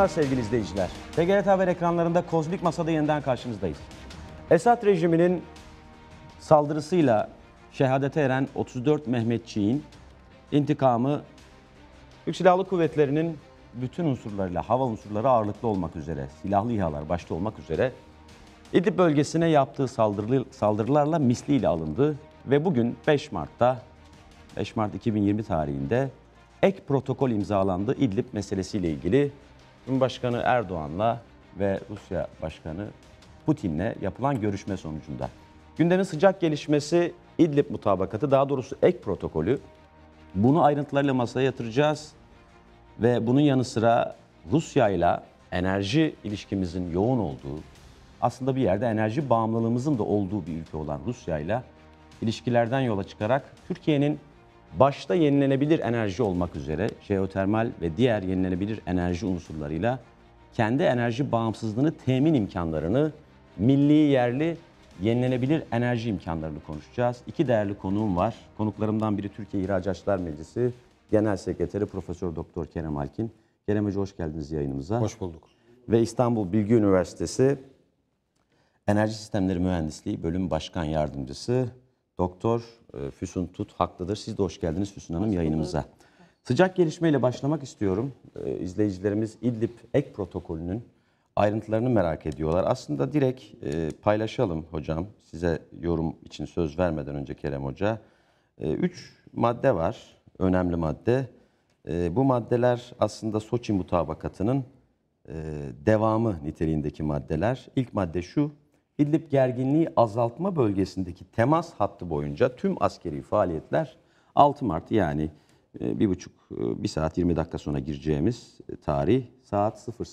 akşamlar sevgili izleyiciler. TGRT Haber ekranlarında Kozmik Masa'da yeniden karşınızdayız. Esad rejiminin saldırısıyla şehadete eren 34 Mehmetçiğin intikamı Türk Silahlı Kuvvetleri'nin bütün unsurlarıyla, hava unsurları ağırlıklı olmak üzere, silahlı İHA'lar başta olmak üzere İdlib bölgesine yaptığı saldırı, saldırılarla misliyle alındı ve bugün 5 Mart'ta 5 Mart 2020 tarihinde ek protokol imzalandı İdlib meselesiyle ilgili. Cumhurbaşkanı Erdoğan'la ve Rusya Başkanı Putin'le yapılan görüşme sonucunda. Gündemin sıcak gelişmesi İdlib mutabakatı daha doğrusu ek protokolü. Bunu ayrıntılarla masaya yatıracağız ve bunun yanı sıra Rusya ile enerji ilişkimizin yoğun olduğu, aslında bir yerde enerji bağımlılığımızın da olduğu bir ülke olan Rusya ile ilişkilerden yola çıkarak Türkiye'nin başta yenilenebilir enerji olmak üzere jeotermal ve diğer yenilenebilir enerji unsurlarıyla kendi enerji bağımsızlığını temin imkanlarını, milli yerli yenilenebilir enerji imkanlarını konuşacağız. İki değerli konuğum var. Konuklarımdan biri Türkiye İhracatçılar Meclisi Genel Sekreteri Profesör Doktor Kerem Alkin. Kerem Hoca hoş geldiniz yayınımıza. Hoş bulduk. Ve İstanbul Bilgi Üniversitesi Enerji Sistemleri Mühendisliği Bölüm Başkan Yardımcısı Doktor e, Füsun Tut haklıdır. Siz de hoş geldiniz Füsun Hanım hoş yayınımıza. Bulduk. Sıcak gelişmeyle başlamak istiyorum. E, izleyicilerimiz İdlib ek protokolünün ayrıntılarını merak ediyorlar. Aslında direkt e, paylaşalım hocam. Size yorum için söz vermeden önce Kerem Hoca. Üç madde var, önemli madde. Bu maddeler aslında Soçi mutabakatının devamı niteliğindeki maddeler. İlk madde şu, İdlib gerginliği azaltma bölgesindeki temas hattı boyunca tüm askeri faaliyetler 6 Mart yani e, bir buçuk, e, bir saat 20 dakika sonra gireceğimiz tarih saat 000,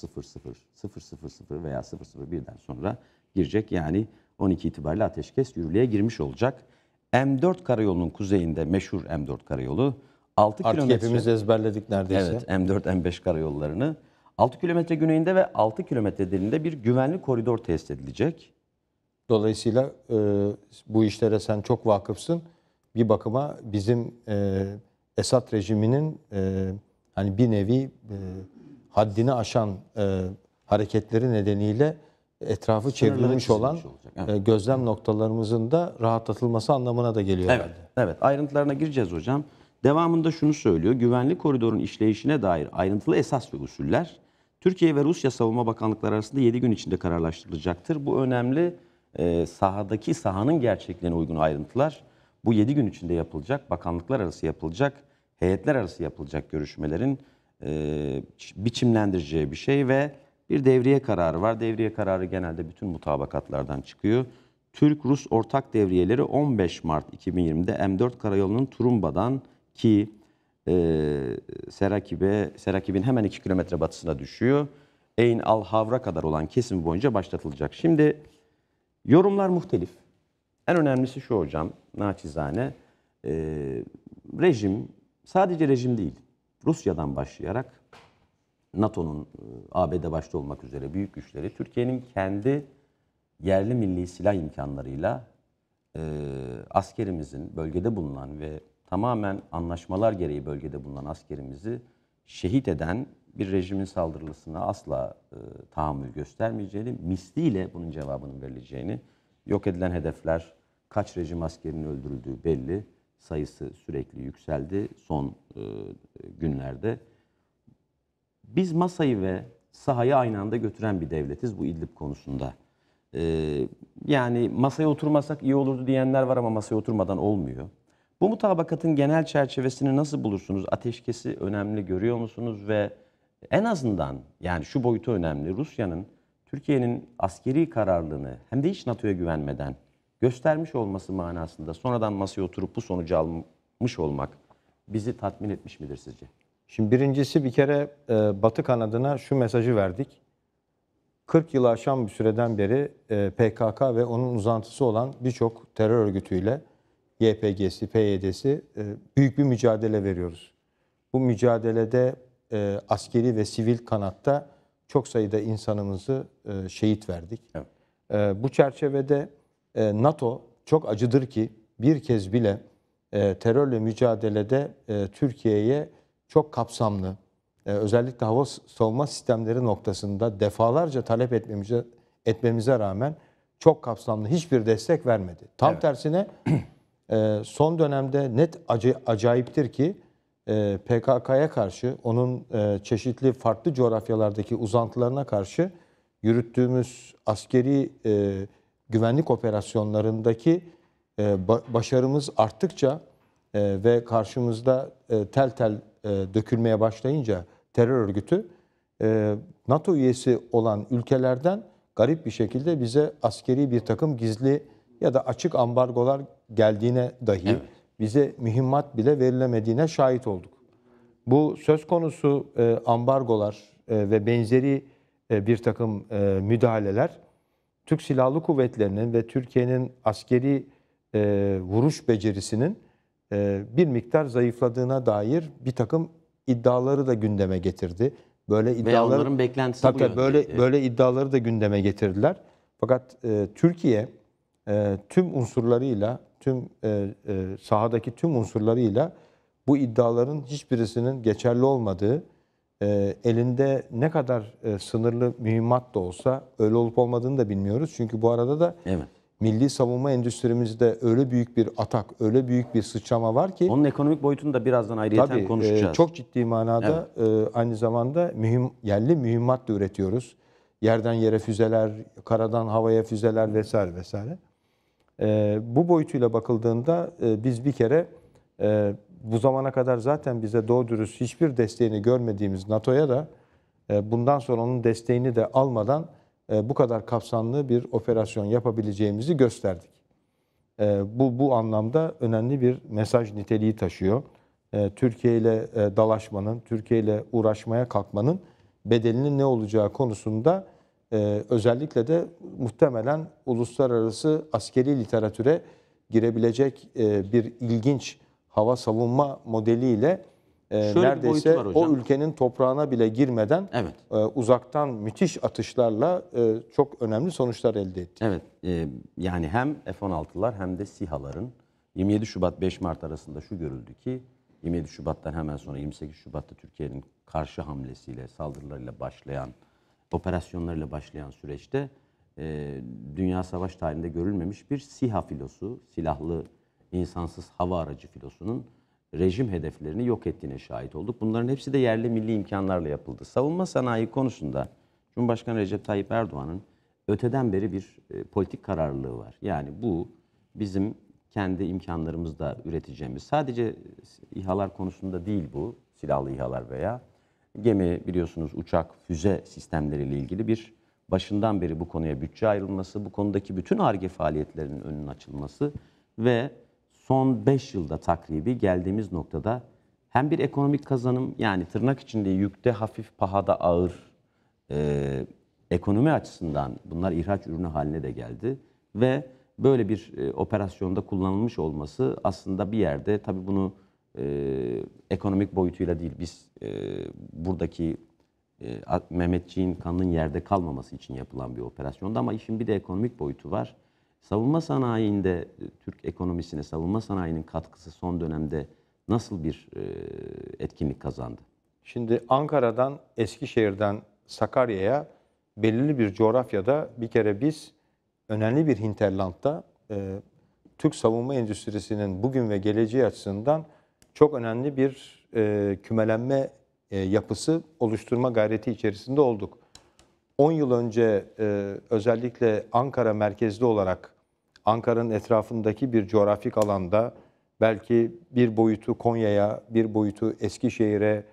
000 veya 001'den sonra girecek. Yani 12 itibariyle ateşkes yürürlüğe girmiş olacak. M4 karayolunun kuzeyinde meşhur M4 karayolu 6 Artık kilometre... hepimiz ezberledik neredeyse. Evet M4 M5 karayollarını. 6 kilometre güneyinde ve 6 kilometre derinde bir güvenli koridor test edilecek. Dolayısıyla e, bu işlere sen çok vakıfsın. Bir bakıma bizim e, Esad rejiminin e, hani bir nevi e, haddini aşan e, hareketleri nedeniyle etrafı çevrilmiş olan evet. e, gözlem noktalarımızın da rahatlatılması anlamına da geliyor. Evet, herhalde. evet. ayrıntılarına gireceğiz hocam. Devamında şunu söylüyor. Güvenli koridorun işleyişine dair ayrıntılı esas ve usuller Türkiye ve Rusya Savunma Bakanlıkları arasında 7 gün içinde kararlaştırılacaktır. Bu önemli e, sahadaki sahanın gerçekliğine uygun ayrıntılar bu 7 gün içinde yapılacak, bakanlıklar arası yapılacak, heyetler arası yapılacak görüşmelerin e, biçimlendireceği bir şey ve bir devriye kararı var. Devriye kararı genelde bütün mutabakatlardan çıkıyor. Türk-Rus ortak devriyeleri 15 Mart 2020'de M4 karayolunun Turumba'dan ki e, Serakib'e Serakib'in hemen 2 kilometre batısına düşüyor. Eyn al Havra kadar olan kesim boyunca başlatılacak. Şimdi Yorumlar muhtelif. En önemlisi şu hocam, naçizane. E, rejim, sadece rejim değil, Rusya'dan başlayarak NATO'nun, e, ABD başta olmak üzere büyük güçleri, Türkiye'nin kendi yerli milli silah imkanlarıyla e, askerimizin bölgede bulunan ve tamamen anlaşmalar gereği bölgede bulunan askerimizi şehit eden bir rejimin saldırılısına asla e, tahammül göstermeyeceğini, misliyle bunun cevabının verileceğini, yok edilen hedefler, kaç rejim askerinin öldürüldüğü belli, sayısı sürekli yükseldi son e, günlerde. Biz masayı ve sahayı aynı anda götüren bir devletiz bu İdlib konusunda. Ee, yani masaya oturmasak iyi olurdu diyenler var ama masaya oturmadan olmuyor. Bu mutabakatın genel çerçevesini nasıl bulursunuz? Ateşkesi önemli görüyor musunuz ve en azından yani şu boyutu önemli. Rusya'nın Türkiye'nin askeri kararlılığını hem de hiç NATO'ya güvenmeden göstermiş olması manasında sonradan masaya oturup bu sonucu almış olmak bizi tatmin etmiş midir sizce? Şimdi birincisi bir kere e, Batı kanadına şu mesajı verdik. 40 yılı aşan bir süreden beri e, PKK ve onun uzantısı olan birçok terör örgütüyle YPG'si, PYD'si e, büyük bir mücadele veriyoruz. Bu mücadelede e, askeri ve sivil kanatta çok sayıda insanımızı e, şehit verdik. Evet. E, bu çerçevede e, NATO çok acıdır ki bir kez bile e, terörle mücadelede e, Türkiye'ye çok kapsamlı, e, özellikle hava savunma sistemleri noktasında defalarca talep etmemize, etmemize rağmen çok kapsamlı hiçbir destek vermedi. Tam evet. tersine e, son dönemde net acı, acayiptir ki e, PKK'ya karşı, onun e, çeşitli farklı coğrafyalardaki uzantılarına karşı yürüttüğümüz askeri e, güvenlik operasyonlarındaki başarımız arttıkça ve karşımızda tel tel dökülmeye başlayınca terör örgütü NATO üyesi olan ülkelerden garip bir şekilde bize askeri bir takım gizli ya da açık ambargolar geldiğine dahi evet bize mühimmat bile verilemediğine şahit olduk. Bu söz konusu e, ambargolar e, ve benzeri e, bir takım e, müdahaleler Türk Silahlı Kuvvetleri'nin ve Türkiye'nin askeri e, vuruş becerisinin e, bir miktar zayıfladığına dair bir takım iddiaları da gündeme getirdi. Böyle iddiaları onların beklentisi tabii, bu böyle evet. böyle iddiaları da gündeme getirdiler. Fakat e, Türkiye e, tüm unsurlarıyla tüm e, e, sahadaki tüm unsurlarıyla bu iddiaların hiçbirisinin geçerli olmadığı, e, elinde ne kadar e, sınırlı mühimmat da olsa öyle olup olmadığını da bilmiyoruz. Çünkü bu arada da evet. milli savunma endüstrimizde öyle büyük bir atak, öyle büyük bir sıçrama var ki... Onun ekonomik boyutunu da birazdan ayrıyeten e, konuşacağız. E, çok ciddi manada evet. e, aynı zamanda mühim, yerli mühimmat da üretiyoruz. Yerden yere füzeler, karadan havaya füzeler vesaire vesaire. Ee, bu boyutuyla bakıldığında e, biz bir kere e, bu zamana kadar zaten bize doğru dürüst hiçbir desteğini görmediğimiz NATO'ya da e, bundan sonra onun desteğini de almadan bu kadar kapsamlı bir operasyon yapabileceğimizi gösterdik. bu, bu anlamda önemli bir mesaj niteliği taşıyor. Türkiye ile dalaşmanın, Türkiye ile uğraşmaya kalkmanın bedelinin ne olacağı konusunda ee, özellikle de muhtemelen uluslararası askeri literatüre girebilecek e, bir ilginç hava savunma modeliyle e, Şöyle neredeyse o ülkenin toprağına bile girmeden evet. E, uzaktan müthiş atışlarla e, çok önemli sonuçlar elde etti. Evet yani hem F-16'lar hem de SİHA'ların 27 Şubat 5 Mart arasında şu görüldü ki 27 Şubat'tan hemen sonra 28 Şubat'ta Türkiye'nin karşı hamlesiyle saldırılarıyla başlayan operasyonlarıyla başlayan süreçte e, dünya savaş tarihinde görülmemiş bir SİHA filosu, silahlı insansız hava aracı filosunun rejim hedeflerini yok ettiğine şahit olduk. Bunların hepsi de yerli milli imkanlarla yapıldı. Savunma sanayi konusunda Cumhurbaşkanı Recep Tayyip Erdoğan'ın öteden beri bir e, politik kararlılığı var. Yani bu bizim kendi imkanlarımızda üreteceğimiz sadece İHA'lar konusunda değil bu silahlı İHA'lar veya Gemi biliyorsunuz uçak, füze sistemleriyle ilgili bir başından beri bu konuya bütçe ayrılması, bu konudaki bütün ARGE faaliyetlerinin önünün açılması ve son 5 yılda takribi geldiğimiz noktada hem bir ekonomik kazanım yani tırnak içinde yükte hafif pahada ağır e, ekonomi açısından bunlar ihraç ürünü haline de geldi ve böyle bir e, operasyonda kullanılmış olması aslında bir yerde tabii bunu e, ekonomik boyutuyla değil. Biz e, buradaki e, Mehmetçiğin kanının yerde kalmaması için yapılan bir operasyonda ama işin bir de ekonomik boyutu var. Savunma sanayinde e, Türk ekonomisine savunma sanayinin katkısı son dönemde nasıl bir e, etkinlik kazandı? Şimdi Ankara'dan Eskişehir'den Sakarya'ya belirli bir coğrafyada bir kere biz önemli bir hinterlandta e, Türk savunma endüstrisinin bugün ve geleceği açısından çok önemli bir e, kümelenme e, yapısı oluşturma gayreti içerisinde olduk. 10 yıl önce e, özellikle Ankara merkezli olarak Ankara'nın etrafındaki bir coğrafik alanda belki bir boyutu Konya'ya, bir boyutu Eskişehir'e,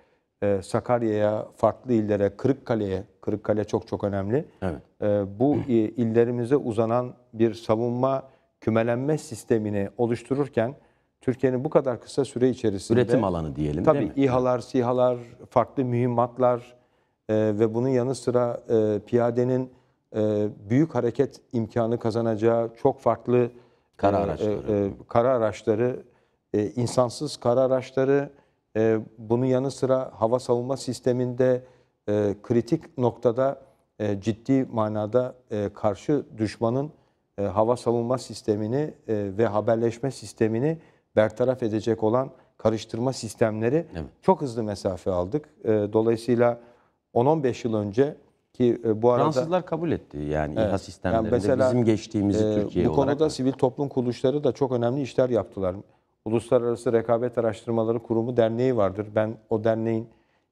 e, Sakarya'ya, farklı illere, Kırıkkale'ye, Kırıkkale çok çok önemli. Evet. E, bu illerimize uzanan bir savunma kümelenme sistemini oluştururken Türkiye'nin bu kadar kısa süre içerisinde üretim alanı diyelim tabii, değil mi? İHA'lar, SİHA'lar, farklı mühimmatlar e, ve bunun yanı sıra e, piyadenin e, büyük hareket imkanı kazanacağı çok farklı kara e, e, araçları, e, e, kara araçları e, insansız kara araçları e, bunun yanı sıra hava savunma sisteminde e, kritik noktada e, ciddi manada e, karşı düşmanın e, hava savunma sistemini e, ve haberleşme sistemini bertaraf edecek olan karıştırma sistemleri evet. çok hızlı mesafe aldık. Ee, dolayısıyla 10-15 yıl önce ki e, bu arada Fransızlar kabul etti yani evet, İHA sistemlerinde yani bizim geçtiğimizi e, Türkiye bu konuda mı? sivil toplum kuruluşları da çok önemli işler yaptılar. Uluslararası Rekabet Araştırmaları Kurumu Derneği vardır. Ben o derneğin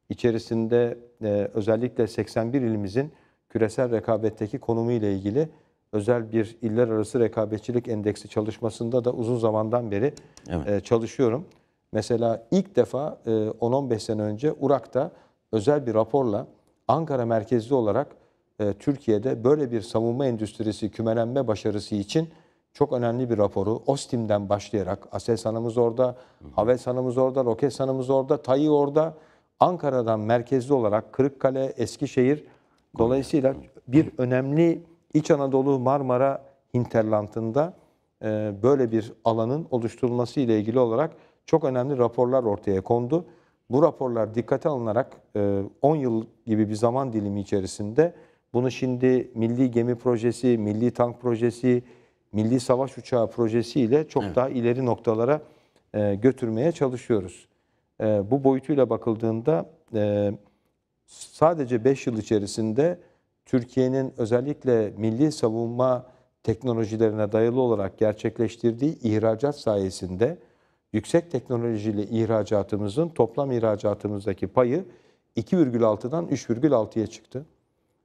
içerisinde e, özellikle 81 ilimizin küresel rekabetteki konumu ile ilgili özel bir iller arası rekabetçilik endeksi çalışmasında da uzun zamandan beri evet. E, çalışıyorum. Mesela ilk defa 10-15 e, sene önce Urak'ta özel bir raporla Ankara merkezli olarak e, Türkiye'de böyle bir savunma endüstrisi kümelenme başarısı için çok önemli bir raporu OSTİM'den başlayarak ASELSAN'ımız orada, HAVELSAN'ımız orada, ROKESAN'ımız orada, TAİ orada Ankara'dan merkezli olarak Kırıkkale, Eskişehir dolayısıyla bir önemli İç Anadolu Marmara hinterlandında e, böyle bir alanın oluşturulması ile ilgili olarak çok önemli raporlar ortaya kondu. Bu raporlar dikkate alınarak 10 e, yıl gibi bir zaman dilimi içerisinde bunu şimdi Milli Gemi Projesi, Milli Tank Projesi, Milli Savaş Uçağı Projesi ile çok evet. daha ileri noktalara e, götürmeye çalışıyoruz. Bu boyutuyla bakıldığında sadece 5 yıl içerisinde Türkiye'nin özellikle milli savunma teknolojilerine dayalı olarak gerçekleştirdiği ihracat sayesinde yüksek teknolojili ihracatımızın toplam ihracatımızdaki payı 2,6'dan 3,6'ya çıktı.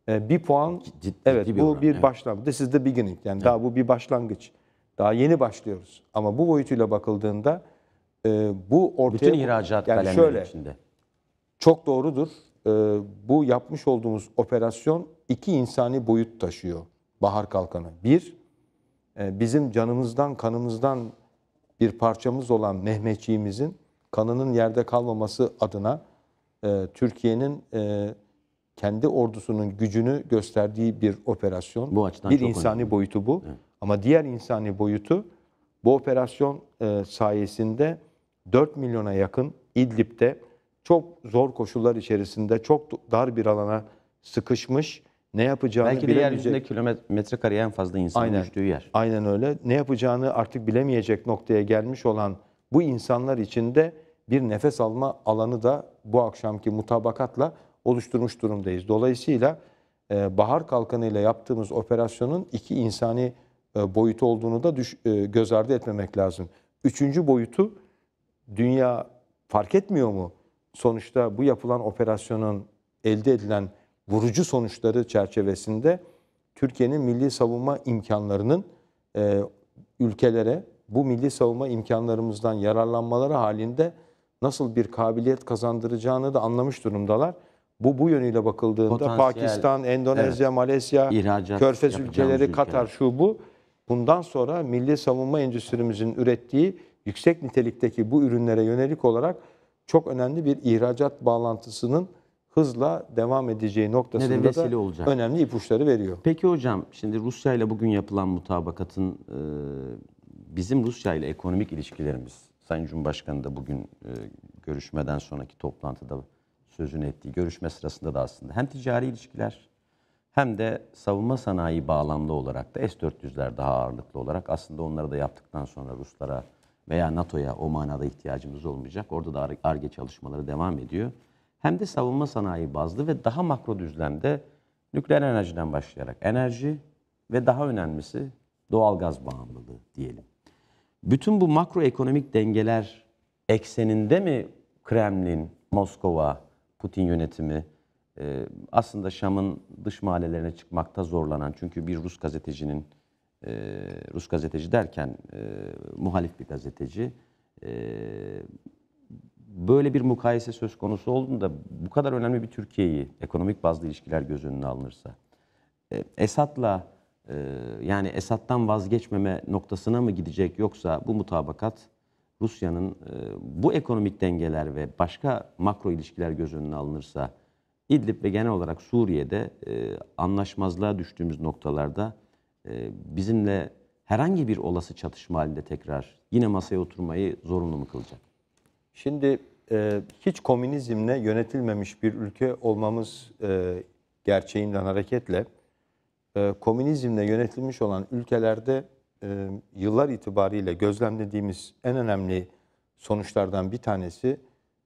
Ee, bir puan, ciddi, evet ciddi bir bu oran, bir evet. başlangıç. This is the beginning. Yani evet. daha bu bir başlangıç. Daha yeni başlıyoruz. Ama bu boyutuyla bakıldığında e, bu ortaya... Bütün ihracat yani şöyle, içinde. Çok doğrudur. E, bu yapmış olduğumuz operasyon iki insani boyut taşıyor Bahar Kalkanı. Bir, e, bizim canımızdan, kanımızdan bir parçamız olan Mehmetçiğimizin kanının yerde kalmaması adına e, Türkiye'nin e, kendi ordusunun gücünü gösterdiği bir operasyon. Bu açıdan bir insani önemli. boyutu bu. Evet. Ama diğer insani boyutu bu operasyon sayesinde 4 milyona yakın İdlib'de çok zor koşullar içerisinde çok dar bir alana sıkışmış ne yapacağını Belki bilemeyecek. Belki de yeryüzünde kilometre kareye en fazla insan aynen, düştüğü yer. Aynen öyle. Ne yapacağını artık bilemeyecek noktaya gelmiş olan bu insanlar için de bir nefes alma alanı da bu akşamki mutabakatla oluşturmuş durumdayız. Dolayısıyla e, Bahar kalkanıyla yaptığımız operasyonun iki insani e, boyutu olduğunu da düş, e, göz ardı etmemek lazım. Üçüncü boyutu dünya fark etmiyor mu? Sonuçta bu yapılan operasyonun elde edilen vurucu sonuçları çerçevesinde Türkiye'nin milli savunma imkanlarının e, ülkelere bu milli savunma imkanlarımızdan yararlanmaları halinde nasıl bir kabiliyet kazandıracağını da anlamış durumdalar. Bu bu yönüyle bakıldığında Potansiyel, Pakistan, Endonezya, evet, Malezya, Körfez ülkeleri, ülkeler. Katar şu bu bundan sonra milli savunma endüstrimizin ürettiği yüksek nitelikteki bu ürünlere yönelik olarak çok önemli bir ihracat bağlantısının hızla devam edeceği noktasında Neden vesile da olacak. önemli ipuçları veriyor. Peki hocam şimdi Rusya ile bugün yapılan mutabakatın e, bizim Rusya ile ekonomik ilişkilerimiz Sayın Cumhurbaşkanı da bugün e, görüşmeden sonraki toplantıda sözünü ettiği görüşme sırasında da aslında hem ticari ilişkiler hem de savunma sanayi bağlamlı olarak da S-400'ler daha ağırlıklı olarak aslında onları da yaptıktan sonra Ruslara veya NATO'ya o manada ihtiyacımız olmayacak. Orada da ARGE çalışmaları devam ediyor hem de savunma sanayi bazlı ve daha makro düzlemde nükleer enerjiden başlayarak enerji ve daha önemlisi doğal gaz bağımlılığı diyelim. Bütün bu makroekonomik dengeler ekseninde mi Kremlin, Moskova, Putin yönetimi e, aslında Şam'ın dış mahallelerine çıkmakta zorlanan çünkü bir Rus gazetecinin e, Rus gazeteci derken e, muhalif bir gazeteci böyle bir mukayese söz konusu olduğunda bu kadar önemli bir Türkiye'yi ekonomik bazlı ilişkiler göz önüne alınırsa e, Esat'la e, yani Esat'tan vazgeçmeme noktasına mı gidecek yoksa bu mutabakat Rusya'nın e, bu ekonomik dengeler ve başka makro ilişkiler göz önüne alınırsa İdlib ve genel olarak Suriye'de anlaşmazlığa düştüğümüz noktalarda bizimle herhangi bir olası çatışma halinde tekrar yine masaya oturmayı zorunlu mu kılacak? Şimdi e, hiç komünizmle yönetilmemiş bir ülke olmamız e, gerçeğinden hareketle e, komünizmle yönetilmiş olan ülkelerde e, yıllar itibariyle gözlemlediğimiz en önemli sonuçlardan bir tanesi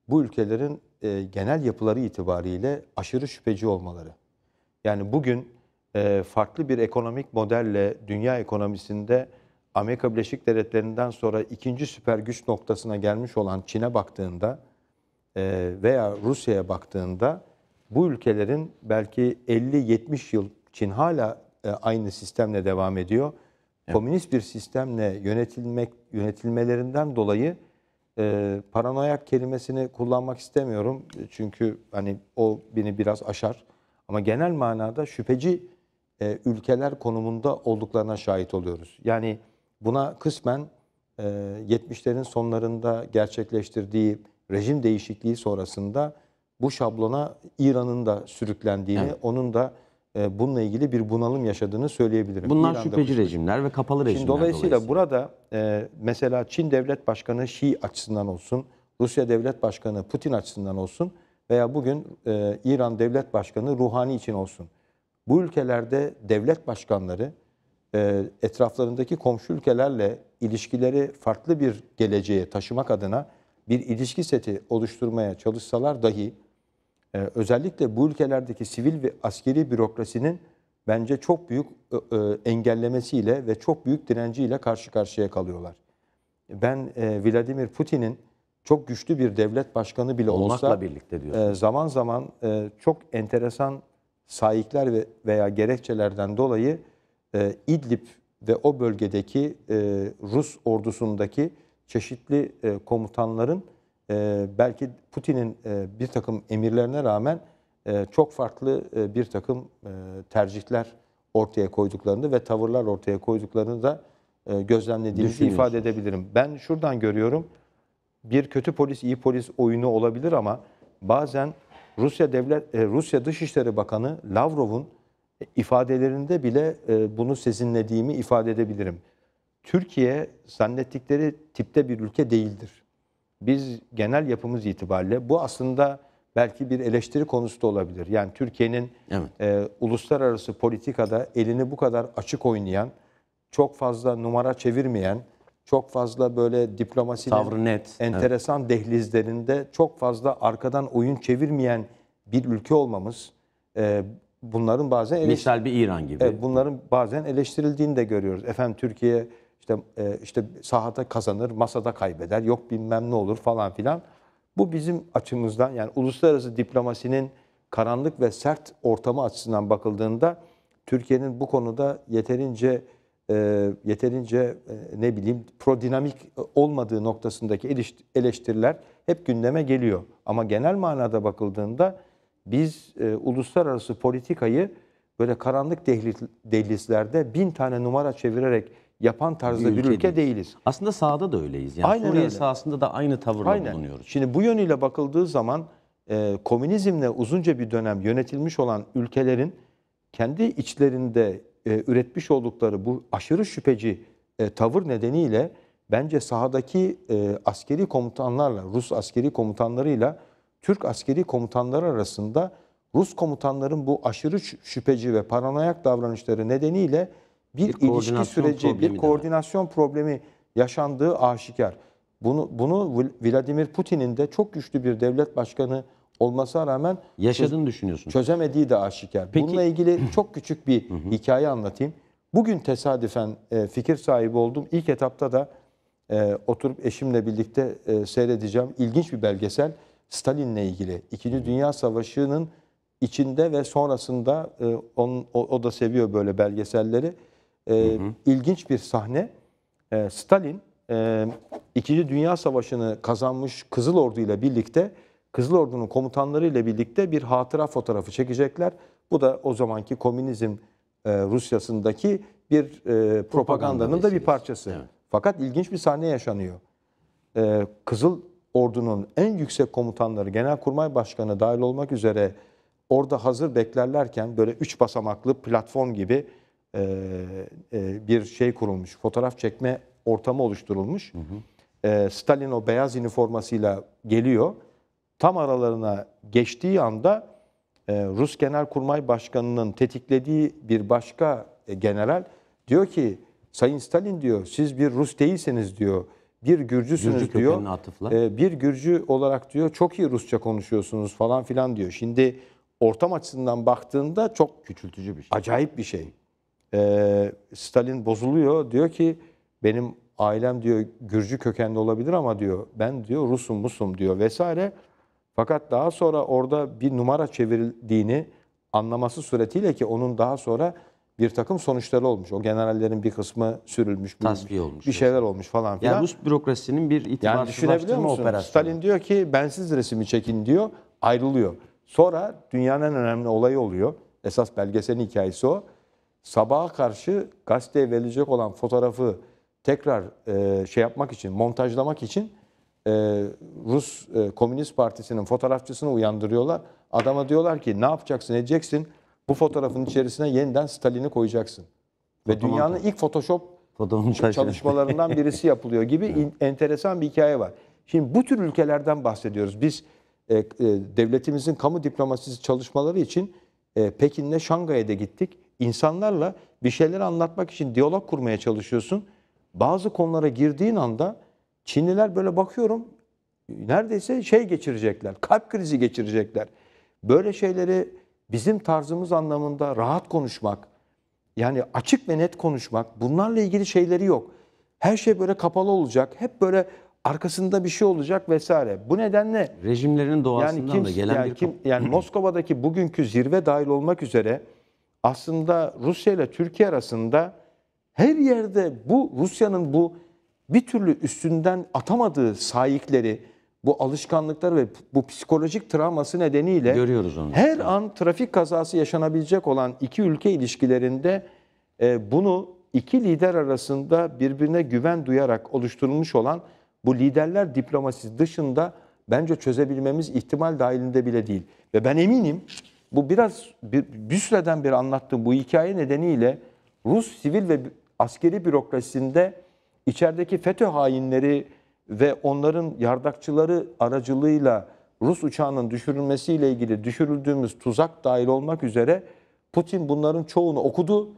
bu ülkelerin e, genel yapıları itibariyle aşırı şüpheci olmaları. Yani bugün e, farklı bir ekonomik modelle dünya ekonomisinde Amerika Birleşik Devletleri'nden sonra ikinci süper güç noktasına gelmiş olan Çin'e baktığında e, veya Rusya'ya baktığında bu ülkelerin belki 50-70 yıl Çin hala e, aynı sistemle devam ediyor. Evet. Komünist bir sistemle yönetilmek yönetilmelerinden dolayı e, paranoyak kelimesini kullanmak istemiyorum. Çünkü hani o beni biraz aşar. Ama genel manada şüpheci e, ülkeler konumunda olduklarına şahit oluyoruz. Yani Buna kısmen 70'lerin e, sonlarında gerçekleştirdiği rejim değişikliği sonrasında bu şablona İran'ın da sürüklendiğini, evet. onun da e, bununla ilgili bir bunalım yaşadığını söyleyebilirim. Bunlar İran'da şüpheci bu... rejimler ve kapalı rejimler. Şimdi dolayısıyla, dolayısıyla burada e, mesela Çin Devlet Başkanı Xi açısından olsun, Rusya Devlet Başkanı Putin açısından olsun veya bugün İran Devlet Başkanı Ruhani için olsun. Bu ülkelerde devlet başkanları e, etraflarındaki komşu ülkelerle ilişkileri farklı bir geleceğe taşımak adına bir ilişki seti oluşturmaya çalışsalar dahi e, özellikle bu ülkelerdeki sivil ve askeri bürokrasinin bence çok büyük e, engellemesiyle ve çok büyük direnciyle karşı karşıya kalıyorlar. Ben Vladimir Putin'in çok güçlü bir devlet başkanı bile Olmakla olsa birlikte diyorsun. zaman zaman çok enteresan sayıklar veya gerekçelerden dolayı e, İdlib ve o bölgedeki e, Rus ordusundaki çeşitli e, komutanların e, belki Putin'in bir takım emirlerine rağmen çok farklı bir takım tercihler ortaya koyduklarını ve tavırlar ortaya koyduklarını da gözlemlediğimizi ifade edebilirim. Ben şuradan görüyorum bir kötü polis iyi polis oyunu olabilir ama bazen Rusya devlet Rusya Dışişleri Bakanı Lavrov'un ifadelerinde bile e, bunu sezinlediğimi ifade edebilirim. Türkiye zannettikleri tipte bir ülke değildir. Biz genel yapımız itibariyle bu aslında belki bir eleştiri konusu da olabilir. Yani Türkiye'nin evet. e, uluslararası politikada elini bu kadar açık oynayan, çok fazla numara çevirmeyen, çok fazla böyle diplomasi tavrı net, enteresan evet. dehlizlerinde çok fazla arkadan oyun çevirmeyen bir ülke olmamız e, bunların bazen Misal bir İran gibi. Evet, bunların bazen eleştirildiğini de görüyoruz. Efendim Türkiye işte e, işte sahada kazanır, masada kaybeder, yok bilmem ne olur falan filan. Bu bizim açımızdan yani uluslararası diplomasinin karanlık ve sert ortamı açısından bakıldığında Türkiye'nin bu konuda yeterince e, yeterince e, ne bileyim pro dinamik olmadığı noktasındaki eleştiriler hep gündeme geliyor. Ama genel manada bakıldığında biz e, uluslararası politikayı böyle karanlık dehlislerde bin tane numara çevirerek yapan tarzda bir ülke, bir ülke değil. değiliz. Aslında sahada da öyleyiz. Yani Aynen Suriye öyle. sahasında da aynı tavırla Aynen. bulunuyoruz. Şimdi bu yönüyle bakıldığı zaman e, komünizmle uzunca bir dönem yönetilmiş olan ülkelerin kendi içlerinde e, üretmiş oldukları bu aşırı şüpheci e, tavır nedeniyle bence sahadaki e, askeri komutanlarla, Rus askeri komutanlarıyla Türk askeri komutanları arasında Rus komutanların bu aşırı şüpheci ve paranoyak davranışları nedeniyle bir, bir ilişki süreci, bir koordinasyon problemi yaşandığı aşikar. Bunu, bunu Vladimir Putin'in de çok güçlü bir devlet başkanı olmasına rağmen yaşadığını düşünüyorsun. Çözemediği de aşikar. Peki. Bununla ilgili çok küçük bir hikaye anlatayım. Bugün tesadüfen e, fikir sahibi oldum. İlk etapta da e, oturup eşimle birlikte e, seyredeceğim ilginç bir belgesel. Stalin'le ilgili. İkinci Dünya Savaşı'nın içinde ve sonrasında e, onun, o, o da seviyor böyle belgeselleri. E, hı hı. İlginç bir sahne. E, Stalin e, İkinci Dünya Savaşı'nı kazanmış Kızıl Ordu ile birlikte Kızıl Ordu'nun komutanları ile birlikte bir hatıra fotoğrafı çekecekler. Bu da o zamanki komünizm e, Rusya'sındaki bir e, propagandanın da bir parçası. Evet. Fakat ilginç bir sahne yaşanıyor. E, Kızıl ordunun en yüksek komutanları Genelkurmay Başkanı dahil olmak üzere orada hazır beklerlerken böyle üç basamaklı platform gibi e, e, bir şey kurulmuş. Fotoğraf çekme ortamı oluşturulmuş. Hı hı. E, Stalin o beyaz üniformasıyla geliyor. Tam aralarına geçtiği anda e, Rus Genelkurmay Başkanı'nın tetiklediği bir başka e, general diyor ki Sayın Stalin diyor siz bir Rus değilseniz diyor bir Gürcüsünüz Gürcü diyor. Atıfla. E, ee, bir Gürcü olarak diyor çok iyi Rusça konuşuyorsunuz falan filan diyor. Şimdi ortam açısından baktığında çok küçültücü bir şey. Acayip bir şey. E, Stalin bozuluyor. Diyor ki benim ailem diyor Gürcü kökenli olabilir ama diyor ben diyor Rusum Musum diyor vesaire. Fakat daha sonra orada bir numara çevirildiğini anlaması suretiyle ki onun daha sonra bir takım sonuçları olmuş. O generallerin bir kısmı sürülmüş, tasfiye olmuş. Bir şeyler olmuş falan filan. Yani Rus bürokrasinin bir itibarsızlaştırma yani operasyonu. Stalin diyor ki bensiz resimi çekin diyor, ayrılıyor. Sonra dünyanın en önemli olayı oluyor. Esas belgeselin hikayesi o. Sabaha karşı gazeteye verilecek olan fotoğrafı tekrar e, şey yapmak için, montajlamak için e, Rus e, Komünist Partisi'nin fotoğrafçısını uyandırıyorlar. Adama diyorlar ki ne yapacaksın edeceksin? Bu fotoğrafın içerisine yeniden Stalin'i koyacaksın. Ve dünyanın ilk Photoshop çalışmalarından birisi yapılıyor gibi enteresan bir hikaye var. Şimdi bu tür ülkelerden bahsediyoruz. Biz e, e, devletimizin kamu diplomasisi çalışmaları için e, Pekin'le Şangay'a da gittik. İnsanlarla bir şeyler anlatmak için diyalog kurmaya çalışıyorsun. Bazı konulara girdiğin anda Çinliler böyle bakıyorum neredeyse şey geçirecekler, kalp krizi geçirecekler. Böyle şeyleri bizim tarzımız anlamında rahat konuşmak, yani açık ve net konuşmak bunlarla ilgili şeyleri yok. Her şey böyle kapalı olacak. Hep böyle arkasında bir şey olacak vesaire. Bu nedenle rejimlerin doğasından yani kim, da gelen yani bir kim, yani Moskova'daki bugünkü zirve dahil olmak üzere aslında Rusya ile Türkiye arasında her yerde bu Rusya'nın bu bir türlü üstünden atamadığı sahipleri bu alışkanlıklar ve bu psikolojik travması nedeniyle görüyoruz onu. Her an trafik kazası yaşanabilecek olan iki ülke ilişkilerinde e, bunu iki lider arasında birbirine güven duyarak oluşturulmuş olan bu liderler diplomasisi dışında bence çözebilmemiz ihtimal dahilinde bile değil. Ve ben eminim bu biraz bir, bir süreden beri anlattığım bu hikaye nedeniyle Rus sivil ve askeri bürokrasisinde içerideki FETÖ hainleri ve onların yardakçıları aracılığıyla Rus uçağının düşürülmesiyle ilgili düşürüldüğümüz tuzak dahil olmak üzere Putin bunların çoğunu okudu.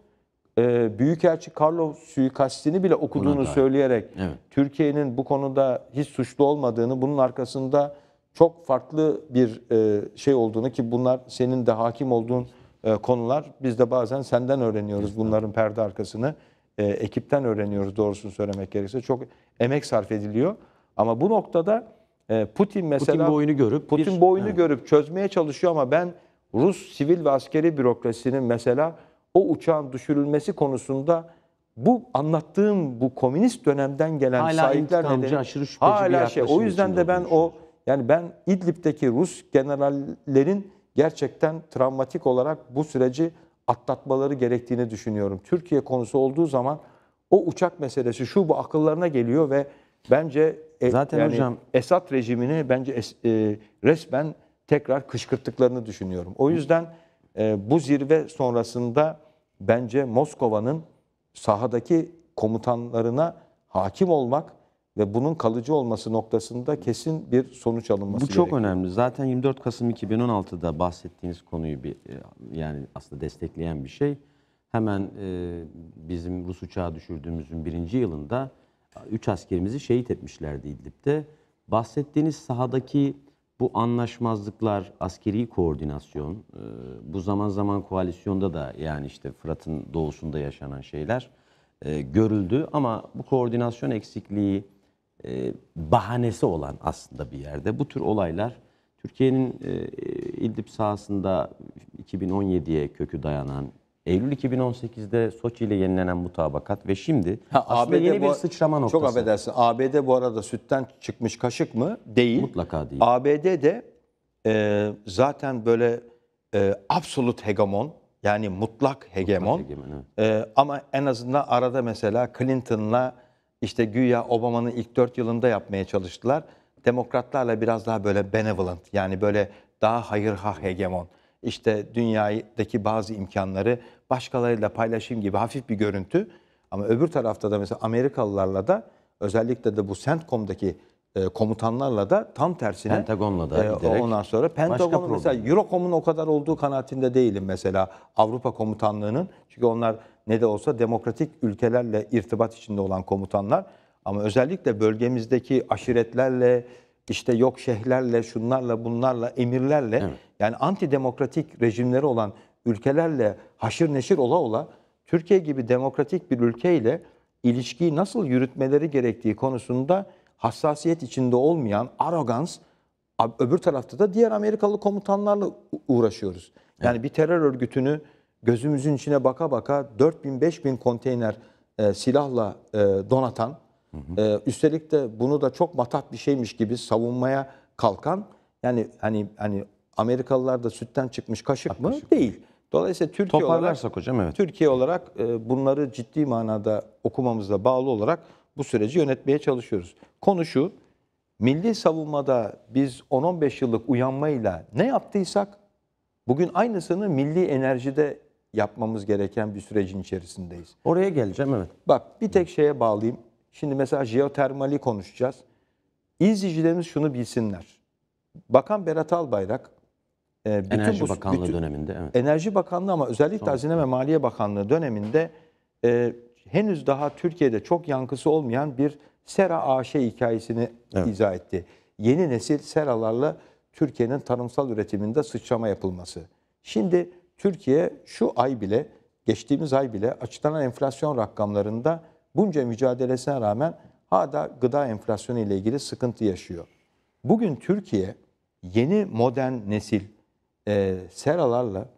E, Büyükelçi Karlov suikastini bile okuduğunu söyleyerek evet. Türkiye'nin bu konuda hiç suçlu olmadığını, bunun arkasında çok farklı bir e, şey olduğunu ki bunlar senin de hakim olduğun e, konular. Biz de bazen senden öğreniyoruz bunların perde arkasını. E, ekipten öğreniyoruz doğrusunu söylemek gerekirse. Çok emek sarf ediliyor. Ama bu noktada e, Putin mesela Putin boyunu görüp Putin bir, boyunu evet. görüp çözmeye çalışıyor ama ben Rus sivil ve askeri bürokrasinin mesela o uçağın düşürülmesi konusunda bu anlattığım bu komünist dönemden gelen hala sahipler nedeni hala şey. O yüzden de ben o yani ben İdlib'deki Rus generallerin gerçekten travmatik olarak bu süreci atlatmaları gerektiğini düşünüyorum. Türkiye konusu olduğu zaman o uçak meselesi şu bu akıllarına geliyor ve bence e, zaten yani hocam Esad rejimini bence es, e, resmen tekrar kışkırttıklarını düşünüyorum. O yüzden e, bu zirve sonrasında bence Moskova'nın sahadaki komutanlarına hakim olmak ve bunun kalıcı olması noktasında kesin bir sonuç alınması gerekiyor. Bu çok gerekiyor. önemli. Zaten 24 Kasım 2016'da bahsettiğiniz konuyu bir e, yani aslında destekleyen bir şey hemen e, bizim Rus uçağı düşürdüğümüzün birinci yılında üç askerimizi şehit etmişlerdi İdlib'de. Bahsettiğiniz sahadaki bu anlaşmazlıklar, askeri koordinasyon, e, bu zaman zaman koalisyonda da yani işte Fırat'ın doğusunda yaşanan şeyler e, görüldü. Ama bu koordinasyon eksikliği e, bahanesi olan aslında bir yerde. Bu tür olaylar Türkiye'nin e, İdlib sahasında 2017'ye kökü dayanan Eylül 2018'de Soçi ile yenilenen mutabakat ve şimdi ha, aslında ABD yeni bir sıçrama noktası. Çok affedersin. ABD bu arada sütten çıkmış kaşık mı? Değil. Mutlaka değil. ABD de e, zaten böyle e, absolut hegemon yani mutlak hegemon. Mutlak hegemon e, ama en azından arada mesela Clinton'la işte güya Obama'nın ilk 4 yılında yapmaya çalıştılar. Demokratlarla biraz daha böyle benevolent yani böyle daha hayır ha hegemon işte dünyadaki bazı imkanları başkalarıyla paylaşayım gibi hafif bir görüntü. Ama öbür tarafta da mesela Amerikalılarla da özellikle de bu CENTCOM'daki e, komutanlarla da tam tersine Pentagon'la da e, giderek ondan sonra Pentagon'un mesela Eurocom'un o kadar olduğu kanaatinde değilim mesela Avrupa komutanlığının çünkü onlar ne de olsa demokratik ülkelerle irtibat içinde olan komutanlar ama özellikle bölgemizdeki aşiretlerle işte yok şehirlerle, şunlarla, bunlarla, emirlerle evet. yani antidemokratik rejimleri olan ülkelerle haşır neşir ola ola Türkiye gibi demokratik bir ülkeyle ilişkiyi nasıl yürütmeleri gerektiği konusunda hassasiyet içinde olmayan arogans öbür tarafta da diğer Amerikalı komutanlarla uğraşıyoruz. Yani bir terör örgütünü gözümüzün içine baka baka 4000 5000 konteyner e, silahla e, donatan ee, üstelik de bunu da çok matat bir şeymiş gibi savunmaya kalkan yani hani hani Amerikalılar da sütten çıkmış kaşık Ak mı? Kaşık. Değil. Dolayısıyla Türkiye olarak hocam evet. Türkiye olarak e, bunları ciddi manada okumamızla bağlı olarak bu süreci yönetmeye çalışıyoruz. Konu şu. Milli savunmada biz 10-15 yıllık uyanmayla ne yaptıysak bugün aynısını milli enerjide yapmamız gereken bir sürecin içerisindeyiz. Oraya geleceğim evet. Bak bir tek şeye bağlayayım. Şimdi mesela jeotermali konuşacağız. İzleyicilerimiz şunu bilsinler. Bakan Berat Albayrak e, bütün Enerji bu, Bakanlığı bütün, döneminde. Evet. Enerji Bakanlığı ama özellikle Son. Hazine ve Maliye Bakanlığı döneminde e, henüz daha Türkiye'de çok yankısı olmayan bir sera ağaçı hikayesini evet. izah etti. Yeni nesil seralarla Türkiye'nin tarımsal üretiminde sıçrama yapılması. Şimdi Türkiye şu ay bile, geçtiğimiz ay bile açıklanan enflasyon rakamlarında bunca mücadelesine rağmen hala gıda enflasyonu ile ilgili sıkıntı yaşıyor. Bugün Türkiye yeni modern nesil e, seralarla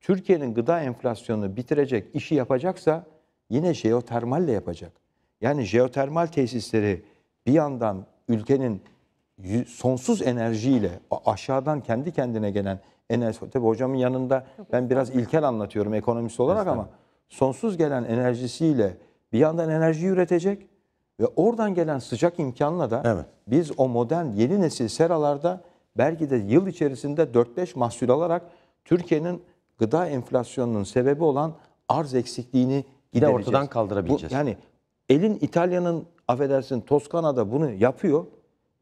Türkiye'nin gıda enflasyonunu bitirecek işi yapacaksa yine jeotermalle yapacak. Yani jeotermal tesisleri bir yandan ülkenin sonsuz enerjiyle aşağıdan kendi kendine gelen enerji. Tabii hocamın yanında ben biraz ilkel anlatıyorum ekonomist olarak ama sonsuz gelen enerjisiyle bir yandan enerji üretecek ve oradan gelen sıcak imkanla da evet. biz o modern yeni nesil seralarda belki de yıl içerisinde 4-5 mahsul alarak Türkiye'nin gıda enflasyonunun sebebi olan arz eksikliğini gidereceğiz. ortadan kaldırabileceğiz. Bu, yani elin İtalya'nın affedersin Toskana'da bunu yapıyor.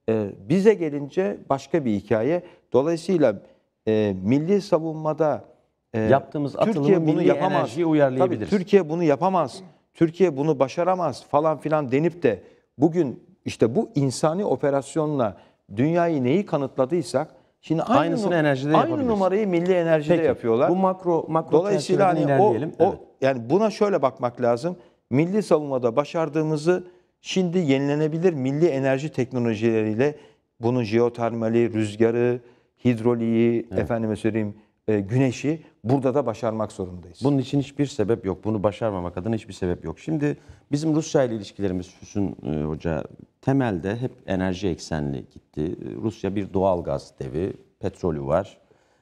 Ee, bize gelince başka bir hikaye. Dolayısıyla e, milli savunmada e, yaptığımız Türkiye bunu yapamaz. Tabii, Türkiye bunu yapamaz. Türkiye bunu başaramaz falan filan denip de bugün işte bu insani operasyonla dünyayı neyi kanıtladıysak şimdi aynı aynısını num- enerjide aynı numarayı milli enerjide Peki, yapıyorlar. Bu makro makro dolayısıyla hani o, o yani buna şöyle bakmak lazım. Milli savunmada başardığımızı şimdi yenilenebilir milli enerji teknolojileriyle bunun jeotermali, rüzgarı, hidroliği, evet. efendime söyleyeyim e, güneşi burada da başarmak zorundayız. Bunun için hiçbir sebep yok. Bunu başarmamak adına hiçbir sebep yok. Şimdi bizim Rusya ile ilişkilerimiz Füsun e, Hoca temelde hep enerji eksenli gitti. Rusya bir doğal gaz devi, petrolü var.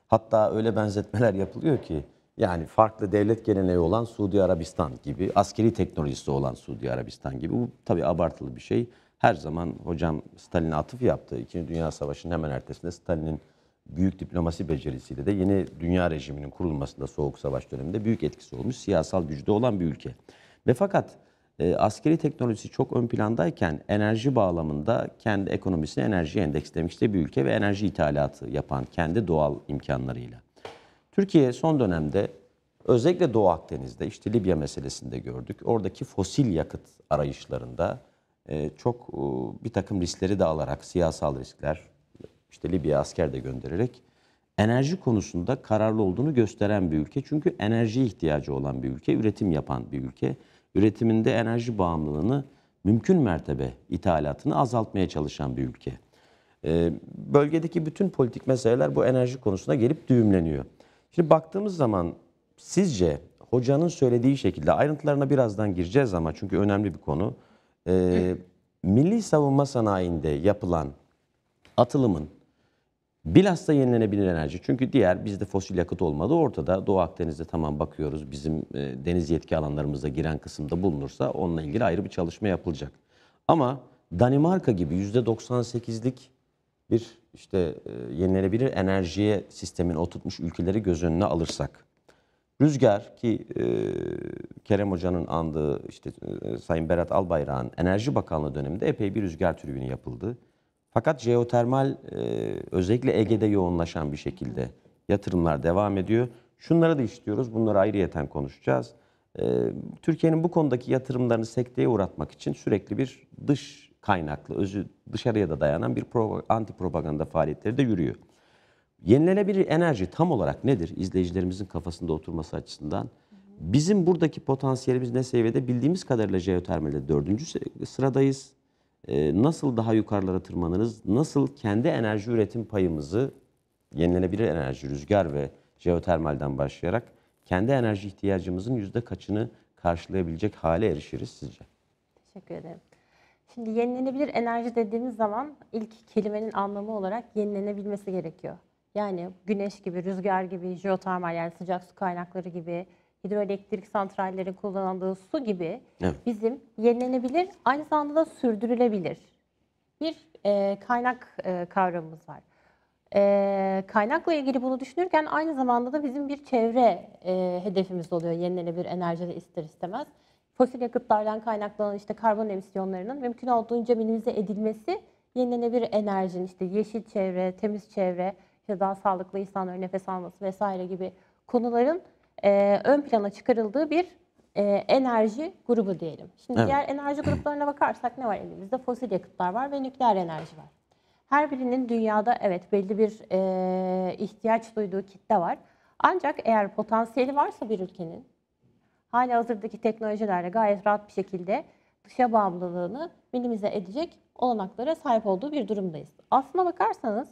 Hatta öyle benzetmeler yapılıyor ki yani farklı devlet geleneği olan Suudi Arabistan gibi, askeri teknolojisi olan Suudi Arabistan gibi. Bu tabii abartılı bir şey. Her zaman hocam Stalin'e atıf yaptı. İkinci Dünya Savaşı'nın hemen ertesinde Stalin'in büyük diplomasi becerisiyle de yeni dünya rejiminin kurulmasında Soğuk Savaş döneminde büyük etkisi olmuş siyasal gücde olan bir ülke. Ve fakat e, askeri teknolojisi çok ön plandayken enerji bağlamında kendi ekonomisini enerji endekslemiş de bir ülke ve enerji ithalatı yapan kendi doğal imkanlarıyla. Türkiye son dönemde özellikle Doğu Akdeniz'de işte Libya meselesinde gördük. Oradaki fosil yakıt arayışlarında e, çok e, bir takım riskleri de alarak siyasal riskler, işte Libya'ya asker de göndererek enerji konusunda kararlı olduğunu gösteren bir ülke. Çünkü enerji ihtiyacı olan bir ülke, üretim yapan bir ülke. Üretiminde enerji bağımlılığını mümkün mertebe ithalatını azaltmaya çalışan bir ülke. Ee, bölgedeki bütün politik meseleler bu enerji konusuna gelip düğümleniyor. Şimdi baktığımız zaman sizce hocanın söylediği şekilde ayrıntılarına birazdan gireceğiz ama çünkü önemli bir konu. Ee, milli savunma sanayinde yapılan atılımın Bilhassa yenilenebilir enerji. Çünkü diğer bizde fosil yakıt olmadığı ortada. Doğu Akdeniz'de tamam bakıyoruz bizim e, deniz yetki alanlarımıza giren kısımda bulunursa onunla ilgili ayrı bir çalışma yapılacak. Ama Danimarka gibi %98'lik bir işte e, yenilenebilir enerjiye sistemin oturtmuş ülkeleri göz önüne alırsak. Rüzgar ki e, Kerem Hoca'nın andığı işte e, Sayın Berat Albayrak'ın Enerji Bakanlığı döneminde epey bir rüzgar türbünü yapıldı. Fakat jeotermal e, özellikle Ege'de yoğunlaşan bir şekilde yatırımlar devam ediyor. Şunları da istiyoruz. Bunları ayrıyeten konuşacağız. E, Türkiye'nin bu konudaki yatırımlarını sekteye uğratmak için sürekli bir dış kaynaklı, özü dışarıya da dayanan bir pro, anti propaganda faaliyetleri de yürüyor. Yenilenebilir enerji tam olarak nedir? İzleyicilerimizin kafasında oturması açısından. Bizim buradaki potansiyelimiz ne seviyede? Bildiğimiz kadarıyla jeotermalde dördüncü sıradayız. Ee, nasıl daha yukarılara tırmanırız, nasıl kendi enerji üretim payımızı yenilenebilir enerji, rüzgar ve jeotermalden başlayarak kendi enerji ihtiyacımızın yüzde kaçını karşılayabilecek hale erişiriz sizce? Teşekkür ederim. Şimdi yenilenebilir enerji dediğimiz zaman ilk kelimenin anlamı olarak yenilenebilmesi gerekiyor. Yani güneş gibi, rüzgar gibi, jeotermal yani sıcak su kaynakları gibi, hidroelektrik santrallerin kullanıldığı su gibi evet. bizim yenilenebilir aynı zamanda da sürdürülebilir bir e, kaynak e, kavramımız var. E, kaynakla ilgili bunu düşünürken aynı zamanda da bizim bir çevre e, hedefimiz oluyor yenilenebilir enerjide ister istemez. Fosil yakıtlardan kaynaklanan işte karbon emisyonlarının mümkün olduğunca minimize edilmesi yenilenebilir enerjinin işte yeşil çevre, temiz çevre, işte daha sağlıklı insanların nefes alması vesaire gibi konuların e, ön plana çıkarıldığı bir e, enerji grubu diyelim. Şimdi evet. diğer enerji gruplarına bakarsak ne var elimizde? Fosil yakıtlar var ve nükleer enerji var. Her birinin dünyada evet belli bir e, ihtiyaç duyduğu kitle var. Ancak eğer potansiyeli varsa bir ülkenin hala hazırdaki teknolojilerle gayet rahat bir şekilde dışa bağımlılığını minimize edecek olanaklara sahip olduğu bir durumdayız. Aslına bakarsanız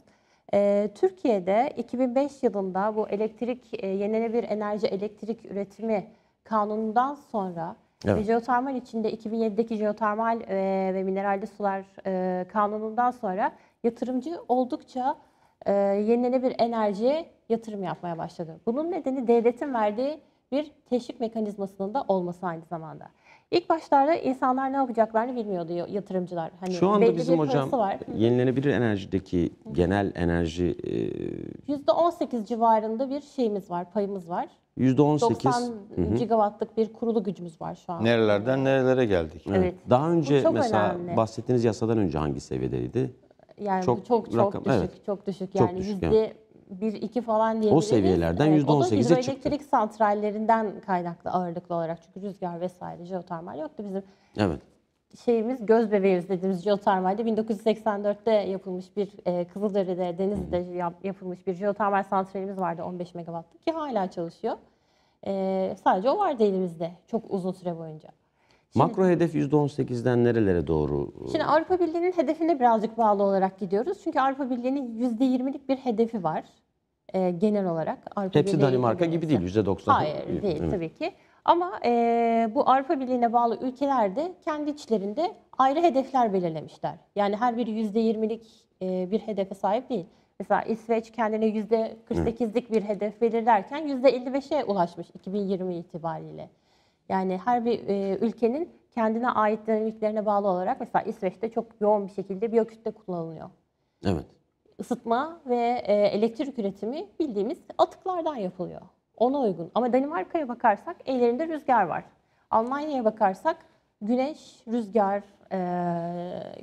ee, Türkiye'de 2005 yılında bu elektrik e, yenilenebilir enerji elektrik üretimi kanunundan sonra evet. jeotermal içinde 2007'deki jeotermal e, ve mineralde sular e, kanunundan sonra yatırımcı oldukça yenilenebilir enerjiye yatırım yapmaya başladı. Bunun nedeni devletin verdiği bir teşvik mekanizmasının da olması aynı zamanda. İlk başlarda insanlar ne yapacaklarını bilmiyordu yatırımcılar. Hani Şu anda bizim hocam var. yenilenebilir enerjideki Hı. genel enerji... E, %18 civarında bir şeyimiz var, payımız var. %18. 90 hı hı. gigawattlık bir kurulu gücümüz var şu an. Nerelerden nerelere geldik? Evet. Daha önce mesela önemli. bahsettiğiniz yasadan önce hangi seviyedeydi? Yani çok çok, çok rakam, düşük, evet. çok düşük. Yani çok düşük, yani. 1-2 falan diyebiliriz. O seviyelerden evet, %18'e çıktı. O da hidroelektrik çıktı. santrallerinden kaynaklı ağırlıklı olarak. Çünkü rüzgar vesaire jeotermal yoktu bizim. Evet şeyimiz göz bebeğimiz dediğimiz jeotermalde 1984'te yapılmış bir e, Kızılderide Denizli'de yap, yapılmış bir jeotermal santralimiz vardı 15 megawattlık ki hala çalışıyor. E, sadece o vardı elimizde çok uzun süre boyunca. Şimdi, Makro hedef %18'den nerelere doğru? Şimdi Avrupa Birliği'nin hedefine birazcık bağlı olarak gidiyoruz. Çünkü Avrupa Birliği'nin %20'lik bir hedefi var e, genel olarak. Avrupa Hepsi Birliği Danimarka gibi değil %90. Hayır değil evet. tabii ki. Ama e, bu Avrupa Birliği'ne bağlı ülkeler de kendi içlerinde ayrı hedefler belirlemişler. Yani her biri %20'lik e, bir hedefe sahip değil. Mesela İsveç kendine %48'lik bir hedef belirlerken %55'e ulaşmış 2020 itibariyle. Yani her bir e, ülkenin kendine ait dinamiklerine bağlı olarak mesela İsveç'te çok yoğun bir şekilde biyokütle kullanılıyor. Evet ısıtma ve e, elektrik üretimi bildiğimiz atıklardan yapılıyor. Ona uygun. Ama Danimarka'ya bakarsak ellerinde rüzgar var. Almanya'ya bakarsak güneş, rüzgar, e,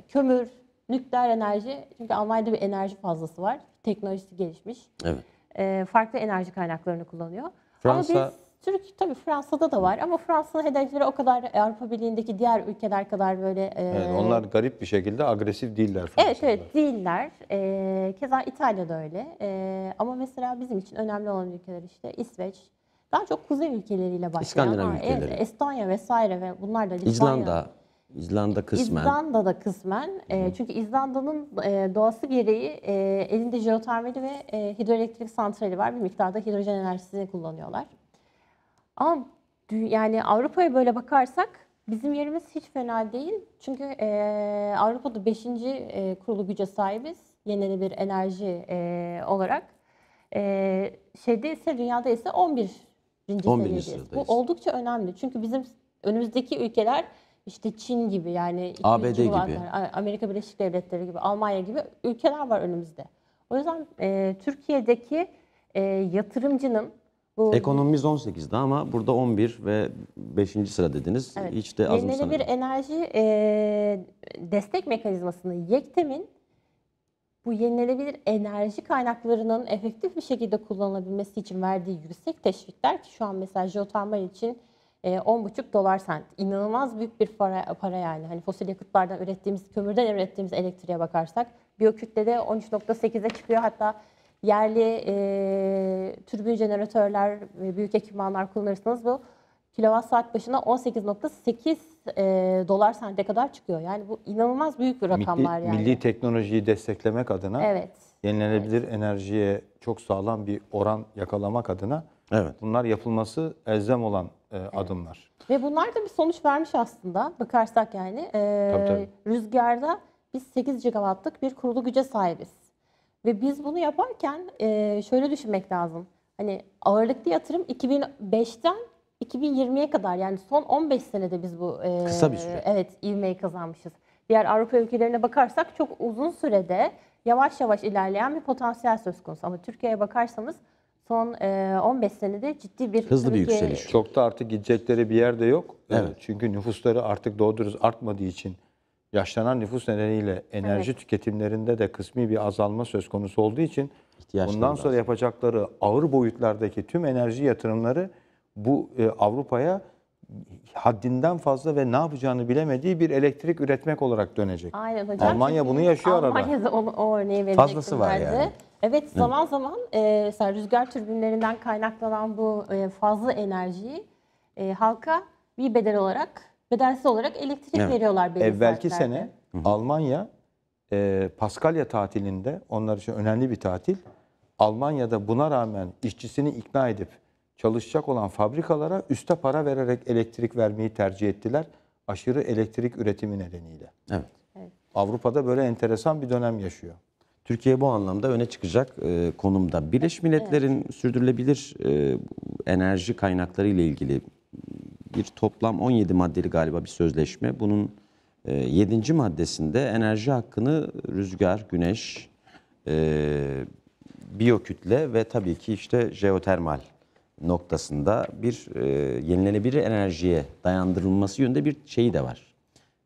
kömür, nükleer enerji. Çünkü Almanya'da bir enerji fazlası var. Teknolojisi gelişmiş. Evet. E, farklı enerji kaynaklarını kullanıyor. Fransa Ama biz Türkiye tabii Fransa'da da var ama Fransa'nın hedefleri o kadar Avrupa Birliği'ndeki diğer ülkeler kadar böyle... E, yani onlar garip bir şekilde agresif değiller Fransa'da. Evet evet değiller. E, keza İtalya'da öyle. E, ama mesela bizim için önemli olan ülkeler işte İsveç, daha çok kuzey ülkeleriyle başlıyor İskandinav ama ülkeleri. Evet, Estonya vesaire ve bunlar da Litvanya. İzlanda. İzlanda kısmen. İzlanda da kısmen. E, çünkü İzlanda'nın e, doğası gereği e, elinde jeotermali ve e, hidroelektrik santrali var. Bir miktarda hidrojen enerjisini kullanıyorlar. Ama yani Avrupa'ya böyle bakarsak bizim yerimiz hiç fena değil. Çünkü e, Avrupa'da 5. E, kurulu güce sahibiz. bir enerji e, olarak. E, şeyde ise dünyada ise 11. 11. seviyedeyiz. Bu oldukça önemli. Çünkü bizim önümüzdeki ülkeler işte Çin gibi yani ABD gibi, Amerika Birleşik Devletleri gibi, Almanya gibi ülkeler var önümüzde. O yüzden e, Türkiye'deki e, yatırımcının bu... Ekonomimiz 18'de ama burada 11 ve 5. sıra dediniz. Evet. Hiç de azımsanıyor. bir enerji e, destek mekanizmasını YEKTEM'in bu yenilenebilir enerji kaynaklarının efektif bir şekilde kullanılabilmesi için verdiği yüksek teşvikler ki şu an mesela jeotermal için 10,5 e, dolar sent. İnanılmaz büyük bir para, para yani. Hani fosil yakıtlardan ürettiğimiz, kömürden ürettiğimiz elektriğe bakarsak biyokütlede 13.8'e çıkıyor. Hatta yerli e, türbin jeneratörler ve büyük ekipmanlar kullanırsanız bu kilowatt saat başına 18.8 e, dolar sente kadar çıkıyor. Yani bu inanılmaz büyük bir rakamlar milli, yani. Milli teknolojiyi desteklemek adına evet. yenilenebilir evet. enerjiye çok sağlam bir oran yakalamak adına evet. bunlar yapılması elzem olan e, evet. adımlar. Ve bunlar da bir sonuç vermiş aslında bakarsak yani. E, tabii, tabii. Rüzgarda biz 8 gigawattlık bir kurulu güce sahibiz. Ve biz bunu yaparken e, şöyle düşünmek lazım. Hani ağırlıklı yatırım 2005'ten 2020'ye kadar yani son 15 senede biz bu e, kısa bir süre. Evet, ivmeyi kazanmışız. Diğer Avrupa ülkelerine bakarsak çok uzun sürede yavaş yavaş ilerleyen bir potansiyel söz konusu. Ama Türkiye'ye bakarsanız son e, 15 senede ciddi bir hızlı Türkiye... bir yükseliş. Çok da artık gidecekleri bir yerde yok. Evet. Çünkü nüfusları artık doğduruz artmadığı için yaşlanan nüfus nedeniyle enerji evet. tüketimlerinde de kısmi bir azalma söz konusu olduğu için bundan sonra lazım. yapacakları ağır boyutlardaki tüm enerji yatırımları bu e, Avrupa'ya haddinden fazla ve ne yapacağını bilemediği bir elektrik üretmek olarak dönecek. Aynen hocam. Almanya bunu yaşıyor Almanya'da arada. Almanya'da o örneği verecektim Fazlası var bence. yani. Evet zaman Hı. zaman e, mesela rüzgar türbinlerinden kaynaklanan bu e, fazla enerjiyi e, halka bir bedel olarak bedelsiz olarak elektrik Evet. veriyorlar belli Evvelki saatlerde. sene Almanya e, Paskalya tatilinde onlar için önemli bir tatil. Almanya'da buna rağmen işçisini ikna edip çalışacak olan fabrikalara üste para vererek elektrik vermeyi tercih ettiler. Aşırı elektrik üretimi nedeniyle. Evet. Avrupa'da böyle enteresan bir dönem yaşıyor. Türkiye bu anlamda öne çıkacak e, konumda. Birleşmiş Milletler'in sürdürülebilir e, enerji kaynakları ile ilgili bir toplam 17 maddeli galiba bir sözleşme. Bunun 7. E, maddesinde enerji hakkını rüzgar, güneş, e, biyokütle ve tabii ki işte jeotermal noktasında bir e, yenilenebilir enerjiye dayandırılması yönünde bir şeyi de var.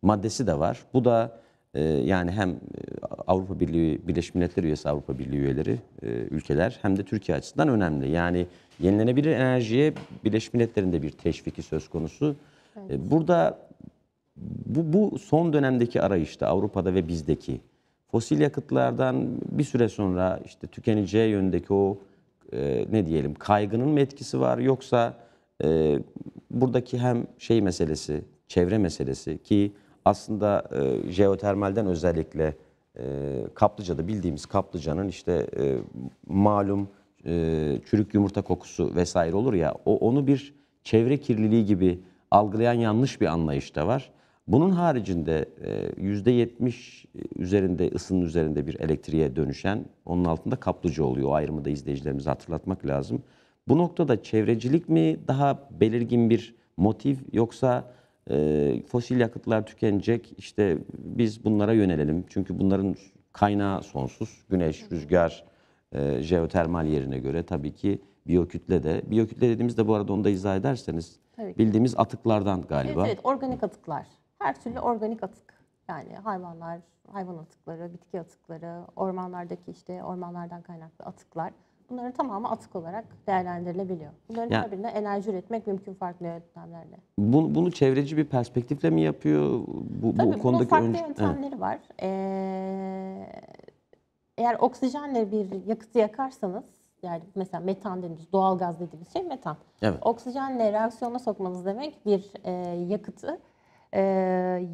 Maddesi de var. Bu da ee, yani hem e, Avrupa Birliği, Birleşmiş Milletler üyesi Avrupa Birliği üyeleri e, ülkeler hem de Türkiye açısından önemli. Yani yenilenebilir enerjiye Birleşmiş Milletler'in de bir teşviki söz konusu. Evet. Ee, burada bu, bu son dönemdeki arayışta Avrupa'da ve bizdeki fosil yakıtlardan bir süre sonra işte tükeneceği yöndeki o e, ne diyelim kaygının mı etkisi var yoksa buradaki hem şey meselesi, çevre meselesi ki aslında e, jeotermalden özellikle e, kaplıcada bildiğimiz kaplıcanın işte e, malum e, çürük yumurta kokusu vesaire olur ya o onu bir çevre kirliliği gibi algılayan yanlış bir anlayış da var. Bunun haricinde e, yüzde yetmiş üzerinde ısının üzerinde bir elektriğe dönüşen onun altında kaplıcı oluyor. O ayrımı da izleyicilerimize hatırlatmak lazım. Bu noktada çevrecilik mi daha belirgin bir motif yoksa e, fosil yakıtlar tükenecek. İşte biz bunlara yönelelim. Çünkü bunların kaynağı sonsuz. Güneş, rüzgar, e, jeotermal yerine göre tabii ki biyokütle de. Biyokütle dediğimizde bu arada onu da izah ederseniz tabii bildiğimiz atıklardan galiba. Evet, evet organik atıklar. Her türlü organik atık. Yani hayvanlar, hayvan atıkları, bitki atıkları, ormanlardaki işte ormanlardan kaynaklı atıklar. Bunların tamamı atık olarak değerlendirilebiliyor. Bunların yani, her enerji üretmek mümkün farklı yöntemlerle. Bunu, bunu çevreci bir perspektifle mi yapıyor? Bu, Tabii bu konudaki farklı önce... yöntemleri var. Ee, eğer oksijenle bir yakıtı yakarsanız yani mesela metan dediğimiz doğal gaz dediğimiz şey metan. Evet. Oksijenle reaksiyona sokmanız demek bir e, yakıtı e,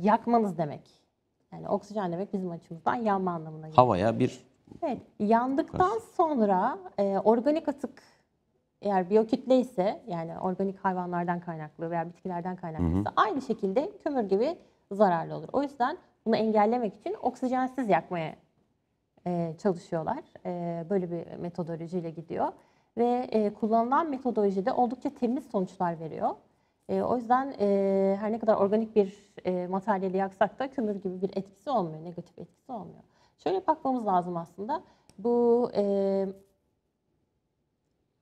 yakmanız demek. Yani oksijen demek bizim açımızdan yanma anlamına geliyor. Havaya bir Evet, yandıktan Kas. sonra e, organik atık eğer biyokütle ise yani organik hayvanlardan kaynaklı veya bitkilerden kaynaklı ise aynı şekilde kömür gibi zararlı olur. O yüzden bunu engellemek için oksijensiz yakmaya e, çalışıyorlar. E, böyle bir metodolojiyle gidiyor. Ve e, kullanılan metodoloji de oldukça temiz sonuçlar veriyor. E, o yüzden e, her ne kadar organik bir e, materyali yaksak da kömür gibi bir etkisi olmuyor, negatif etkisi olmuyor. Şöyle bakmamız lazım aslında. Bu e,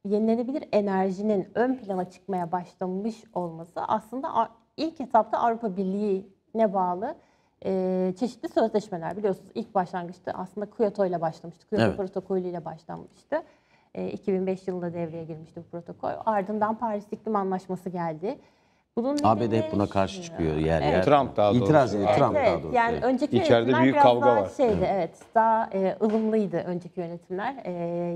yenilenebilir enerjinin ön plana çıkmaya başlamış olması aslında ilk etapta Avrupa Birliği'ne bağlı e, çeşitli sözleşmeler biliyorsunuz ilk başlangıçta aslında Kyoto ile başlamıştı. Kyoto evet. protokolü ile başlamıştı E, 2005 yılında devreye girmişti bu protokol. Ardından Paris İklim Anlaşması geldi. Bunun ABD hep buna karşı çıkıyor yer Evet. yer. Trump daha doğrusu. İtiraz ediyor. Trump Evet, daha doğrusu. yani Evet. önceki İçeride büyük kavga var. şeydi, evet, daha e, ılımlıydı önceki yönetimler e,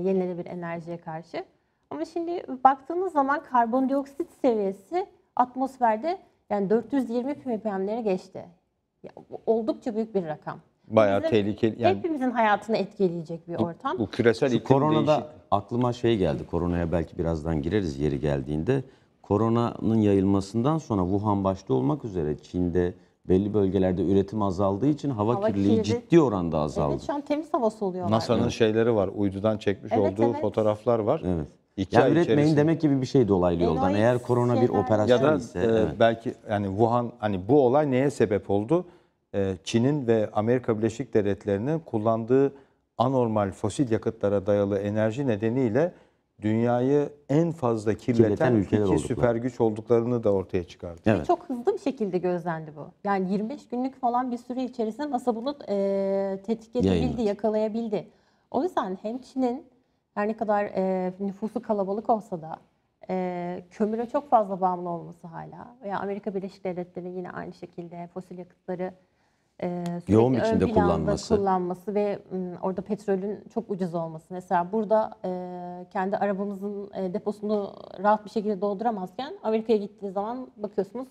yenilenebilir enerjiye karşı. Ama şimdi baktığımız zaman karbondioksit seviyesi atmosferde yani 420 ppm'lere geçti. Ya, oldukça büyük bir rakam. Bayağı Bizim- tehlikeli. Yani Hepimizin hayatını etkileyecek bir ortam. bu küresel Şu iklim koronada aklıma şey geldi. Koronaya belki birazdan gireriz yeri geldiğinde koronanın yayılmasından sonra Wuhan başta olmak üzere Çin'de belli bölgelerde üretim azaldığı için hava, hava kirliliği kirli. ciddi oranda azaldı. Evet şu an temiz havası oluyor. NASA'nın evet. şeyleri var. Uydudan çekmiş evet, olduğu evet. fotoğraflar var. Evet. İki yani üretmeyin içerisinde. demek gibi bir şey dolaylı yoldan. Elois Eğer korona bir operasyon ya da, ise. E, evet. Belki yani Wuhan hani bu olay neye sebep oldu? E, Çin'in ve Amerika Birleşik Devletleri'nin kullandığı anormal fosil yakıtlara dayalı enerji nedeniyle dünyayı en fazla kirleten, kirleten ülkeler iki süper güç olduklarını da ortaya çıkardı. Evet. çok hızlı bir şekilde gözlendi bu. Yani 25 günlük falan bir süre içerisinde NASA bunu e, tetik edebildi, yakalayabildi. O yüzden hem Çin'in her ne kadar e, nüfusu kalabalık olsa da e, kömüre çok fazla bağımlı olması hala veya Amerika Birleşik Devletleri yine aynı şekilde fosil yakıtları e, yoğun biçimde kullanması. kullanması ve m, orada petrolün çok ucuz olması. Mesela burada e, kendi arabamızın e, deposunu rahat bir şekilde dolduramazken Amerika'ya gittiği zaman bakıyorsunuz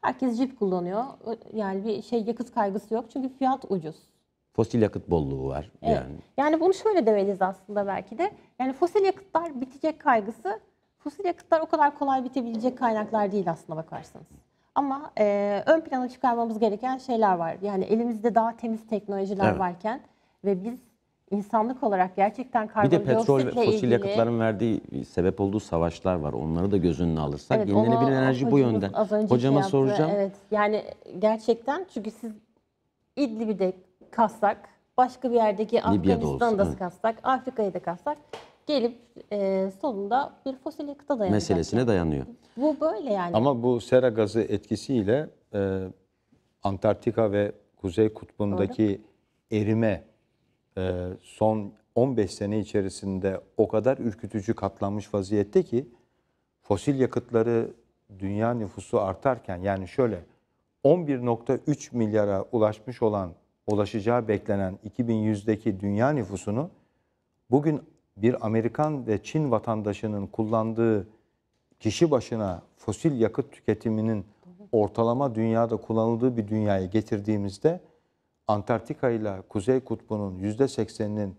herkes jip kullanıyor. Yani bir şey yakıt kaygısı yok çünkü fiyat ucuz. Fosil yakıt bolluğu var evet. yani. Yani bunu şöyle demeliyiz aslında belki de. Yani fosil yakıtlar bitecek kaygısı, fosil yakıtlar o kadar kolay bitebilecek kaynaklar değil aslında bakarsanız. Ama e, ön plana çıkarmamız gereken şeyler var. Yani elimizde daha temiz teknolojiler evet. varken ve biz insanlık olarak gerçekten karbondioksitle ilgili... Bir de petrol ve fosil ilgili... yakıtların verdiği sebep olduğu savaşlar var. Onları da göz önüne alırsak evet, yenilenebilir enerji bu yönden. Hocama şey soracağım. Evet, yani gerçekten çünkü siz İdlib'i de kassak, başka bir yerdeki Libya'da da olsun, kassak, Afrika'yı da kassak gelip e, sonunda bir fosil yakıta dayanacak. Meselesine dayanıyor. Bu böyle yani. Ama bu sera gazı etkisiyle e, Antarktika ve Kuzey Kutbu'ndaki Doğru. erime e, son 15 sene içerisinde o kadar ürkütücü katlanmış vaziyette ki fosil yakıtları dünya nüfusu artarken yani şöyle 11.3 milyara ulaşmış olan ulaşacağı beklenen 2100'deki dünya nüfusunu bugün bir Amerikan ve Çin vatandaşının kullandığı kişi başına fosil yakıt tüketiminin ortalama dünyada kullanıldığı bir dünyaya getirdiğimizde Antarktika ile Kuzey Kutbu'nun %80'inin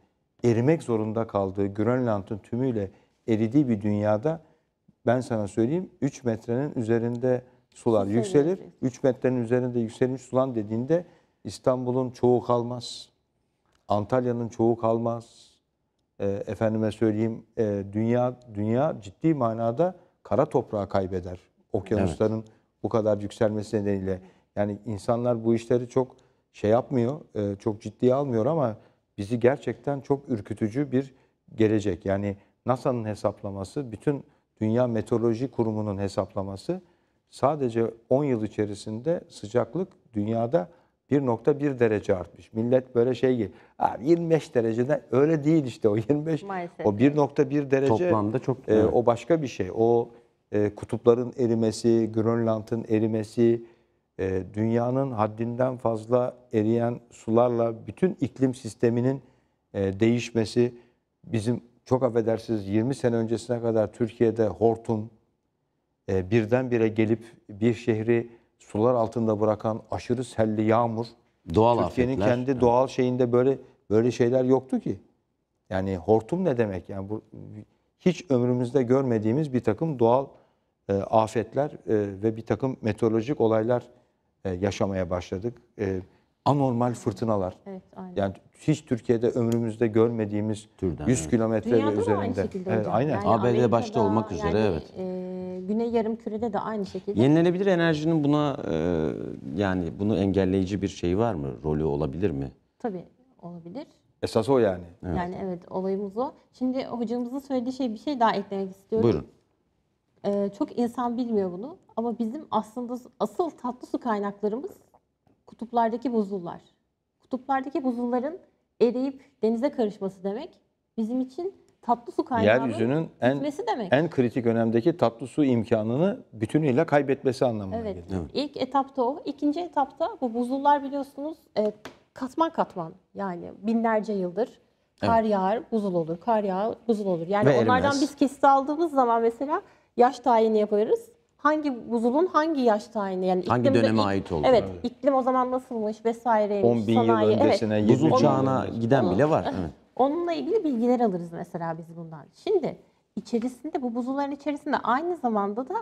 erimek zorunda kaldığı Grönland'ın tümüyle eridiği bir dünyada ben sana söyleyeyim 3 metrenin üzerinde sular yükselir. 3 metrenin üzerinde yükselmiş sulan dediğinde İstanbul'un çoğu kalmaz. Antalya'nın çoğu kalmaz e, efendime söyleyeyim e, dünya dünya ciddi manada kara toprağı kaybeder. Okyanusların evet. bu kadar yükselmesi nedeniyle. Yani insanlar bu işleri çok şey yapmıyor, e, çok ciddiye almıyor ama bizi gerçekten çok ürkütücü bir gelecek. Yani NASA'nın hesaplaması, bütün Dünya Meteoroloji Kurumu'nun hesaplaması sadece 10 yıl içerisinde sıcaklık dünyada 1.1 derece artmış. Millet böyle şey gibi. 25 dereceden öyle değil işte o 25. Maalesef. O 1.1 derece toplamda çok e, o başka bir şey. O e, kutupların erimesi, Grönland'ın erimesi, e, dünyanın haddinden fazla eriyen sularla bütün iklim sisteminin e, değişmesi bizim çok affedersiniz 20 sene öncesine kadar Türkiye'de hortum e, birdenbire gelip bir şehri sular altında bırakan aşırı selli yağmur doğal Türkiye'nin afetler. kendi doğal şeyinde böyle böyle şeyler yoktu ki. Yani hortum ne demek? Yani bu hiç ömrümüzde görmediğimiz bir takım doğal e, afetler e, ve bir takım meteorolojik olaylar e, yaşamaya başladık. E, anormal fırtınalar. Evet, aynen. Yani hiç Türkiye'de ömrümüzde görmediğimiz Türden, 100 evet. kilometre ve Dünyada da aynı şekilde Evet, aynen. Yani ABD Amerika'da, başta olmak üzere, yani, evet. e, Güney kürede de aynı şekilde. Yenilenebilir enerjinin buna e, yani bunu engelleyici bir şey var mı? Rolü olabilir mi? Tabii olabilir. Esas o yani. Yani evet olayımız o. Şimdi hocamızın söylediği şey bir şey daha eklemek istiyorum. Buyurun. Ee, çok insan bilmiyor bunu ama bizim aslında asıl tatlı su kaynaklarımız kutuplardaki buzullar. Kutuplardaki buzulların eriyip denize karışması demek bizim için tatlı su kaynağının yeryüzünün en demek. en kritik önemdeki tatlı su imkanını bütünüyle kaybetmesi anlamına evet. geliyor. Evet. İlk etapta o. İkinci etapta bu buzullar biliyorsunuz e, katman katman yani binlerce yıldır kar evet. yağar, buzul olur. Kar yağar, buzul olur. Yani Ve onlardan erimez. biz kesit aldığımız zaman mesela yaş tayini yaparız hangi buzulun hangi yaş tarihinde yani hangi iklimde, döneme ait olduğu. Evet, evet, iklim o zaman nasılmış vesaireymiş. 10 bin sanayi, yıl öncesine, evet, buzul çağına giden bile var. Evet. Onunla ilgili bilgiler alırız mesela biz bundan. Şimdi içerisinde bu buzulların içerisinde aynı zamanda da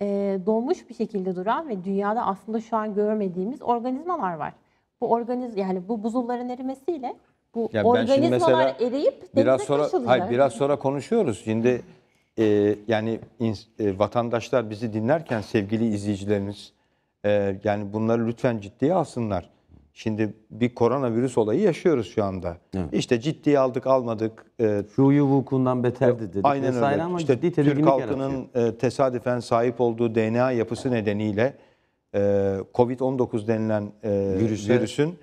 e, donmuş bir şekilde duran ve dünyada aslında şu an görmediğimiz organizmalar var. Bu organiz yani bu buzulların erimesiyle bu yani organizmalar eriyip denize biraz sonra, Hayır, biraz sonra konuşuyoruz. Şimdi e, yani in, e, vatandaşlar bizi dinlerken sevgili izleyicilerimiz e, yani bunları lütfen ciddiye alsınlar. Şimdi bir koronavirüs olayı yaşıyoruz şu anda. Evet. İşte ciddiye aldık almadık. E, Şuyu beterdi dedi. Aynen öyle. Ama işte Türk halkının e, tesadüfen sahip olduğu DNA yapısı nedeniyle e, Covid-19 denilen e, Virüse, virüsün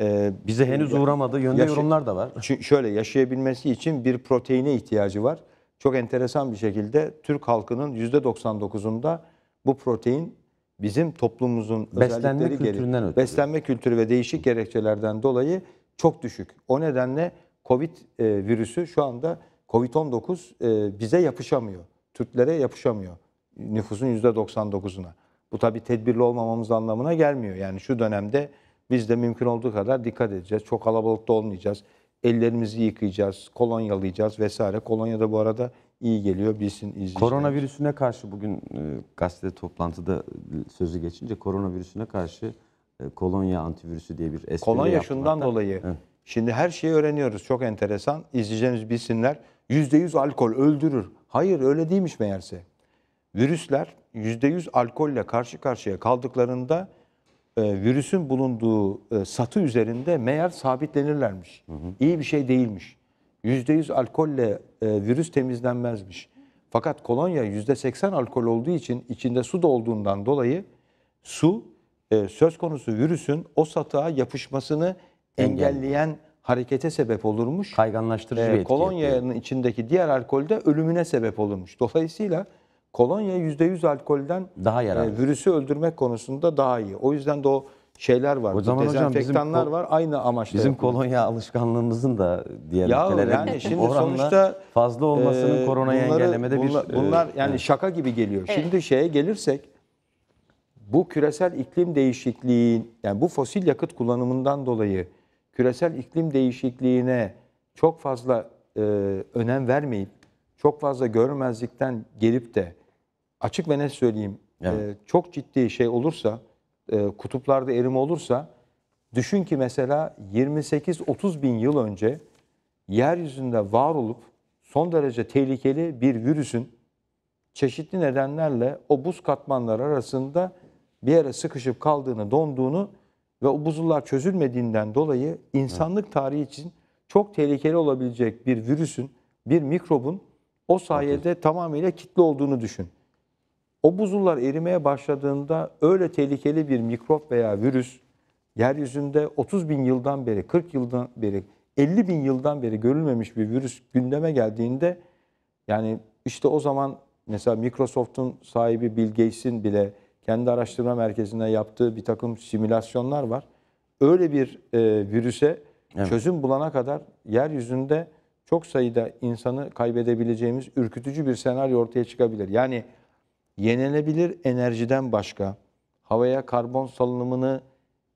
e, bize henüz uğramadığı yönde yaşa- yorumlar da var. Şöyle yaşayabilmesi için bir proteine ihtiyacı var çok enteresan bir şekilde Türk halkının %99'unda bu protein bizim toplumumuzun beslenme kültüründen ötürü. Beslenme kültürü ve değişik gerekçelerden dolayı çok düşük. O nedenle Covid e, virüsü şu anda Covid-19 e, bize yapışamıyor. Türklere yapışamıyor. Nüfusun %99'una. Bu tabii tedbirli olmamamız anlamına gelmiyor. Yani şu dönemde biz de mümkün olduğu kadar dikkat edeceğiz. Çok kalabalıkta olmayacağız ellerimizi yıkayacağız, kolonyalayacağız vesaire. Kolonya da bu arada iyi geliyor bilsin izleyiciler. Koronavirüsüne karşı bugün e, gazete toplantıda e, sözü geçince koronavirüsüne karşı e, kolonya antivirüsü diye bir espri Kolonya yapmakta. şundan dolayı. Hı. Şimdi her şeyi öğreniyoruz. Çok enteresan. İzleyeceğimiz bilsinler. %100 alkol öldürür. Hayır öyle değilmiş meğerse. Virüsler %100 alkolle karşı karşıya kaldıklarında e, virüsün bulunduğu e, satı üzerinde meğer sabitlenirlermiş. Hı hı. İyi bir şey değilmiş. %100 alkolle e, virüs temizlenmezmiş. Fakat kolonya %80 alkol olduğu için içinde su da olduğundan dolayı su söz konusu virüsün o satığa yapışmasını engelleyen harekete sebep olurmuş. Kayganlaştırıcı bir etki. Kolonyanın içindeki diğer alkolde de ölümüne sebep olurmuş. Dolayısıyla kolonya %100 alkolden daha yararlı. E, virüsü öldürmek konusunda daha iyi. O yüzden de o şeyler var. O zaman dezenfektanlar hocam, var aynı amaçla. Bizim yapıyor. kolonya alışkanlığımızın da diğer ya ülkelere yani şimdi sonuçta fazla olmasının e, koronayı bunları, engellemede bunla, bir e, bunlar e, yani e. şaka gibi geliyor. Evet. Şimdi şeye gelirsek bu küresel iklim değişikliği yani bu fosil yakıt kullanımından dolayı küresel iklim değişikliğine çok fazla e, önem vermeyip çok fazla görmezlikten gelip de açık ve net söyleyeyim. Evet. E, çok ciddi şey olursa, e, kutuplarda erime olursa düşün ki mesela 28-30 bin yıl önce yeryüzünde var olup son derece tehlikeli bir virüsün çeşitli nedenlerle o buz katmanları arasında bir yere sıkışıp kaldığını, donduğunu ve o buzullar çözülmediğinden dolayı insanlık tarihi için çok tehlikeli olabilecek bir virüsün, bir mikrobun o sayede evet. tamamıyla kitli olduğunu düşün. O buzullar erimeye başladığında öyle tehlikeli bir mikrop veya virüs yeryüzünde 30 bin yıldan beri, 40 yıldan beri, 50 bin yıldan beri görülmemiş bir virüs gündeme geldiğinde yani işte o zaman mesela Microsoft'un sahibi Bill Gates'in bile kendi araştırma merkezine yaptığı bir takım simülasyonlar var. Öyle bir e, virüse evet. çözüm bulana kadar yeryüzünde çok sayıda insanı kaybedebileceğimiz ürkütücü bir senaryo ortaya çıkabilir. Yani yenilebilir enerjiden başka havaya karbon salınımını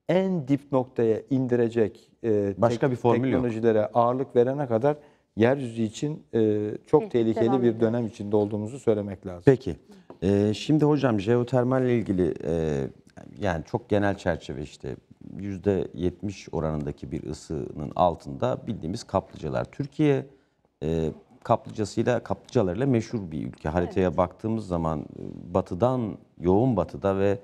en dip noktaya indirecek e, başka tek, bir formül teknolojilere yok. ağırlık verene kadar yeryüzü için e, çok Peki, tehlikeli bir dönem içinde olduğumuzu söylemek lazım. Peki. E, şimdi hocam jeotermal ile ilgili e, yani çok genel çerçeve işte %70 oranındaki bir ısının altında bildiğimiz kaplıcalar. Türkiye e, kaplıcasıyla kaplıcalarıyla meşhur bir ülke. Haritaya evet. baktığımız zaman batıdan yoğun batıda ve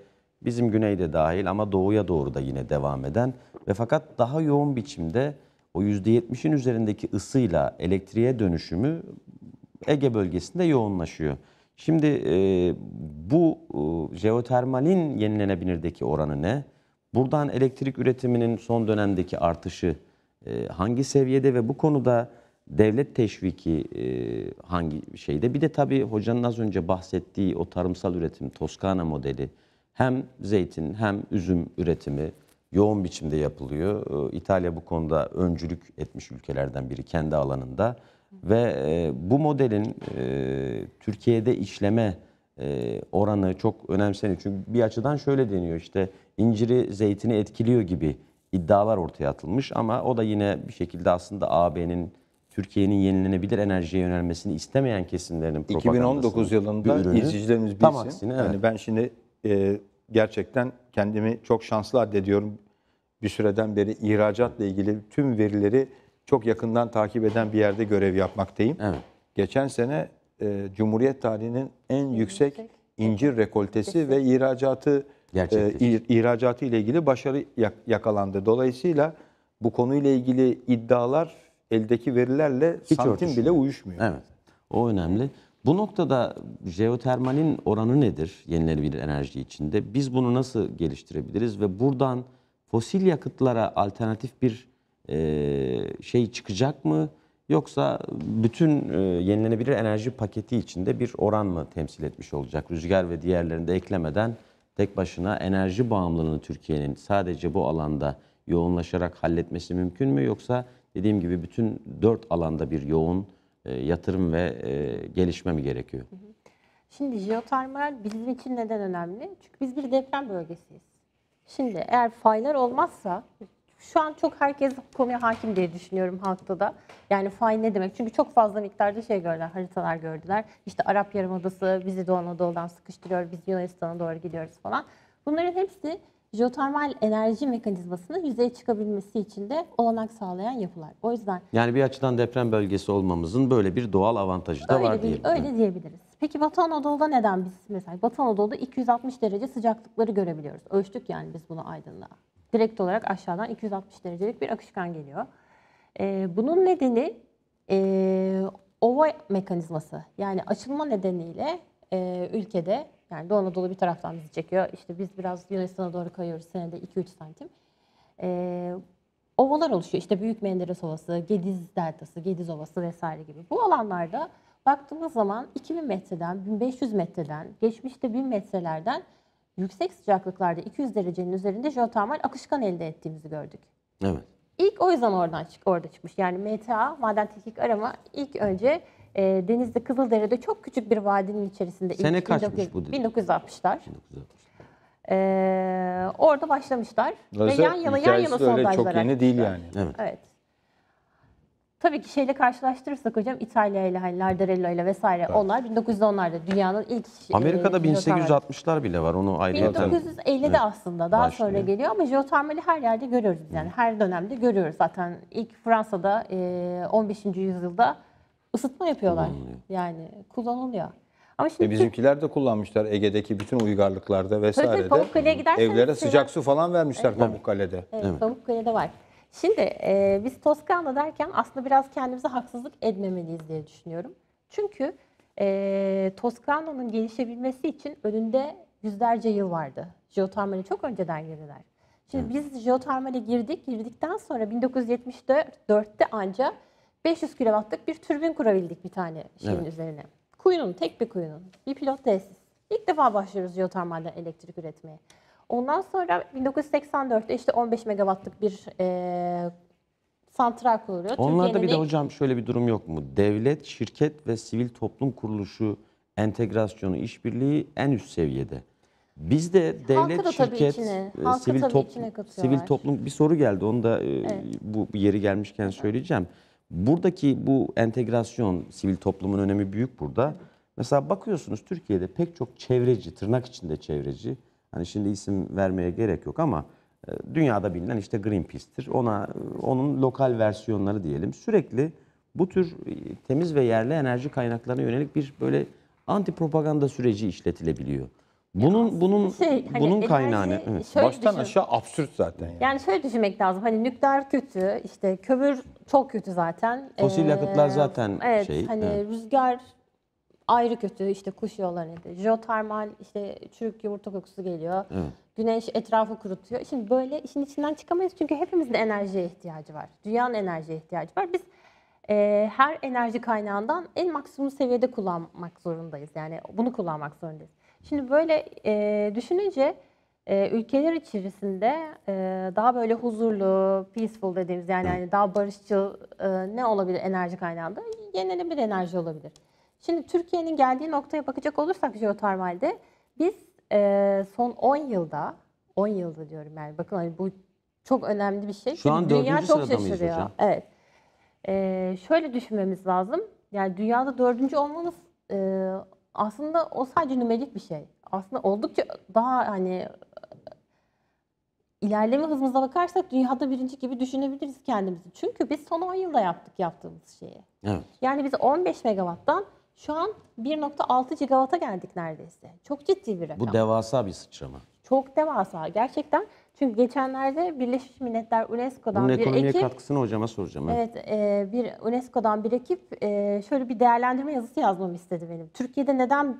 bizim güneyde dahil ama doğuya doğru da yine devam eden ve fakat daha yoğun biçimde o %70'in üzerindeki ısıyla elektriğe dönüşümü Ege bölgesinde yoğunlaşıyor. Şimdi e, bu e, jeotermalin yenilenebilirdeki oranı ne? Buradan elektrik üretiminin son dönemdeki artışı e, hangi seviyede ve bu konuda devlet teşviki e, hangi şeyde bir de tabii hocanın az önce bahsettiği o tarımsal üretim Toskana modeli hem zeytin hem üzüm üretimi yoğun biçimde yapılıyor. E, İtalya bu konuda öncülük etmiş ülkelerden biri kendi alanında ve e, bu modelin e, Türkiye'de işleme e, oranı çok önemseniyor. Çünkü bir açıdan şöyle deniyor işte inciri zeytini etkiliyor gibi iddialar ortaya atılmış ama o da yine bir şekilde aslında AB'nin Türkiye'nin yenilenebilir enerjiye yönelmesini istemeyen kesimlerin propagandası. 2019 yılında ürünü. izleyicilerimiz bilsin. Tam aksine, evet. yani ben şimdi e, gerçekten kendimi çok şanslı addediyorum. Bir süreden beri ihracatla ilgili tüm verileri çok yakından takip eden bir yerde görev yapmaktayım. Evet. Geçen sene e, Cumhuriyet tarihinin en yüksek, incir rekoltesi ve ihracatı e, ihracatı ile ilgili başarı yak, yakalandı. Dolayısıyla bu konuyla ilgili iddialar eldeki verilerle Hiç santim örtüşmüyor. bile uyuşmuyor. Evet. O önemli. Bu noktada jeotermalin oranı nedir yenilenebilir enerji içinde? Biz bunu nasıl geliştirebiliriz ve buradan fosil yakıtlara alternatif bir e, şey çıkacak mı? Yoksa bütün e, yenilenebilir enerji paketi içinde bir oran mı temsil etmiş olacak? Rüzgar ve diğerlerini de eklemeden tek başına enerji bağımlılığını Türkiye'nin sadece bu alanda yoğunlaşarak halletmesi mümkün mü? Yoksa dediğim gibi bütün dört alanda bir yoğun e, yatırım ve e, gelişme mi gerekiyor? Şimdi jeotermal bizim için neden önemli? Çünkü biz bir deprem bölgesiyiz. Şimdi eğer faylar olmazsa şu an çok herkes konuya hakim diye düşünüyorum halkta da. Yani fay ne demek? Çünkü çok fazla miktarda şey gördüler, haritalar gördüler. İşte Arap Yarımadası bizi Doğu Anadolu'dan sıkıştırıyor, biz Yunanistan'a doğru gidiyoruz falan. Bunların hepsi jeotermal enerji mekanizmasının yüzeye çıkabilmesi için de olanak sağlayan yapılar. O yüzden Yani bir açıdan deprem bölgesi olmamızın böyle bir doğal avantajı da öyle, var bir, öyle diyebiliriz. Peki Batı Anadolu'da neden biz mesela Batı Anadolu'da 260 derece sıcaklıkları görebiliyoruz. Ölçtük yani biz bunu aydınlığa. Direkt olarak aşağıdan 260 derecelik bir akışkan geliyor. Ee, bunun nedeni e, ova mekanizması yani açılma nedeniyle e, ülkede yani Doğu Anadolu bir taraftan bizi çekiyor. İşte biz biraz Yunanistan'a doğru kayıyoruz senede 2-3 santim. Ee, ovalar oluşuyor. İşte Büyük Menderes Ovası, Gediz Deltası, Gediz Ovası vesaire gibi. Bu alanlarda baktığımız zaman 2000 metreden, 1500 metreden, geçmişte 1000 metrelerden yüksek sıcaklıklarda 200 derecenin üzerinde jeotermal akışkan elde ettiğimizi gördük. Evet. İlk o yüzden oradan çık, orada çıkmış. Yani MTA, maden teknik arama ilk önce e, ee, Denizli Kızıldere'de çok küçük bir vadinin içerisinde. Sene kaçmış bu? 1960'lar. 1960. Ee, orada başlamışlar. Nasıl? Ve yan yana yan yana sondajlar çok yeni değil yani. Evet. evet. Tabii ki şeyle karşılaştırırsak hocam İtalya ile hani ile vesaire evet. onlar 1910'larda dünyanın ilk Amerika'da e, 1860'lar bile var onu ayrı 1950'de evet. aslında daha Başlıyor. sonra geliyor ama jeotermali her yerde görüyoruz yani her dönemde görüyoruz zaten ilk Fransa'da e, 15. yüzyılda ısıtma yapıyorlar. Yani kullanılıyor. Ama şimdi E bizimkiler de kullanmışlar Ege'deki bütün uygarlıklarda vesairede. Evlere sıcak su falan vermişler Pamukkale'de. Evet, Pamukkale'de var. Şimdi e, biz Toskana derken aslında biraz kendimize haksızlık etmemeliyiz diye düşünüyorum. Çünkü e, Toskana'nın gelişebilmesi için önünde yüzlerce yıl vardı. Jeotermali çok önceden girdiler. Şimdi biz jeotermale girdik, girdikten sonra 1974'te anca 500 kilovatlık bir türbin kurabildik bir tane şeyin evet. üzerine. Kuyunun, tek bir kuyunun. Bir pilot tesis. İlk defa başlıyoruz jeotermalden elektrik üretmeye. Ondan sonra 1984'te işte 15 megawattlık bir e, santral kuruluyor. Onlarda bir de hocam şöyle bir durum yok mu? Devlet, şirket ve sivil toplum kuruluşu entegrasyonu, işbirliği en üst seviyede. Biz de devlet, da şirket, içine, sivil, top, sivil toplum bir soru geldi. Onu da e, evet. bu yeri gelmişken söyleyeceğim. Evet. Buradaki bu entegrasyon, sivil toplumun önemi büyük burada. Mesela bakıyorsunuz Türkiye'de pek çok çevreci, tırnak içinde çevreci. Hani şimdi isim vermeye gerek yok ama e, dünyada bilinen işte Greenpeace'tir. Ona onun lokal versiyonları diyelim. Sürekli bu tür e, temiz ve yerli enerji kaynaklarına yönelik bir böyle anti propaganda süreci işletilebiliyor. Bunun bunun Şey, hani bunun kaynağı ne? Evet. Baştan düşün- aşağı absürt zaten yani. Yani şöyle düşünmek lazım. Hani nükleer kötü, işte kömür çok kötü zaten. Fosil ee, yakıtlar zaten evet, şey, Hani evet. rüzgar ayrı kötü İşte kuş yollarında. Jeotermal işte çürük yumurta kokusu geliyor. Evet. Güneş etrafı kurutuyor. Şimdi böyle işin içinden çıkamayız çünkü hepimizin enerjiye ihtiyacı var. Dünyanın enerjiye ihtiyacı var. Biz e, her enerji kaynağından en maksimum seviyede kullanmak zorundayız. Yani bunu kullanmak zorundayız. Şimdi böyle e, düşününce e, ülkeler içerisinde e, daha böyle huzurlu, peaceful dediğimiz yani hani daha barışçıl e, ne olabilir enerji kaynağında? Yenilenebilir enerji olabilir. Şimdi Türkiye'nin geldiği noktaya bakacak olursak jeotermalde biz e, son 10 yılda 10 yılda diyorum yani bakın hani bu çok önemli bir şey. Şu Çünkü an dünya çok şaşırıyor. Hocam? Evet. E, şöyle düşünmemiz lazım. Yani dünyada dördüncü olmamız e, aslında o sadece nümerik bir şey. Aslında oldukça daha hani ilerleme hızımıza bakarsak dünyada birinci gibi düşünebiliriz kendimizi. Çünkü biz son 10 yılda yaptık yaptığımız şeyi. Evet. Yani biz 15 megawatttan şu an 1.6 gigawata geldik neredeyse. Çok ciddi bir rakam. Bu devasa bir sıçrama. Çok devasa. Gerçekten çünkü geçenlerde Birleşmiş Milletler UNESCO'dan Bunun bir ekip... Bunun ekonomiye katkısını hocama soracağım. Evet, e, bir UNESCO'dan bir ekip e, şöyle bir değerlendirme yazısı yazmamı istedi benim. Türkiye'de neden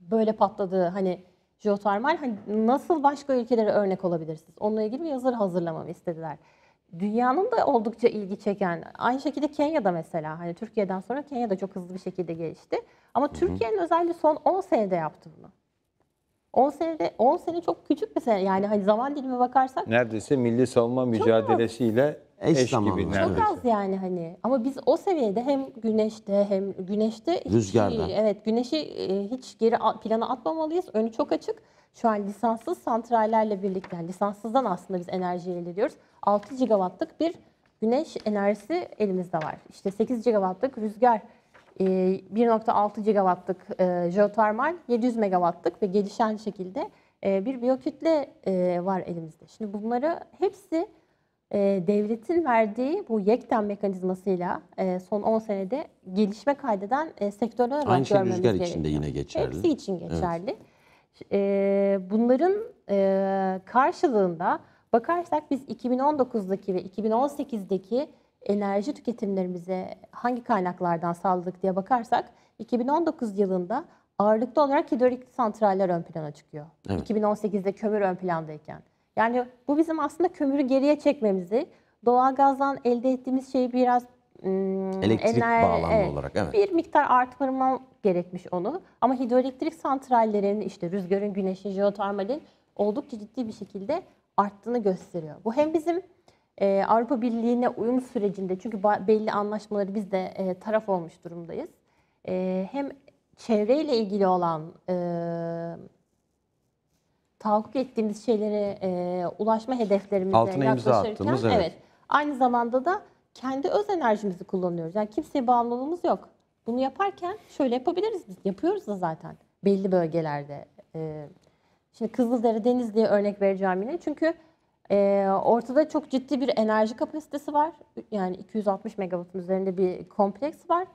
böyle patladı hani jeotermal, hani nasıl başka ülkelere örnek olabilirsiniz? Onunla ilgili bir yazı hazırlamamı istediler. Dünyanın da oldukça ilgi çeken, aynı şekilde Kenya'da mesela, hani Türkiye'den sonra Kenya'da çok hızlı bir şekilde gelişti. Ama Türkiye'nin özellikle son 10 senede yaptı bunu. 10 senede 10 sene çok küçük bir sene. Yani hani zaman dilime bakarsak neredeyse milli savunma mücadelesiyle eş, eş gibi neredeyse. Çok az yani hani. Ama biz o seviyede hem güneşte hem güneşte hiç, Rüzgarda. evet güneşi e, hiç geri plana atmamalıyız. Önü çok açık. Şu an lisanssız santrallerle birlikte yani lisanssızdan aslında biz enerji elde ediyoruz. 6 gigawattlık bir güneş enerjisi elimizde var. İşte 8 gigawattlık rüzgar 1.6 ee, gigawattlık e, jeotermal, 700 megawattlık ve gelişen şekilde e, bir biyokütle e, var elimizde. Şimdi bunları hepsi devletin verdiği bu yekten mekanizmasıyla son 10 senede gelişme kaydeden sektörler olarak Aynı şey görmemiz rüzgar gerekiyor. için de yine geçerli. Hepsi için geçerli. Evet. Bunların karşılığında bakarsak biz 2019'daki ve 2018'deki enerji tüketimlerimize hangi kaynaklardan sağladık diye bakarsak 2019 yılında ağırlıklı olarak hidrolik santraller ön plana çıkıyor. Evet. 2018'de kömür ön plandayken. Yani bu bizim aslında kömürü geriye çekmemizi, doğalgazdan elde ettiğimiz şeyi biraz elektrik ener, bağlamlı evet, olarak evet. bir miktar artırmam gerekmiş onu. Ama hidroelektrik santrallerin işte rüzgarın, güneşin, jeotermalin oldukça ciddi bir şekilde arttığını gösteriyor. Bu hem bizim e, Avrupa Birliği'ne uyum sürecinde çünkü belli anlaşmaları biz de e, taraf olmuş durumdayız. E, hem çevreyle ilgili olan e, tahakkuk ettiğimiz şeylere e, ulaşma hedeflerimize Altına yaklaşırken attığımız, evet. evet aynı zamanda da kendi öz enerjimizi kullanıyoruz. Yani kimseye bağımlılığımız yok. Bunu yaparken şöyle yapabiliriz biz. Yapıyoruz da zaten belli bölgelerde. E, şimdi Kızıldere Denizli'ye örnek vereceğim yine. Çünkü e, ortada çok ciddi bir enerji kapasitesi var. Yani 260 megawattın üzerinde bir kompleks var.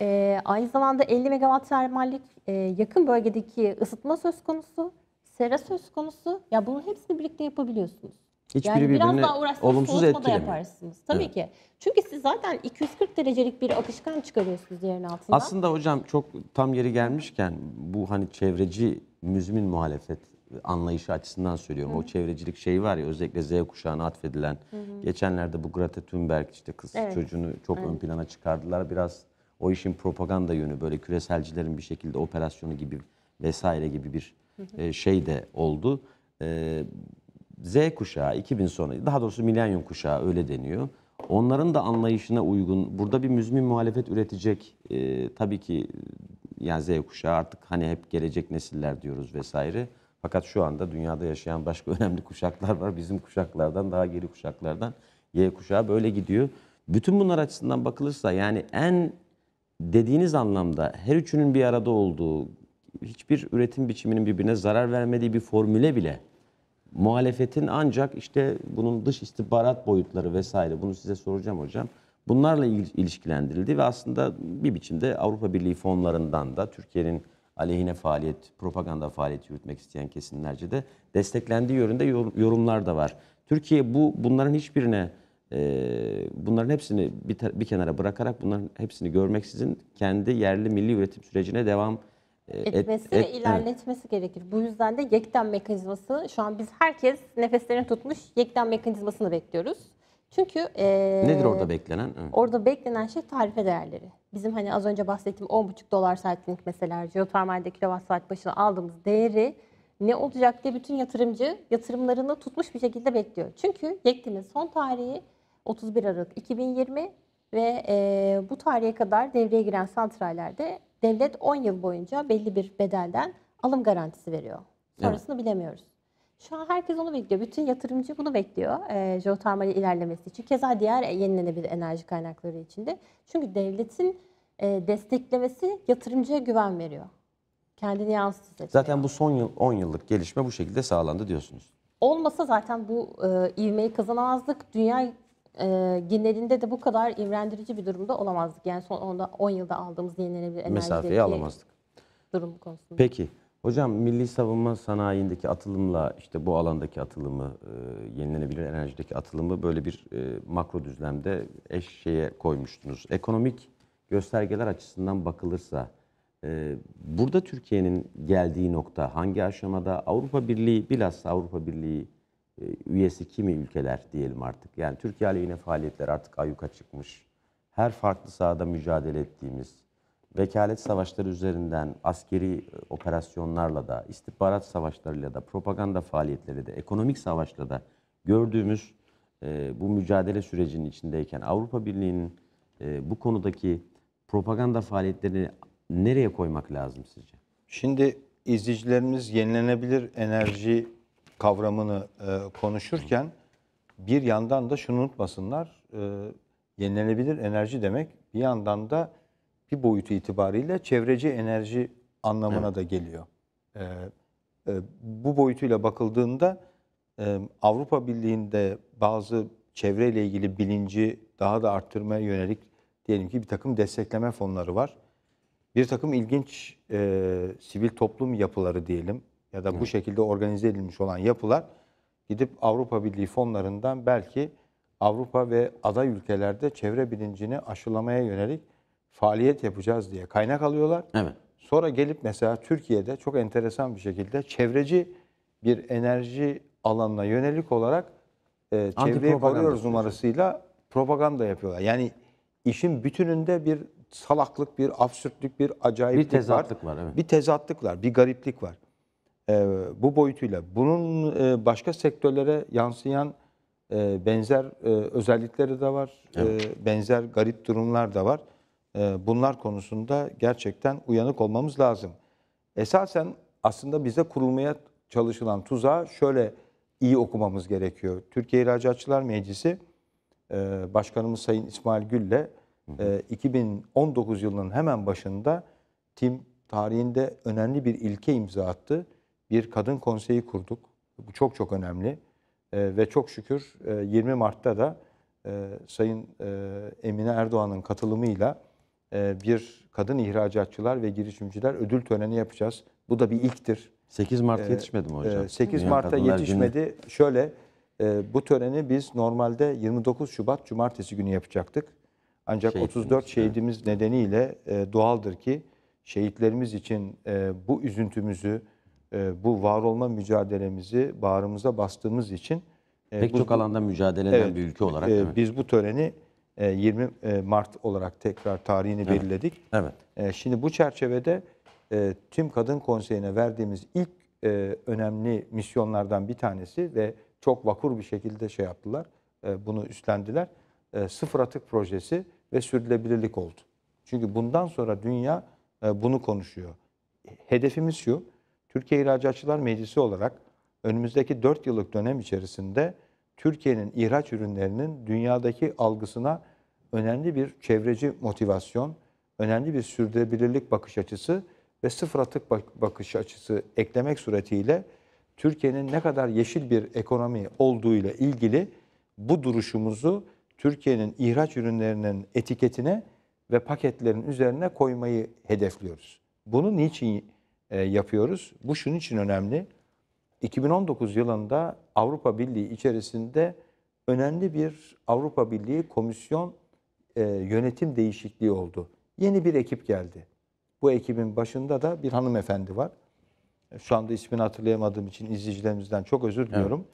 E, aynı zamanda 50 megawatt termallik e, yakın bölgedeki ısıtma söz konusu, sera söz konusu. Ya bunun hepsini birlikte yapabiliyorsunuz. Hiçbiri yani birbirine biraz daha olumsuz etkilemiyor. Da yaparsınız. Tabii evet. ki. Çünkü siz zaten 240 derecelik bir akışkan çıkarıyorsunuz yerin altından. Aslında hocam çok tam yeri gelmişken bu hani çevreci müzmin muhalefet anlayışı açısından söylüyorum. Hı. O çevrecilik şeyi var ya özellikle Z kuşağına atfedilen. Hı hı. Geçenlerde bu Greta Thunberg işte kız evet. çocuğunu çok evet. ön plana çıkardılar. Biraz o işin propaganda yönü böyle küreselcilerin bir şekilde operasyonu gibi vesaire gibi bir hı hı. E, şey de oldu. E, Z kuşağı 2000 sonra daha doğrusu milenyum kuşağı öyle deniyor. Onların da anlayışına uygun burada bir müzmin muhalefet üretecek e, tabii ki yani Z kuşağı artık hani hep gelecek nesiller diyoruz vesaire. Fakat şu anda dünyada yaşayan başka önemli kuşaklar var. Bizim kuşaklardan daha geri kuşaklardan Y kuşağı böyle gidiyor. Bütün bunlar açısından bakılırsa yani en dediğiniz anlamda her üçünün bir arada olduğu, hiçbir üretim biçiminin birbirine zarar vermediği bir formüle bile muhalefetin ancak işte bunun dış istihbarat boyutları vesaire bunu size soracağım hocam. Bunlarla ilişkilendirildi ve aslında bir biçimde Avrupa Birliği fonlarından da Türkiye'nin aleyhine faaliyet, propaganda faaliyeti yürütmek isteyen kesimlerce de desteklendiği yönünde yorumlar da var. Türkiye bu bunların hiçbirine e, bunların hepsini bir, bir kenara bırakarak bunların hepsini görmeksizin kendi yerli milli üretim sürecine devam e, etmesi et, ve ilerletmesi evet. gerekir. Bu yüzden de yekten mekanizması şu an biz herkes nefeslerini tutmuş yekten mekanizmasını bekliyoruz. Çünkü e, nedir orada beklenen? Evet. Orada beklenen şey tarife değerleri. Bizim hani az önce bahsettiğim 10,5 dolar saatlik mesela jeotermalde kilowatt saat başına aldığımız değeri ne olacak diye bütün yatırımcı yatırımlarını tutmuş bir şekilde bekliyor. Çünkü YEKDİ'nin son tarihi 31 Aralık 2020 ve e, bu tarihe kadar devreye giren santrallerde devlet 10 yıl boyunca belli bir bedelden alım garantisi veriyor. Sonrasını evet. bilemiyoruz. Şu an herkes onu bekliyor. Bütün yatırımcı bunu bekliyor. E, jeotermali ilerlemesi için. Keza diğer yenilenebilir enerji kaynakları için de. Çünkü devletin e, desteklemesi yatırımcıya güven veriyor. Kendini yansıtıyor. Zaten bu son yıl 10 yıllık gelişme bu şekilde sağlandı diyorsunuz. Olmasa zaten bu e, ivmeyi kazanamazdık. Dünya e, genelinde de bu kadar imrendirici bir durumda olamazdık. Yani son 10 yılda aldığımız yenilenebilir enerji mesafeyi alamazdık. Durum konusunda. Peki. Hocam milli savunma sanayindeki atılımla işte bu alandaki atılımı, e, yenilenebilir enerjideki atılımı böyle bir e, makro düzlemde eş şeye koymuştunuz. Ekonomik göstergeler açısından bakılırsa e, burada Türkiye'nin geldiği nokta hangi aşamada Avrupa Birliği bilhassa Avrupa Birliği e, üyesi kimi ülkeler diyelim artık. Yani Türkiye aleyhine faaliyetler artık ayyuka çıkmış. Her farklı sahada mücadele ettiğimiz vekalet savaşları üzerinden askeri e, operasyonlarla da, istihbarat savaşlarıyla da, propaganda faaliyetleri de, ekonomik savaşla da gördüğümüz e, bu mücadele sürecinin içindeyken Avrupa Birliği'nin e, bu konudaki propaganda faaliyetlerini nereye koymak lazım sizce? Şimdi izleyicilerimiz yenilenebilir enerji kavramını e, konuşurken bir yandan da şunu unutmasınlar. E, yenilenebilir enerji demek bir yandan da bir boyutu itibariyle çevreci enerji anlamına evet. da geliyor. Ee, e, bu boyutuyla bakıldığında e, Avrupa Birliği'nde bazı çevreyle ilgili bilinci daha da arttırmaya yönelik diyelim ki bir takım destekleme fonları var. Bir takım ilginç e, sivil toplum yapıları diyelim ya da bu evet. şekilde organize edilmiş olan yapılar gidip Avrupa Birliği fonlarından belki Avrupa ve aday ülkelerde çevre bilincini aşılamaya yönelik faaliyet yapacağız diye kaynak alıyorlar. Evet. Sonra gelip mesela Türkiye'de çok enteresan bir şekilde çevreci bir enerji alanına yönelik olarak e, çevreyi koruyoruz numarasıyla propaganda yapıyorlar. Yani işin bütününde bir salaklık, bir absürtlük, bir acayiplik bir tezatlık var. var evet. Bir tezatlık var, bir gariplik var. E, bu boyutuyla. Bunun e, başka sektörlere yansıyan e, benzer e, özellikleri de var. E, evet. E, benzer garip durumlar da var. Ee, bunlar konusunda gerçekten uyanık olmamız lazım. Esasen aslında bize kurulmaya çalışılan tuzağı şöyle iyi okumamız gerekiyor. Türkiye İhracatçılar Meclisi e, Başkanımız Sayın İsmail Gül'le 2019 e, yılının hemen başında tim tarihinde önemli bir ilke imza attı. Bir kadın konseyi kurduk. Bu çok çok önemli. E, ve çok şükür 20 Mart'ta da Sayın Emine Erdoğan'ın katılımıyla ee, bir kadın ihracatçılar ve girişimciler ödül töreni yapacağız. Bu da bir ilktir. 8 Mart ee, yetişmedi mi e, hocam? 8 Mart'ta yetişmedi. Günü. Şöyle e, bu töreni biz normalde 29 Şubat Cumartesi günü yapacaktık. Ancak Şehitimiz, 34 şehidimiz he. nedeniyle e, doğaldır ki şehitlerimiz için bu üzüntümüzü, bu var olma mücadelemizi bağrımıza bastığımız için... Pek bu, çok alanda mücadele eden evet, bir ülke olarak Biz bu töreni 20 e, e, Mart olarak tekrar tarihini evet. belirledik. Evet. E, şimdi bu çerçevede tüm kadın konseyine verdiğimiz ilk önemli misyonlardan bir tanesi ve çok vakur bir şekilde şey yaptılar. Bunu üstlendiler. Sıfır atık projesi ve sürdürülebilirlik oldu. Çünkü bundan sonra dünya bunu konuşuyor. Hedefimiz şu. Türkiye İhracatçılar Meclisi olarak önümüzdeki 4 yıllık dönem içerisinde Türkiye'nin ihraç ürünlerinin dünyadaki algısına önemli bir çevreci motivasyon, önemli bir sürdürülebilirlik bakış açısı ve sıfır atık bakış açısı eklemek suretiyle Türkiye'nin ne kadar yeşil bir ekonomi olduğuyla ilgili bu duruşumuzu Türkiye'nin ihraç ürünlerinin etiketine ve paketlerin üzerine koymayı hedefliyoruz. Bunu niçin e, yapıyoruz? Bu şunun için önemli. 2019 yılında Avrupa Birliği içerisinde önemli bir Avrupa Birliği komisyon e, yönetim değişikliği oldu. Yeni bir ekip geldi. Bu ekibin başında da bir hanımefendi var. Şu anda ismini hatırlayamadığım için izleyicilerimizden çok özür diliyorum. Evet.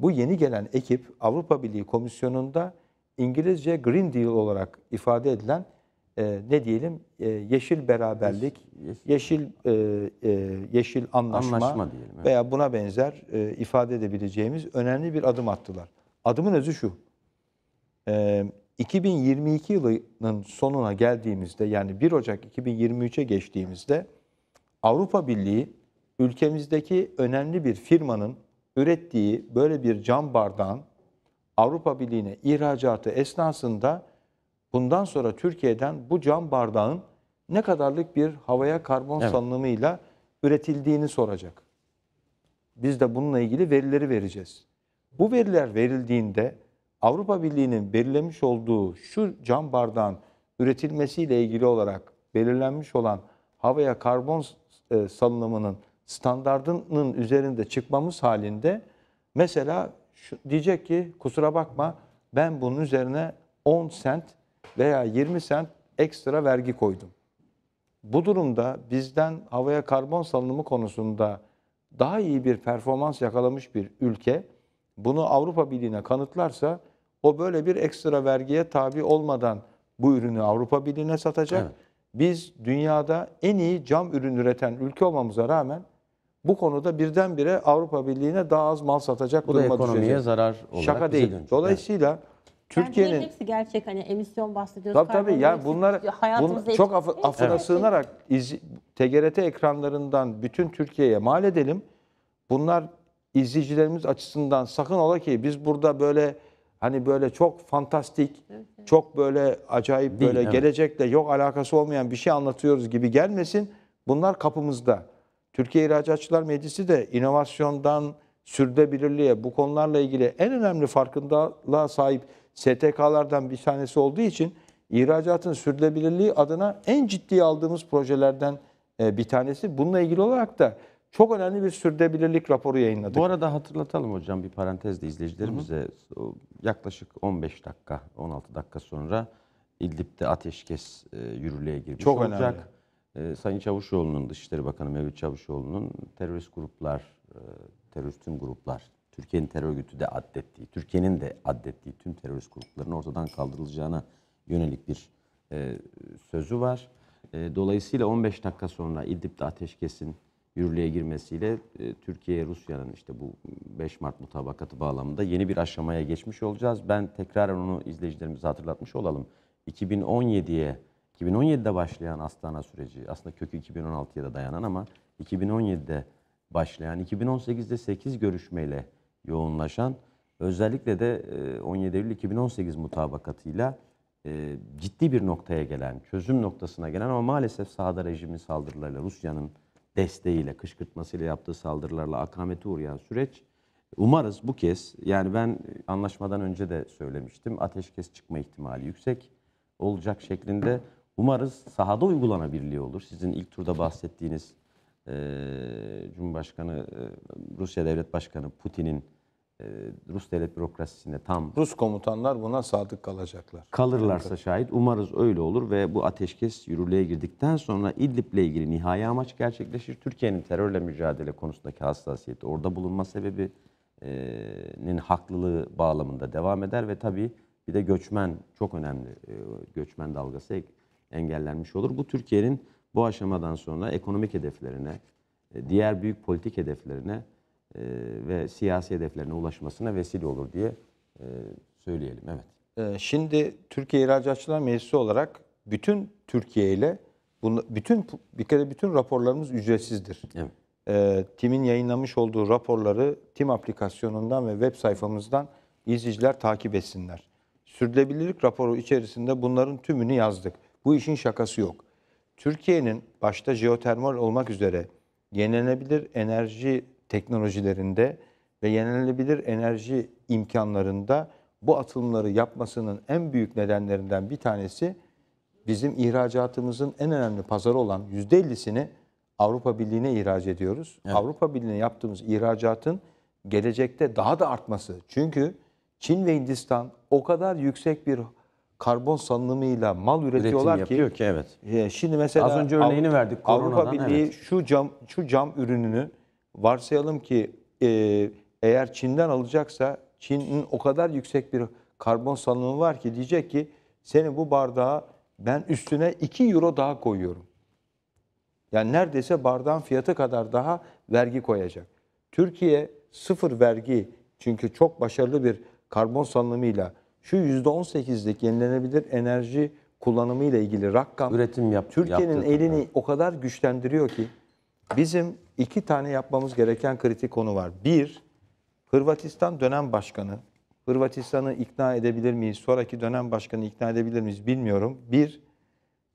Bu yeni gelen ekip Avrupa Birliği Komisyonu'nda İngilizce Green Deal olarak ifade edilen e, ne diyelim e, yeşil beraberlik, yeşil yeşil, e, e, yeşil anlaşma, Anlaşma diyelim, evet. veya buna benzer e, ifade edebileceğimiz önemli bir adım attılar. Adımın özü şu. E, ee, 2022 yılının sonuna geldiğimizde yani 1 Ocak 2023'e geçtiğimizde Avrupa Birliği ülkemizdeki önemli bir firmanın ürettiği böyle bir cam bardağın Avrupa Birliği'ne ihracatı esnasında bundan sonra Türkiye'den bu cam bardağın ne kadarlık bir havaya karbon evet. salınımıyla üretildiğini soracak. Biz de bununla ilgili verileri vereceğiz. Bu veriler verildiğinde Avrupa Birliği'nin belirlemiş olduğu şu cam bardağın üretilmesiyle ilgili olarak belirlenmiş olan havaya karbon e, salınımının standartının üzerinde çıkmamız halinde mesela şu, diyecek ki kusura bakma ben bunun üzerine 10 sent veya 20 sent ekstra vergi koydum. Bu durumda bizden havaya karbon salınımı konusunda daha iyi bir performans yakalamış bir ülke bunu Avrupa Birliği'ne kanıtlarsa o böyle bir ekstra vergiye tabi olmadan bu ürünü Avrupa Birliği'ne satacak. Evet. Biz dünyada en iyi cam ürün üreten ülke olmamıza rağmen bu konuda birdenbire Avrupa Birliği'ne daha az mal satacak bu duruma düşecek. Bu da ekonomiye düşecek. zarar olarak Şaka değil. Dönecek. Dolayısıyla evet. Türkiye'nin hepsi gerçek hani emisyon bahsediyoruz. Tabii tabii yani bunlar bun, çok af, affına evet. sığınarak iz, TGRT ekranlarından bütün Türkiye'ye mal edelim. Bunlar izleyicilerimiz açısından sakın ola ki biz burada böyle hani böyle çok fantastik, evet. çok böyle acayip Değil, böyle evet. gelecekle yok alakası olmayan bir şey anlatıyoruz gibi gelmesin. Bunlar kapımızda. Türkiye İhracatçılar Meclisi de inovasyondan sürdürülebilirliğe bu konularla ilgili en önemli farkındalığa sahip STK'lardan bir tanesi olduğu için ihracatın sürdürülebilirliği adına en ciddi aldığımız projelerden e, bir tanesi. Bununla ilgili olarak da çok önemli bir sürdürülebilirlik raporu yayınladık. Bu arada hatırlatalım hocam bir parantezde izleyicilerimize hı hı. yaklaşık 15 dakika 16 dakika sonra İdlib'de ateşkes e, yürürlüğe girmiş çok olacak. Önemli. E, Sayın Çavuşoğlu'nun Dışişleri Bakanı Mevlüt Çavuşoğlu'nun terörist gruplar, teröristin gruplar Türkiye'nin terör örgütü de addettiği, Türkiye'nin de addettiği tüm terörist grupların ortadan kaldırılacağına yönelik bir e, sözü var. E, dolayısıyla 15 dakika sonra İdlib'de ateşkesin yürürlüğe girmesiyle e, Türkiye'ye Rusya'nın işte bu 5 Mart mutabakatı bağlamında yeni bir aşamaya geçmiş olacağız. Ben tekrar onu izleyicilerimize hatırlatmış olalım. 2017'ye 2017'de başlayan Astana süreci aslında kökü 2016'ya da dayanan ama 2017'de başlayan 2018'de 8 görüşmeyle yoğunlaşan özellikle de 17 e, Eylül 2018 mutabakatıyla e, ciddi bir noktaya gelen, çözüm noktasına gelen ama maalesef sahada rejimin saldırılarıyla, Rusya'nın desteğiyle, kışkırtmasıyla yaptığı saldırılarla akamete uğrayan süreç umarız bu kez yani ben anlaşmadan önce de söylemiştim ateşkes çıkma ihtimali yüksek olacak şeklinde umarız sahada uygulanabilirliği olur. Sizin ilk turda bahsettiğiniz ee, Cumhurbaşkanı, e, Rusya Devlet Başkanı Putin'in e, Rus devlet bürokrasisinde tam... Rus komutanlar buna sadık kalacaklar. Kalırlarsa şahit umarız öyle olur ve bu ateşkes yürürlüğe girdikten sonra İdlib'le ilgili nihai amaç gerçekleşir. Türkiye'nin terörle mücadele konusundaki hassasiyeti, orada bulunma sebebinin e, haklılığı bağlamında devam eder ve tabii bir de göçmen çok önemli. Göçmen dalgası engellenmiş olur. Bu Türkiye'nin bu aşamadan sonra ekonomik hedeflerine, e, diğer büyük politik hedeflerine e, ve siyasi hedeflerine ulaşmasına vesile olur diye e, söyleyelim. Evet. Şimdi Türkiye İhracatçılar Meclisi olarak bütün Türkiye ile bütün bir kere bütün raporlarımız ücretsizdir. Evet. E, TİM'in yayınlamış olduğu raporları TİM aplikasyonundan ve web sayfamızdan izleyiciler takip etsinler. Sürdürülebilirlik raporu içerisinde bunların tümünü yazdık. Bu işin şakası yok. Türkiye'nin başta jeotermal olmak üzere yenilenebilir enerji teknolojilerinde ve yenilenebilir enerji imkanlarında bu atılımları yapmasının en büyük nedenlerinden bir tanesi bizim ihracatımızın en önemli pazarı olan %50'sini Avrupa Birliği'ne ihraç ediyoruz. Evet. Avrupa Birliği'ne yaptığımız ihracatın gelecekte daha da artması. Çünkü Çin ve Hindistan o kadar yüksek bir karbon salınımıyla mal üretiyorlar Üretim yapıyor ki, ki evet. E, şimdi mesela az önce örneğini Avrupa, verdik Avrupa Birliği evet. şu cam şu cam ürününü varsayalım ki e, eğer Çin'den alacaksa Çin'in o kadar yüksek bir karbon salınımı var ki diyecek ki seni bu bardağa ben üstüne 2 euro daha koyuyorum. Yani neredeyse bardağın fiyatı kadar daha vergi koyacak. Türkiye sıfır vergi çünkü çok başarılı bir karbon salınımıyla şu %18'lik yenilenebilir enerji kullanımı ile ilgili rakam üretim yap, Türkiye'nin elini yani. o kadar güçlendiriyor ki bizim iki tane yapmamız gereken kritik konu var. Bir, Hırvatistan dönem başkanı. Hırvatistan'ı ikna edebilir miyiz? Sonraki dönem başkanı ikna edebilir miyiz bilmiyorum. Bir,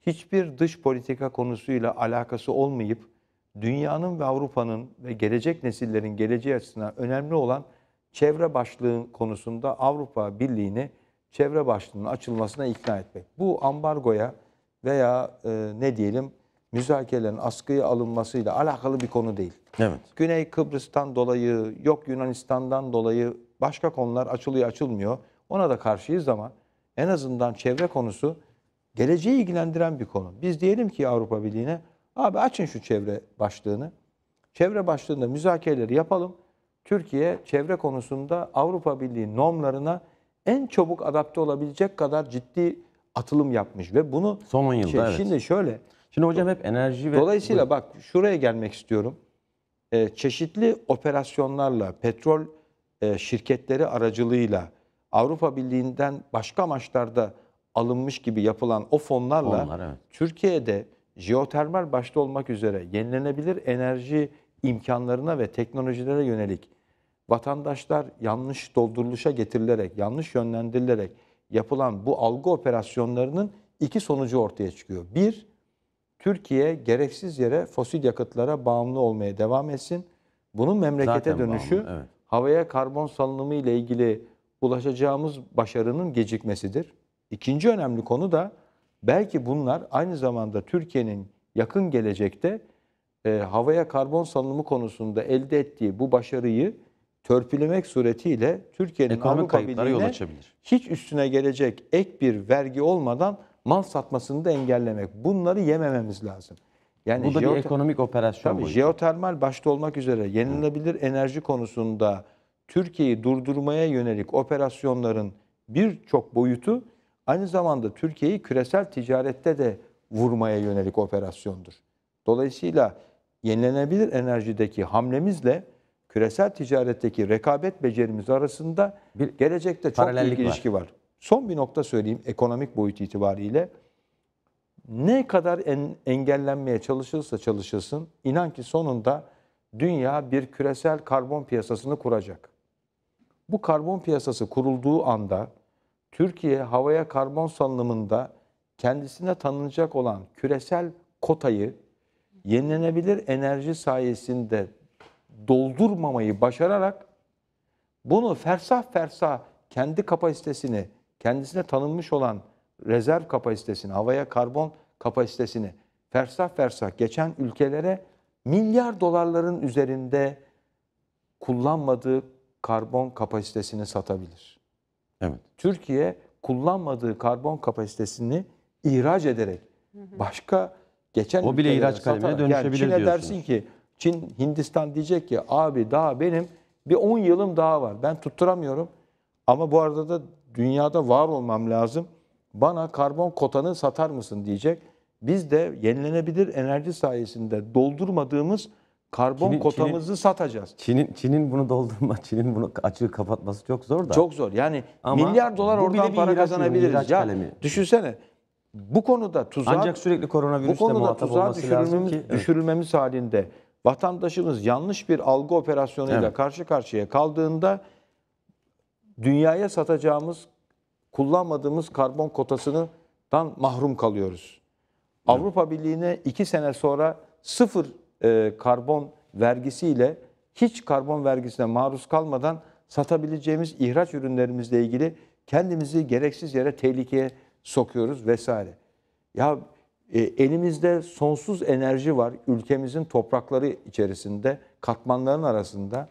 hiçbir dış politika konusuyla alakası olmayıp dünyanın ve Avrupa'nın ve gelecek nesillerin geleceği açısından önemli olan çevre başlığı konusunda Avrupa Birliği'ni çevre başlığının açılmasına ikna etmek. Bu ambargoya veya e, ne diyelim müzakerelerin askıya alınmasıyla alakalı bir konu değil. Evet. Güney Kıbrıs'tan dolayı, yok Yunanistan'dan dolayı başka konular açılıyor açılmıyor. Ona da karşıyız ama en azından çevre konusu geleceği ilgilendiren bir konu. Biz diyelim ki Avrupa Birliği'ne abi açın şu çevre başlığını. Çevre başlığında müzakereleri yapalım. Türkiye çevre konusunda Avrupa Birliği normlarına en çabuk adapte olabilecek kadar ciddi atılım yapmış ve bunu son 10 yılda şey, evet. Şimdi şöyle. Şimdi hocam hep enerji ve Dolayısıyla bak şuraya gelmek istiyorum. Ee, çeşitli operasyonlarla petrol e, şirketleri aracılığıyla Avrupa Birliği'nden başka amaçlarda alınmış gibi yapılan o fonlarla Onlar, evet. Türkiye'de jeotermal başta olmak üzere yenilenebilir enerji imkanlarına ve teknolojilere yönelik vatandaşlar yanlış dolduruluşa getirilerek, yanlış yönlendirilerek yapılan bu algı operasyonlarının iki sonucu ortaya çıkıyor. Bir, Türkiye gereksiz yere fosil yakıtlara bağımlı olmaya devam etsin. Bunun memlekete Zaten dönüşü bağımlı, evet. havaya karbon salınımı ile ilgili ulaşacağımız başarının gecikmesidir. İkinci önemli konu da belki bunlar aynı zamanda Türkiye'nin yakın gelecekte e, havaya karbon salınımı konusunda elde ettiği bu başarıyı törpülemek suretiyle Türkiye'nin Ekonomik Avrupa kayıplara yol açabilir. hiç üstüne gelecek ek bir vergi olmadan mal satmasını da engellemek. Bunları yemememiz lazım. Yani Bu da bir ekonomik operasyon Tabii boyutu. jeotermal başta olmak üzere yenilenebilir enerji konusunda Türkiye'yi durdurmaya yönelik operasyonların birçok boyutu aynı zamanda Türkiye'yi küresel ticarette de vurmaya yönelik operasyondur. Dolayısıyla yenilenebilir enerjideki hamlemizle küresel ticaretteki rekabet becerimiz arasında bir gelecekte çok büyük ilişki var. var. Son bir nokta söyleyeyim ekonomik boyut itibariyle. Ne kadar en, engellenmeye çalışılsa çalışılsın inan ki sonunda dünya bir küresel karbon piyasasını kuracak. Bu karbon piyasası kurulduğu anda Türkiye havaya karbon salınımında kendisine tanınacak olan küresel kotayı yenilenebilir enerji sayesinde doldurmamayı başararak bunu fersah fersah kendi kapasitesini, kendisine tanınmış olan rezerv kapasitesini, havaya karbon kapasitesini fersah fersah geçen ülkelere milyar dolarların üzerinde kullanmadığı karbon kapasitesini satabilir. Evet. Türkiye kullanmadığı karbon kapasitesini ihraç ederek başka geçen o bile ihraç kalemine dönüşebilir yani Çin'e diyorsunuz. dersin ki Çin, Hindistan diyecek ki abi daha benim bir 10 yılım daha var. Ben tutturamıyorum. Ama bu arada da dünyada var olmam lazım. Bana karbon kotanı satar mısın diyecek. Biz de yenilenebilir enerji sayesinde doldurmadığımız karbon Çin'in, kotamızı Çin'in, satacağız. Çin'in Çin'in bunu doldurma, Çin'in bunu açığı kapatması çok zor da. Çok zor. Yani Ama milyar dolar oradan para kazanabiliriz. Ya, düşünsene. Bu konuda tuzak Ancak sürekli koronavirüsle muhatap olması lazım ki. düşürülmemiz evet. halinde vatandaşımız yanlış bir algı operasyonuyla evet. karşı karşıya kaldığında dünyaya satacağımız, kullanmadığımız karbon kotasından mahrum kalıyoruz. Hı. Avrupa Birliği'ne iki sene sonra sıfır e, karbon vergisiyle hiç karbon vergisine maruz kalmadan satabileceğimiz ihraç ürünlerimizle ilgili kendimizi gereksiz yere tehlikeye sokuyoruz vesaire. Ya e, elimizde sonsuz enerji var. Ülkemizin toprakları içerisinde, katmanların arasında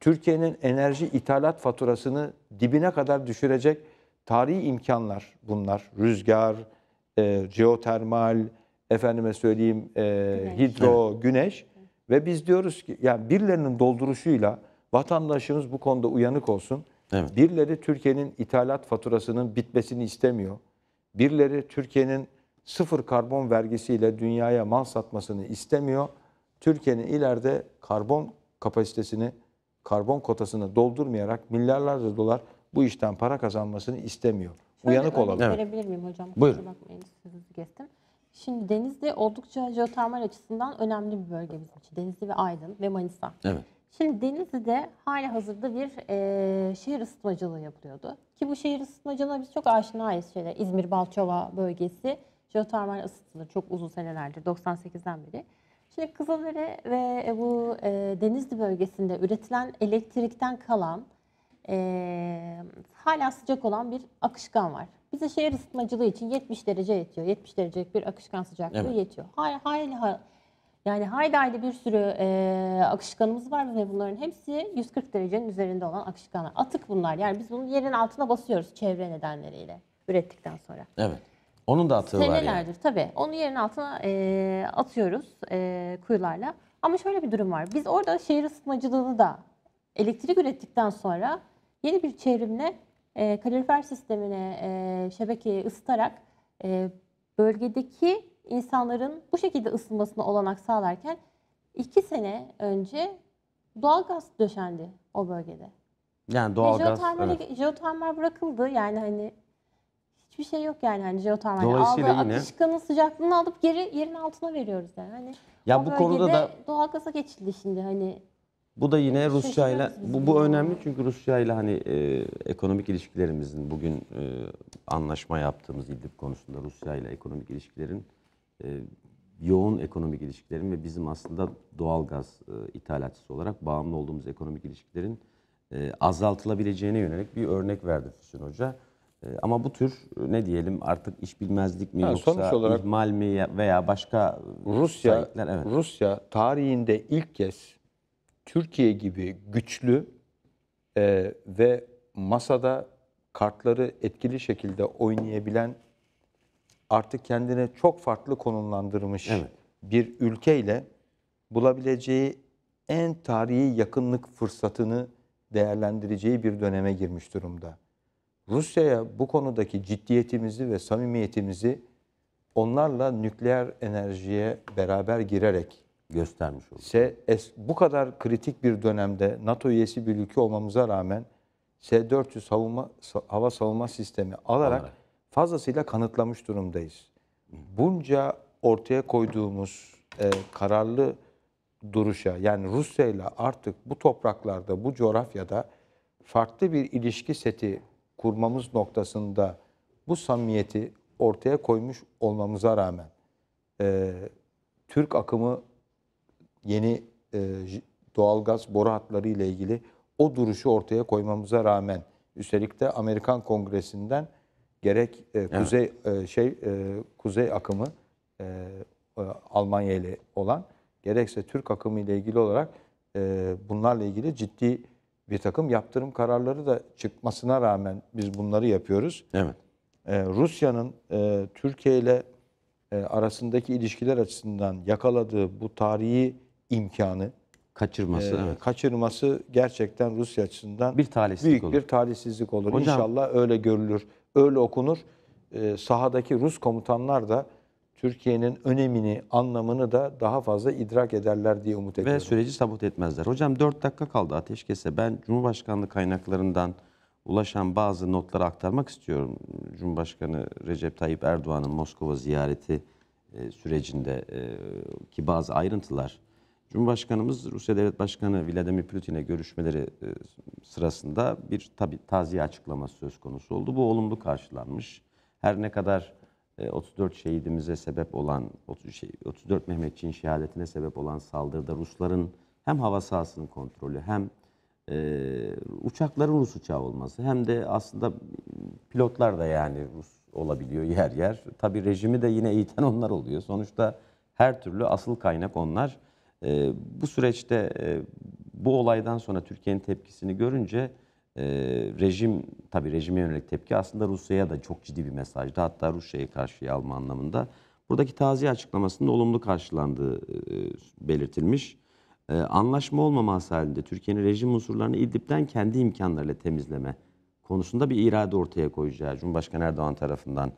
Türkiye'nin enerji ithalat faturasını dibine kadar düşürecek tarihi imkanlar bunlar. Rüzgar, e, jeotermal, efendime söyleyeyim e, hidro, güneş ve biz diyoruz ki yani birilerinin dolduruşuyla vatandaşımız bu konuda uyanık olsun. Evet. Birileri Türkiye'nin ithalat faturasının bitmesini istemiyor. Birileri Türkiye'nin sıfır karbon vergisiyle dünyaya mal satmasını istemiyor. Türkiye'nin ileride karbon kapasitesini, karbon kotasını doldurmayarak milyarlarca dolar bu işten para kazanmasını istemiyor. Şöyle Uyanık olalım. Evet. Verebilir miyim hocam? Buyurun. kestim. Şimdi Denizli oldukça jeotermal açısından önemli bir bölge bizim için. Denizli ve Aydın ve Manisa. Evet. Şimdi Denizli'de hala hazırda bir e, şehir ısıtmacılığı yapılıyordu. Ki bu şehir ısıtmacılığına biz çok aşinayız. Şöyle İzmir, Balçova bölgesi jeotermal ısıtılı çok uzun senelerdir 98'den beri. Şimdi Kızıldere ve e, bu e, Denizli bölgesinde üretilen elektrikten kalan e, hala sıcak olan bir akışkan var. Bize şehir ısıtmacılığı için 70 derece yetiyor. 70 derecelik bir akışkan sıcaklığı evet. yetiyor. Hay, hay, yani haydi haydi bir sürü e, akışkanımız var ve bunların hepsi 140 derecenin üzerinde olan akışkanlar. Atık bunlar. Yani biz bunu yerin altına basıyoruz çevre nedenleriyle ürettikten sonra. Evet. Onun da atığı var yani. Senelerdir tabii. Onu yerin altına e, atıyoruz e, kuyularla. Ama şöyle bir durum var. Biz orada şehir ısıtmacılığını da elektrik ürettikten sonra yeni bir çevrimle e, kalorifer sistemine e, şebekeyi ısıtarak e, bölgedeki insanların bu şekilde ısınmasına olanak sağlarken iki sene önce doğal gaz döşendi o bölgede. Yani doğal Ve gaz. Evet. bırakıldı. Yani hani hiçbir şey yok yani hani jeotermal. Dolayısıyla aldığı yine... akışkanın sıcaklığını alıp geri yerin altına veriyoruz yani. Hani ya bu konuda da doğal gasa geçildi şimdi hani. Bu da yine Rusya ile bu, bu önemli çünkü Rusya ile hani e, ekonomik ilişkilerimizin bugün e, anlaşma yaptığımız İdlib konusunda Rusya ile ekonomik ilişkilerin e, yoğun ekonomik ilişkilerin ve bizim aslında doğal gaz e, ithalatçısı olarak bağımlı olduğumuz ekonomik ilişkilerin e, azaltılabileceğine yönelik bir örnek verdi Füsun Hoca. Ee, ama bu tür e, ne diyelim artık iş bilmezlik mi yani yoksa sonuç olarak, ihmal mi veya başka e, Rusya sahipler, evet. Rusya tarihinde ilk kez Türkiye gibi güçlü e, ve masada kartları etkili şekilde oynayabilen artık kendine çok farklı konumlandırmış evet. bir ülkeyle bulabileceği en tarihi yakınlık fırsatını değerlendireceği bir döneme girmiş durumda. Rusya'ya bu konudaki ciddiyetimizi ve samimiyetimizi onlarla nükleer enerjiye beraber girerek göstermiş olduk. Se, es, bu kadar kritik bir dönemde NATO üyesi bir ülke olmamıza rağmen S-400 havunma, hava savunma sistemi alarak Anladım. fazlasıyla kanıtlamış durumdayız. Bunca ortaya koyduğumuz e, kararlı duruşa yani Rusya ile artık bu topraklarda, bu coğrafyada farklı bir ilişki seti kurmamız noktasında bu samimiyeti ortaya koymuş olmamıza rağmen e, Türk akımı yeni e, doğalgaz boru hatları ile ilgili o duruşu ortaya koymamıza rağmen üstelik de Amerikan Kongresi'nden gerek e, kuzey evet. e, şey e, kuzey akımı e, e, Almanya ile olan gerekse Türk akımı ile ilgili olarak e, bunlarla ilgili ciddi bir takım yaptırım kararları da çıkmasına rağmen biz bunları yapıyoruz. Evet. Ee, Rusya'nın e, Türkiye ile e, arasındaki ilişkiler açısından yakaladığı bu tarihi imkanı kaçırması, e, evet. kaçırması gerçekten Rusya açısından bir talihsizlik büyük olur. bir talihsizlik olur. Hocam, İnşallah öyle görülür, öyle okunur. E, sahadaki Rus komutanlar da Türkiye'nin önemini, anlamını da daha fazla idrak ederler diye umut ediyorum. Ve süreci sabot etmezler. Hocam 4 dakika kaldı ateşkese. Ben Cumhurbaşkanlığı kaynaklarından ulaşan bazı notları aktarmak istiyorum. Cumhurbaşkanı Recep Tayyip Erdoğan'ın Moskova ziyareti e, sürecinde e, ki bazı ayrıntılar. Cumhurbaşkanımız Rusya Devlet Başkanı Vladimir Putin'e görüşmeleri e, sırasında bir tabi taziye açıklaması söz konusu oldu. Bu olumlu karşılanmış. Her ne kadar 34 ee, şehidimize sebep olan 34 şey, Mehmetçiğin şehadetine sebep olan saldırıda Rusların hem hava sahasının kontrolü hem e, uçakların Rus uçağı olması hem de aslında pilotlar da yani Rus olabiliyor yer yer. Tabi rejimi de yine eğiten onlar oluyor. Sonuçta her türlü asıl kaynak onlar. E, bu süreçte e, bu olaydan sonra Türkiye'nin tepkisini görünce e, rejim tabi rejime yönelik tepki aslında Rusya'ya da çok ciddi bir mesajdı. Hatta Rusya'yı karşıya alma anlamında. Buradaki taziye açıklamasında olumlu karşılandığı e, belirtilmiş. E, anlaşma olmaması halinde Türkiye'nin rejim unsurlarını İdlib'den kendi imkanlarıyla temizleme konusunda bir irade ortaya koyacağı Cumhurbaşkanı Erdoğan tarafından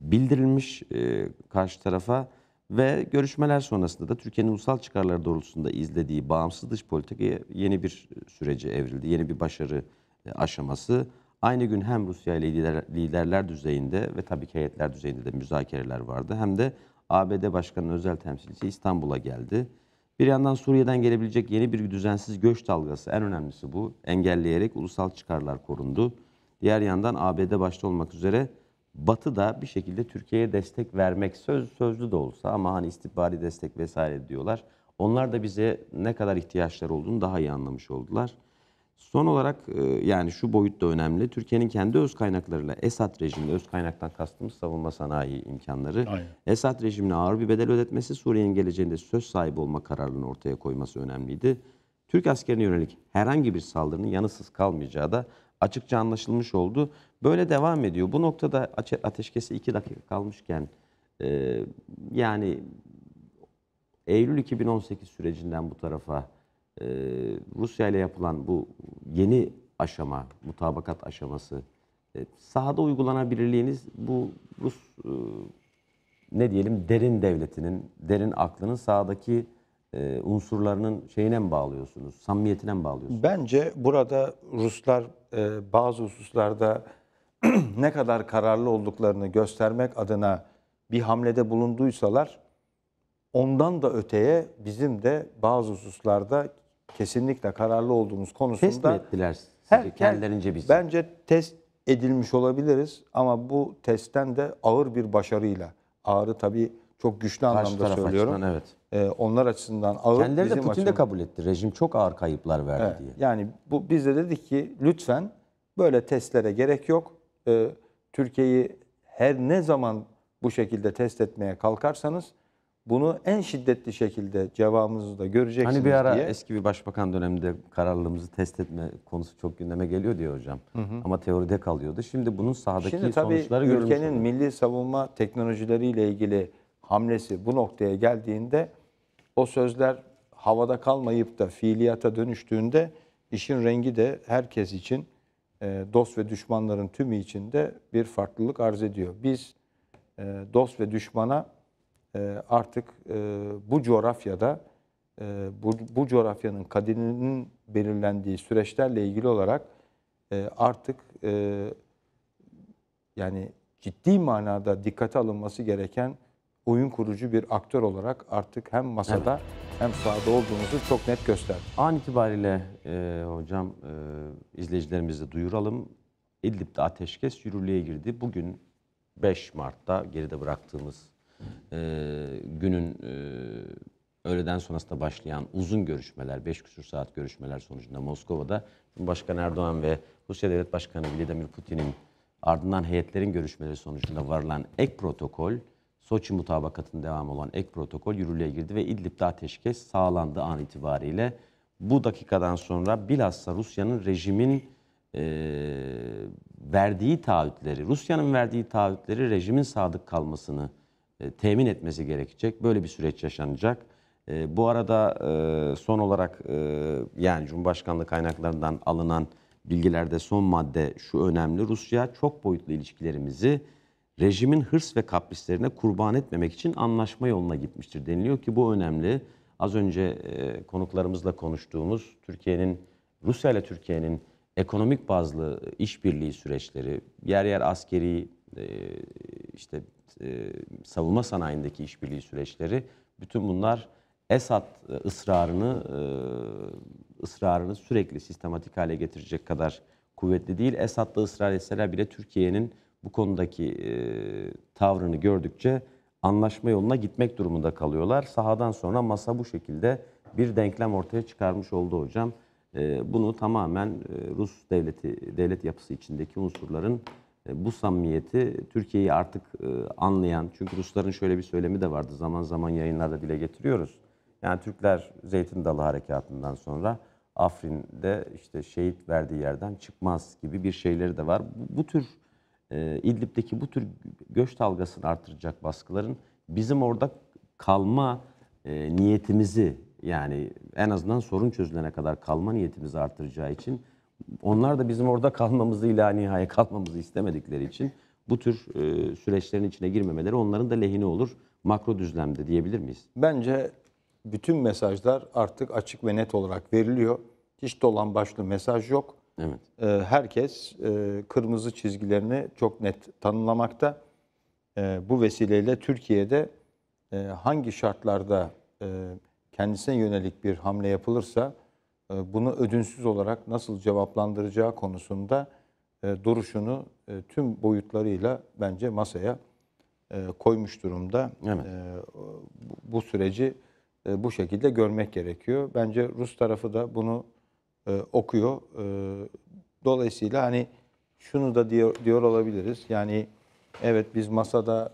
bildirilmiş e, karşı tarafa ve görüşmeler sonrasında da Türkiye'nin ulusal çıkarları doğrultusunda izlediği bağımsız dış politikaya yeni bir sürece evrildi. Yeni bir başarı aşaması. Aynı gün hem Rusya ile lider, liderler düzeyinde ve tabii ki heyetler düzeyinde de müzakereler vardı. Hem de ABD Başkanı'nın özel temsilcisi İstanbul'a geldi. Bir yandan Suriye'den gelebilecek yeni bir düzensiz göç dalgası en önemlisi bu. Engelleyerek ulusal çıkarlar korundu. Diğer yandan ABD başta olmak üzere Batı da bir şekilde Türkiye'ye destek vermek söz sözlü de olsa ama hani istihbari destek vesaire diyorlar. Onlar da bize ne kadar ihtiyaçları olduğunu daha iyi anlamış oldular. Son olarak e, yani şu boyut da önemli. Türkiye'nin kendi öz kaynaklarıyla Esad rejimine, öz kaynaktan kastımız savunma sanayi imkanları. Aynen. Esad rejimine ağır bir bedel ödetmesi, Suriye'nin geleceğinde söz sahibi olma kararını ortaya koyması önemliydi. Türk askerine yönelik herhangi bir saldırının yanısız kalmayacağı da açıkça anlaşılmış oldu. Böyle devam ediyor. Bu noktada ateşkesi 2 dakika kalmışken e, yani Eylül 2018 sürecinden bu tarafa e, Rusya ile yapılan bu yeni aşama, mutabakat aşaması e, sahada uygulanabilirliğiniz bu Rus e, ne diyelim derin devletinin, derin aklının sahadaki e, unsurlarının şeyine mi bağlıyorsunuz? Samimiyetine mi bağlıyorsunuz? Bence burada Ruslar e, bazı hususlarda ne kadar kararlı olduklarını göstermek adına bir hamlede bulunduysalar ondan da öteye bizim de bazı hususlarda kesinlikle kararlı olduğumuz konusunda test mi ettiler her, kendilerince biz? Bence test edilmiş olabiliriz ama bu testten de ağır bir başarıyla ağır tabii çok güçlü Karşı anlamda söylüyorum. Açısından, evet. Ee, onlar açısından ağır. Kendileri bizim de Putin de kabul etti. Rejim çok ağır kayıplar verdi evet, diye. Yani bu biz de dedik ki lütfen böyle testlere gerek yok. Ee, Türkiye'yi her ne zaman bu şekilde test etmeye kalkarsanız bunu en şiddetli şekilde cevabımızı da göreceksiniz Hani bir ara diye. eski bir başbakan döneminde kararlılığımızı test etme konusu çok gündeme geliyor diyor hocam. Hı hı. Ama teoride kalıyordu. Şimdi bunun sahadaki Şimdi tabii sonuçları görülmüş ülkenin oluyor. milli savunma teknolojileriyle ilgili hamlesi bu noktaya geldiğinde o sözler havada kalmayıp da fiiliyata dönüştüğünde işin rengi de herkes için e, dost ve düşmanların tümü içinde bir farklılık arz ediyor. Biz e, dost ve düşmana ee, artık e, bu coğrafyada e, bu, bu coğrafyanın kaderinin belirlendiği süreçlerle ilgili olarak e, artık yani ciddi manada dikkate alınması gereken oyun kurucu bir aktör olarak artık hem masada evet. hem sahada olduğumuzu çok net göster. An itibariyle e, hocam e, izleyicilerimizi duyuralım. İdlib'de ateşkes yürürlüğe girdi. Bugün 5 Mart'ta geride bıraktığımız e, günün e, öğleden sonrasında başlayan uzun görüşmeler, 5 küsur saat görüşmeler sonucunda Moskova'da Cumhurbaşkanı Erdoğan ve Rusya Devlet Başkanı Vladimir Putin'in ardından heyetlerin görüşmeleri sonucunda varılan ek protokol, Soçi mutabakatının devamı olan ek protokol yürürlüğe girdi ve İdlib'de ateşkes sağlandı an itibariyle. Bu dakikadan sonra bilhassa Rusya'nın rejimin e, verdiği taahhütleri, Rusya'nın verdiği taahhütleri rejimin sadık kalmasını e, temin etmesi gerekecek. Böyle bir süreç yaşanacak. E, bu arada e, son olarak yani Cumhurbaşkanlığı kaynaklarından alınan bilgilerde son madde şu önemli. Rusya çok boyutlu ilişkilerimizi rejimin hırs ve kaprislerine kurban etmemek için anlaşma yoluna gitmiştir deniliyor ki bu önemli. Az önce konuklarımızla konuştuğumuz Türkiye'nin Rusya ile Türkiye'nin ekonomik bazlı işbirliği süreçleri, yer yer askeri, e, işte e, savunma sanayindeki işbirliği süreçleri bütün bunlar Esad e, ısrarını ısrarını sürekli sistematik hale getirecek kadar kuvvetli değil. Esad'la ısrar etseler bile Türkiye'nin bu konudaki tavrını gördükçe anlaşma yoluna gitmek durumunda kalıyorlar. Sahadan sonra masa bu şekilde bir denklem ortaya çıkarmış oldu hocam. Bunu tamamen Rus devleti devlet yapısı içindeki unsurların e, bu samimiyeti Türkiye'yi artık e, anlayan, çünkü Rusların şöyle bir söylemi de vardı zaman zaman yayınlarda dile getiriyoruz. Yani Türkler Zeytin Dalı Harekatı'ndan sonra Afrin'de işte şehit verdiği yerden çıkmaz gibi bir şeyleri de var. Bu, bu tür e, İdlib'deki bu tür göç dalgasını artıracak baskıların bizim orada kalma e, niyetimizi yani en azından sorun çözülene kadar kalma niyetimizi artıracağı için onlar da bizim orada kalmamızı ila nihaya kalmamızı istemedikleri için bu tür e, süreçlerin içine girmemeleri onların da lehine olur. Makro düzlemde diyebilir miyiz? Bence bütün mesajlar artık açık ve net olarak veriliyor. Hiç dolan başlı mesaj yok. Evet. E, herkes e, kırmızı çizgilerini çok net tanımlamakta. E, bu vesileyle Türkiye'de e, hangi şartlarda e, kendisine yönelik bir hamle yapılırsa ee, bunu ödünsüz olarak nasıl cevaplandıracağı konusunda e, duruşunu e, tüm boyutlarıyla bence masaya e, koymuş durumda. Evet. Bu süreci bu şekilde görmek gerekiyor. Bence Rus tarafı da bunu okuyor. Dolayısıyla hani şunu da diyor, diyor olabiliriz. Yani evet biz masada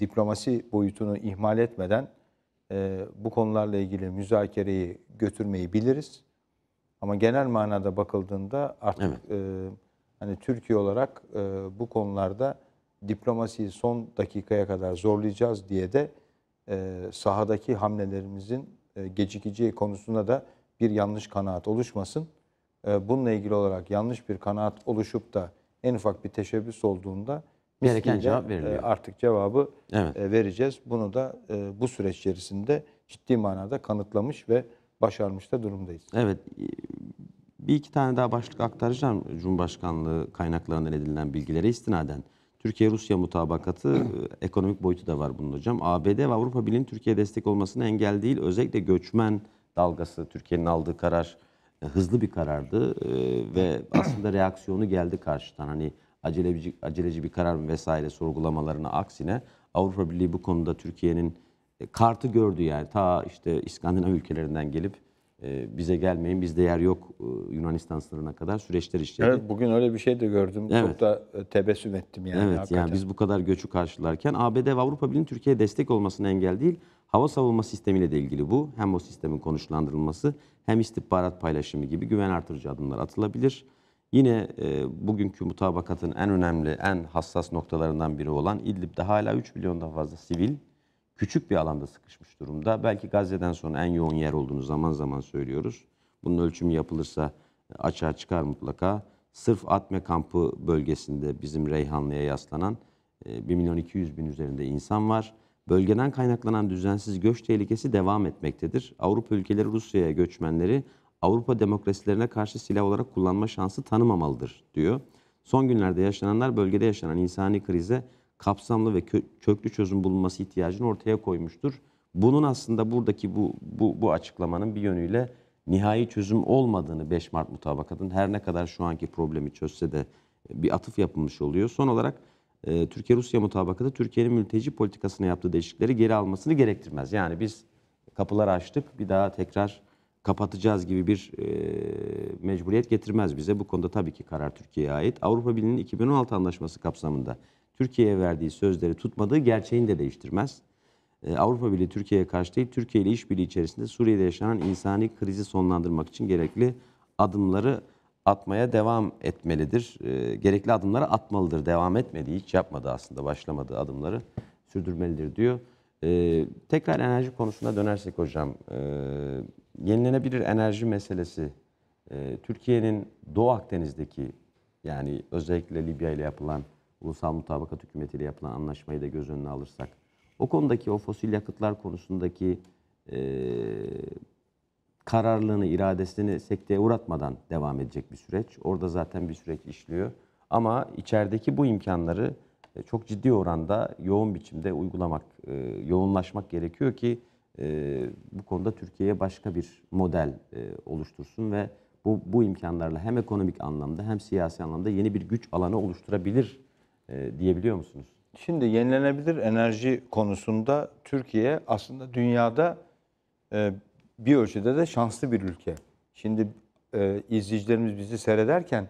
diplomasi boyutunu ihmal etmeden e, bu konularla ilgili müzakereyi götürmeyi biliriz. Ama genel manada bakıldığında artık evet. e, hani Türkiye olarak e, bu konularda diplomasiyi son dakikaya kadar zorlayacağız diye de e, sahadaki hamlelerimizin e, gecikeceği konusunda da bir yanlış kanaat oluşmasın. E, bununla ilgili olarak yanlış bir kanaat oluşup da en ufak bir teşebbüs olduğunda gereken cevap veriliyor. E, artık cevabı evet. E, vereceğiz. Bunu da e, bu süreç içerisinde ciddi manada kanıtlamış ve başarmış da durumdayız. Evet. Bir iki tane daha başlık aktaracağım. Cumhurbaşkanlığı kaynaklarından edinilen bilgilere istinaden. Türkiye-Rusya mutabakatı ekonomik boyutu da var bunun hocam. ABD ve Avrupa Birliği'nin Türkiye destek olmasını engel değil. Özellikle göçmen dalgası Türkiye'nin aldığı karar hızlı bir karardı ve aslında reaksiyonu geldi karşıdan. Hani aceleci, aceleci bir karar vesaire sorgulamalarına aksine Avrupa Birliği bu konuda Türkiye'nin e, kartı gördü yani. Ta işte İskandinav ülkelerinden gelip e, bize gelmeyin bizde yer yok e, Yunanistan sınırına kadar süreçler işledi. Evet bugün öyle bir şey de gördüm. Evet. Çok da tebessüm ettim yani. Evet hakikaten. yani biz bu kadar göçü karşılarken ABD ve Avrupa Birliği'nin Türkiye'ye destek olmasına engel değil. Hava savunma sistemiyle de ilgili bu. Hem o sistemin konuşlandırılması hem istihbarat paylaşımı gibi güven artırıcı adımlar atılabilir. Yine e, bugünkü mutabakatın en önemli, en hassas noktalarından biri olan İdlib'de hala 3 milyondan fazla sivil küçük bir alanda sıkışmış durumda. Belki Gazze'den sonra en yoğun yer olduğunu zaman zaman söylüyoruz. Bunun ölçümü yapılırsa e, açığa çıkar mutlaka. Sırf Atme kampı bölgesinde bizim Reyhanlı'ya yaslanan 1 e, milyon 200 bin üzerinde insan var. Bölgeden kaynaklanan düzensiz göç tehlikesi devam etmektedir. Avrupa ülkeleri Rusya'ya göçmenleri Avrupa demokrasilerine karşı silah olarak kullanma şansı tanımamalıdır diyor. Son günlerde yaşananlar bölgede yaşanan insani krize kapsamlı ve köklü çözüm bulunması ihtiyacını ortaya koymuştur. Bunun aslında buradaki bu, bu, bu açıklamanın bir yönüyle nihai çözüm olmadığını 5 Mart mutabakatın her ne kadar şu anki problemi çözse de e, bir atıf yapılmış oluyor. Son olarak e, Türkiye-Rusya mutabakatı Türkiye'nin mülteci politikasına yaptığı değişiklikleri geri almasını gerektirmez. Yani biz kapılar açtık bir daha tekrar kapatacağız gibi bir e, mecburiyet getirmez bize. Bu konuda tabii ki karar Türkiye'ye ait. Avrupa Birliği'nin 2016 anlaşması kapsamında Türkiye'ye verdiği sözleri tutmadığı gerçeğini de değiştirmez. E, Avrupa Birliği Türkiye'ye karşı değil, Türkiye ile işbirliği içerisinde Suriye'de yaşanan insani krizi sonlandırmak için gerekli adımları atmaya devam etmelidir. E, gerekli adımları atmalıdır. Devam etmediği, hiç yapmadı aslında başlamadığı adımları sürdürmelidir diyor. E, tekrar enerji konusuna dönersek hocam, e, yenilenebilir enerji meselesi e, Türkiye'nin Doğu Akdeniz'deki yani özellikle Libya ile yapılan ulusal mutabakat ile yapılan anlaşmayı da göz önüne alırsak o konudaki o fosil yakıtlar konusundaki e, kararlılığını, iradesini sekteye uğratmadan devam edecek bir süreç. Orada zaten bir süreç işliyor. Ama içerideki bu imkanları e, çok ciddi oranda yoğun biçimde uygulamak, e, yoğunlaşmak gerekiyor ki e, bu konuda Türkiye'ye başka bir model e, oluştursun ve bu, bu imkanlarla hem ekonomik anlamda hem siyasi anlamda yeni bir güç alanı oluşturabilir e, diyebiliyor musunuz? Şimdi yenilenebilir enerji konusunda Türkiye aslında dünyada e, bir ölçüde de şanslı bir ülke. Şimdi e, izleyicilerimiz bizi seyrederken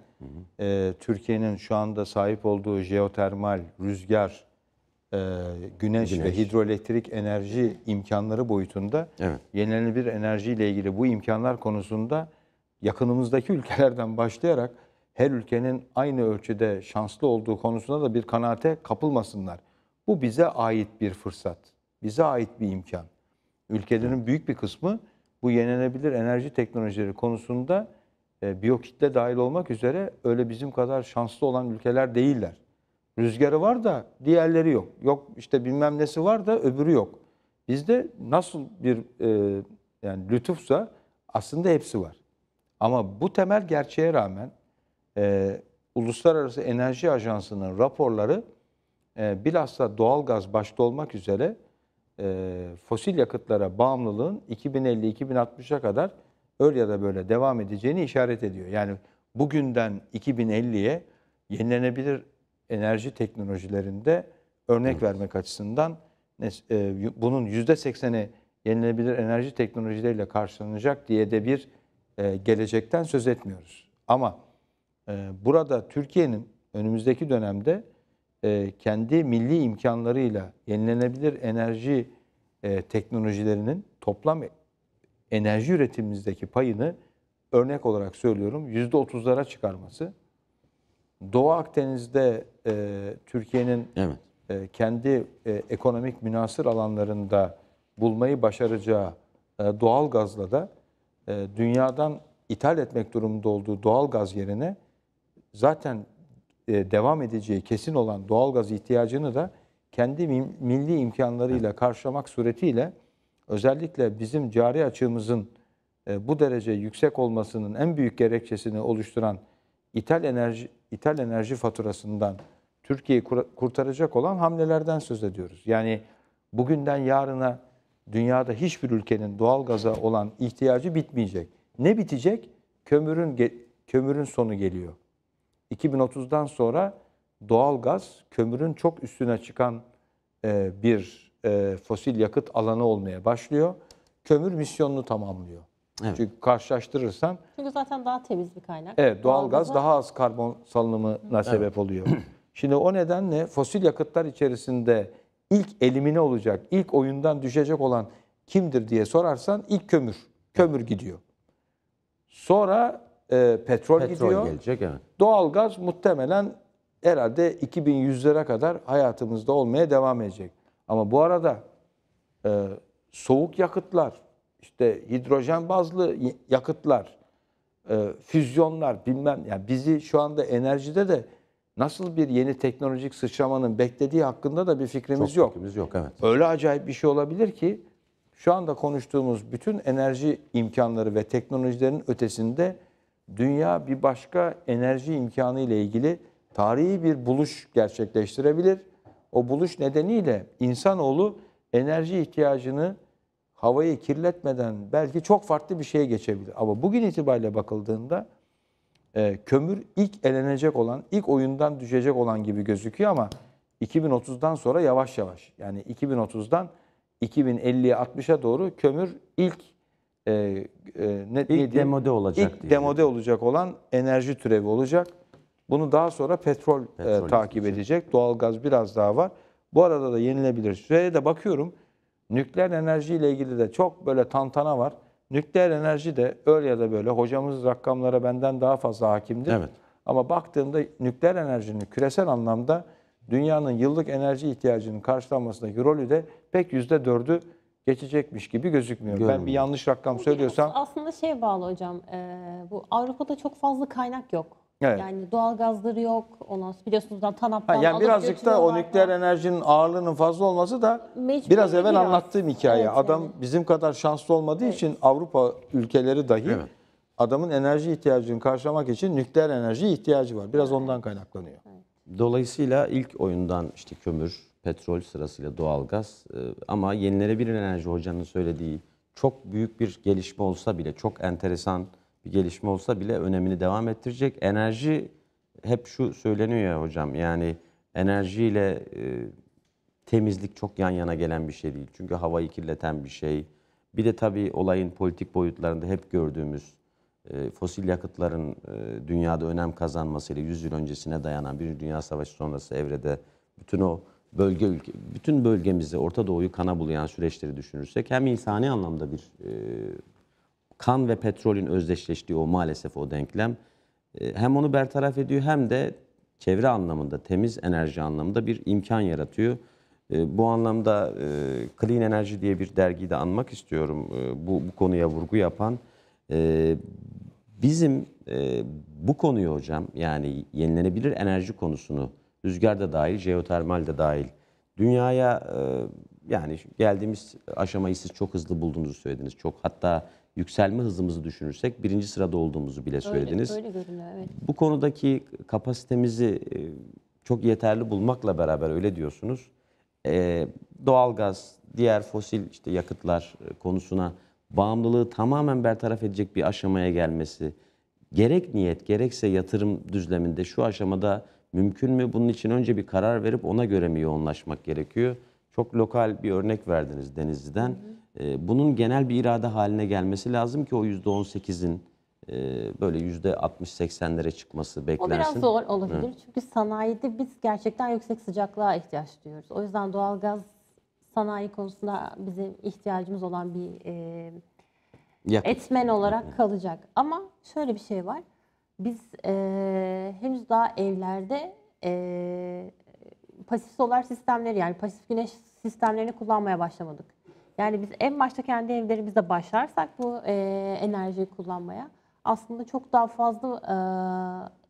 e, Türkiye'nin şu anda sahip olduğu jeotermal, rüzgar, e, ee, güneş, güneş ve hidroelektrik enerji imkanları boyutunda evet. yenilenebilir ile ilgili bu imkanlar konusunda yakınımızdaki ülkelerden başlayarak her ülkenin aynı ölçüde şanslı olduğu konusunda da bir kanaate kapılmasınlar. Bu bize ait bir fırsat, bize ait bir imkan. Ülkelerin büyük bir kısmı bu yenilenebilir enerji teknolojileri konusunda e, biyokitle dahil olmak üzere öyle bizim kadar şanslı olan ülkeler değiller. Rüzgarı var da diğerleri yok. Yok işte bilmem nesi var da öbürü yok. Bizde nasıl bir e, yani lütufsa aslında hepsi var. Ama bu temel gerçeğe rağmen e, Uluslararası Enerji Ajansı'nın raporları e, bilhassa doğalgaz başta olmak üzere e, fosil yakıtlara bağımlılığın 2050-2060'a kadar öyle ya da böyle devam edeceğini işaret ediyor. Yani bugünden 2050'ye yenilenebilir enerji teknolojilerinde örnek evet. vermek açısından e, bunun %80'i yenilebilir enerji teknolojileriyle karşılanacak diye de bir e, gelecekten söz etmiyoruz. Ama e, burada Türkiye'nin önümüzdeki dönemde kendi milli imkanlarıyla yenilenebilir enerji teknolojilerinin toplam enerji üretimimizdeki payını örnek olarak söylüyorum %30'lara çıkarması Doğu Akdeniz'de e, Türkiye'nin evet. e, kendi e, ekonomik münasır alanlarında bulmayı başaracağı e, doğal gazla da e, dünyadan ithal etmek durumunda olduğu doğal gaz yerine zaten e, devam edeceği kesin olan doğal gaz ihtiyacını da kendi milli imkanlarıyla karşılamak suretiyle özellikle bizim cari açığımızın e, bu derece yüksek olmasının en büyük gerekçesini oluşturan ithal enerji ithal enerji faturasından Türkiye'yi kurtaracak olan hamlelerden söz ediyoruz. Yani bugünden yarına dünyada hiçbir ülkenin doğal gaza olan ihtiyacı bitmeyecek. Ne bitecek? Kömürün kömürün sonu geliyor. 2030'dan sonra doğal gaz kömürün çok üstüne çıkan e, bir e, fosil yakıt alanı olmaya başlıyor. Kömür misyonunu tamamlıyor. Evet. Çünkü karşılaştırırsan. Çünkü zaten daha temiz bir kaynak. Evet doğal gaz daha az karbon salınımına sebep oluyor. Şimdi o nedenle fosil yakıtlar içerisinde ilk elimine olacak, ilk oyundan düşecek olan kimdir diye sorarsan ilk kömür. Kömür gidiyor. Sonra e, petrol, petrol gidiyor. gelecek evet. Doğal gaz muhtemelen herhalde 2100'lere kadar hayatımızda olmaya devam edecek. Ama bu arada e, soğuk yakıtlar, işte hidrojen bazlı yakıtlar, e, füzyonlar bilmem yani bizi şu anda enerjide de nasıl bir yeni teknolojik sıçramanın beklediği hakkında da bir fikrimiz Çok yok. Fikrimiz yok evet. Öyle acayip bir şey olabilir ki şu anda konuştuğumuz bütün enerji imkanları ve teknolojilerin ötesinde dünya bir başka enerji imkanı ile ilgili tarihi bir buluş gerçekleştirebilir. O buluş nedeniyle insanoğlu enerji ihtiyacını havayı kirletmeden belki çok farklı bir şeye geçebilir. Ama bugün itibariyle bakıldığında e, kömür ilk elenecek olan, ilk oyundan düşecek olan gibi gözüküyor ama 2030'dan sonra yavaş yavaş yani 2030'dan 2050'ye 60'a doğru kömür ilk e, e, ne, ilk ne demode olacak ilk diye. demode olacak olan enerji türevi olacak. Bunu daha sonra petrol, e, petrol e, takip edecek. Doğalgaz biraz daha var. Bu arada da yenilebilir. Süreye de bakıyorum. Nükleer enerji ile ilgili de çok böyle tantana var. Nükleer enerji de öyle ya da böyle hocamız rakamlara benden daha fazla hakimdir. Evet. Ama baktığımda nükleer enerjinin küresel anlamda dünyanın yıllık enerji ihtiyacının karşılanmasındaki rolü de pek yüzde dördü geçecekmiş gibi gözükmüyor. Ben bir yanlış rakam söylüyorsam. Aslında şey bağlı hocam. bu Avrupa'da çok fazla kaynak yok. Evet. Yani doğal gazları yok. Ondan sonra biliyorsunuz da TANAP'tan ha, Yani birazcık da o nükleer enerjinin ağırlığının fazla olması da Mecburi biraz evvel biraz. anlattığım hikaye. Evet, Adam evet. bizim kadar şanslı olmadığı evet. için Avrupa ülkeleri dahi evet. adamın enerji ihtiyacını karşılamak için nükleer enerji ihtiyacı var. Biraz evet. ondan kaynaklanıyor. Evet. Dolayısıyla ilk oyundan işte kömür, petrol sırasıyla doğalgaz e, ama yenilenebilir enerji hocanın söylediği çok büyük bir gelişme olsa bile çok enteresan bir gelişme olsa bile önemini devam ettirecek. Enerji hep şu söyleniyor ya hocam yani enerjiyle e, temizlik çok yan yana gelen bir şey değil. Çünkü havayı kirleten bir şey. Bir de tabii olayın politik boyutlarında hep gördüğümüz e, fosil yakıtların e, dünyada önem kazanmasıyla 100 yıl öncesine dayanan bir Dünya Savaşı sonrası evrede bütün o bölge ülke, bütün bölgemizi Orta Doğu'yu kana bulayan süreçleri düşünürsek hem insani anlamda bir e, kan ve petrolün özdeşleştiği o maalesef o denklem e, hem onu bertaraf ediyor hem de çevre anlamında, temiz enerji anlamında bir imkan yaratıyor. E, bu anlamda e, Clean Energy diye bir dergiyi de anmak istiyorum. Bu, bu konuya vurgu yapan bizim bu konuyu hocam yani yenilenebilir enerji konusunu rüzgar da dahil, jeotermal de dahil dünyaya yani geldiğimiz aşamayı siz çok hızlı bulduğunuzu söylediniz. Çok hatta yükselme hızımızı düşünürsek birinci sırada olduğumuzu bile söylediniz. Öyle, öyle görünüyor evet. Bu konudaki e, kapasitemizi e, çok yeterli bulmakla beraber öyle diyorsunuz. E, doğalgaz, diğer fosil işte yakıtlar konusuna bağımlılığı tamamen bertaraf edecek bir aşamaya gelmesi gerek niyet gerekse yatırım düzleminde şu aşamada mümkün mü? Bunun için önce bir karar verip ona göre mi yoğunlaşmak gerekiyor? Çok lokal bir örnek verdiniz Denizli'den. Hı hı. Ee, bunun genel bir irade haline gelmesi lazım ki o %18'in e, böyle yüzde 60-80'lere çıkması beklensin. O biraz zor olabilir. Hı. Çünkü sanayide biz gerçekten yüksek sıcaklığa ihtiyaç duyuyoruz. O yüzden doğalgaz sanayi konusunda bizim ihtiyacımız olan bir e, etmen olarak Hı. kalacak. Ama şöyle bir şey var. Biz e, henüz daha evlerde e, pasif solar sistemleri yani pasif güneş sistemlerini kullanmaya başlamadık. Yani biz en başta kendi evlerimizde başlarsak bu e, enerjiyi kullanmaya aslında çok daha fazla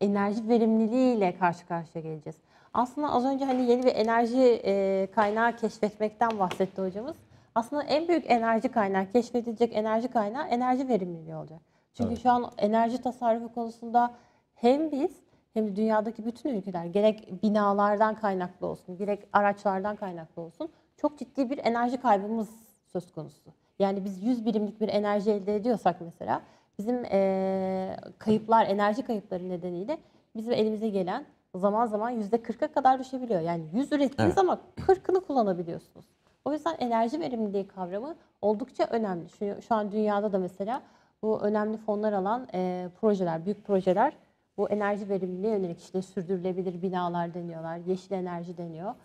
e, enerji verimliliğiyle karşı karşıya geleceğiz. Aslında az önce hani yeni bir enerji e, kaynağı keşfetmekten bahsetti hocamız. Aslında en büyük enerji kaynağı, keşfedilecek enerji kaynağı enerji verimliliği olacak. Çünkü evet. şu an enerji tasarrufu konusunda hem biz hem de dünyadaki bütün ülkeler gerek binalardan kaynaklı olsun, gerek araçlardan kaynaklı olsun çok ciddi bir enerji kaybımız söz konusu. Yani biz 100 birimlik bir enerji elde ediyorsak mesela bizim e, kayıplar, enerji kayıpları nedeniyle bizim elimize gelen zaman zaman %40'a kadar düşebiliyor. Yani 100 ürettiğiniz evet. ama 40'ını kullanabiliyorsunuz. O yüzden enerji verimliliği kavramı oldukça önemli. Şu, şu an dünyada da mesela bu önemli fonlar alan e, projeler, büyük projeler bu enerji verimliliğe yönelik işte sürdürülebilir binalar deniyorlar, yeşil enerji deniyor.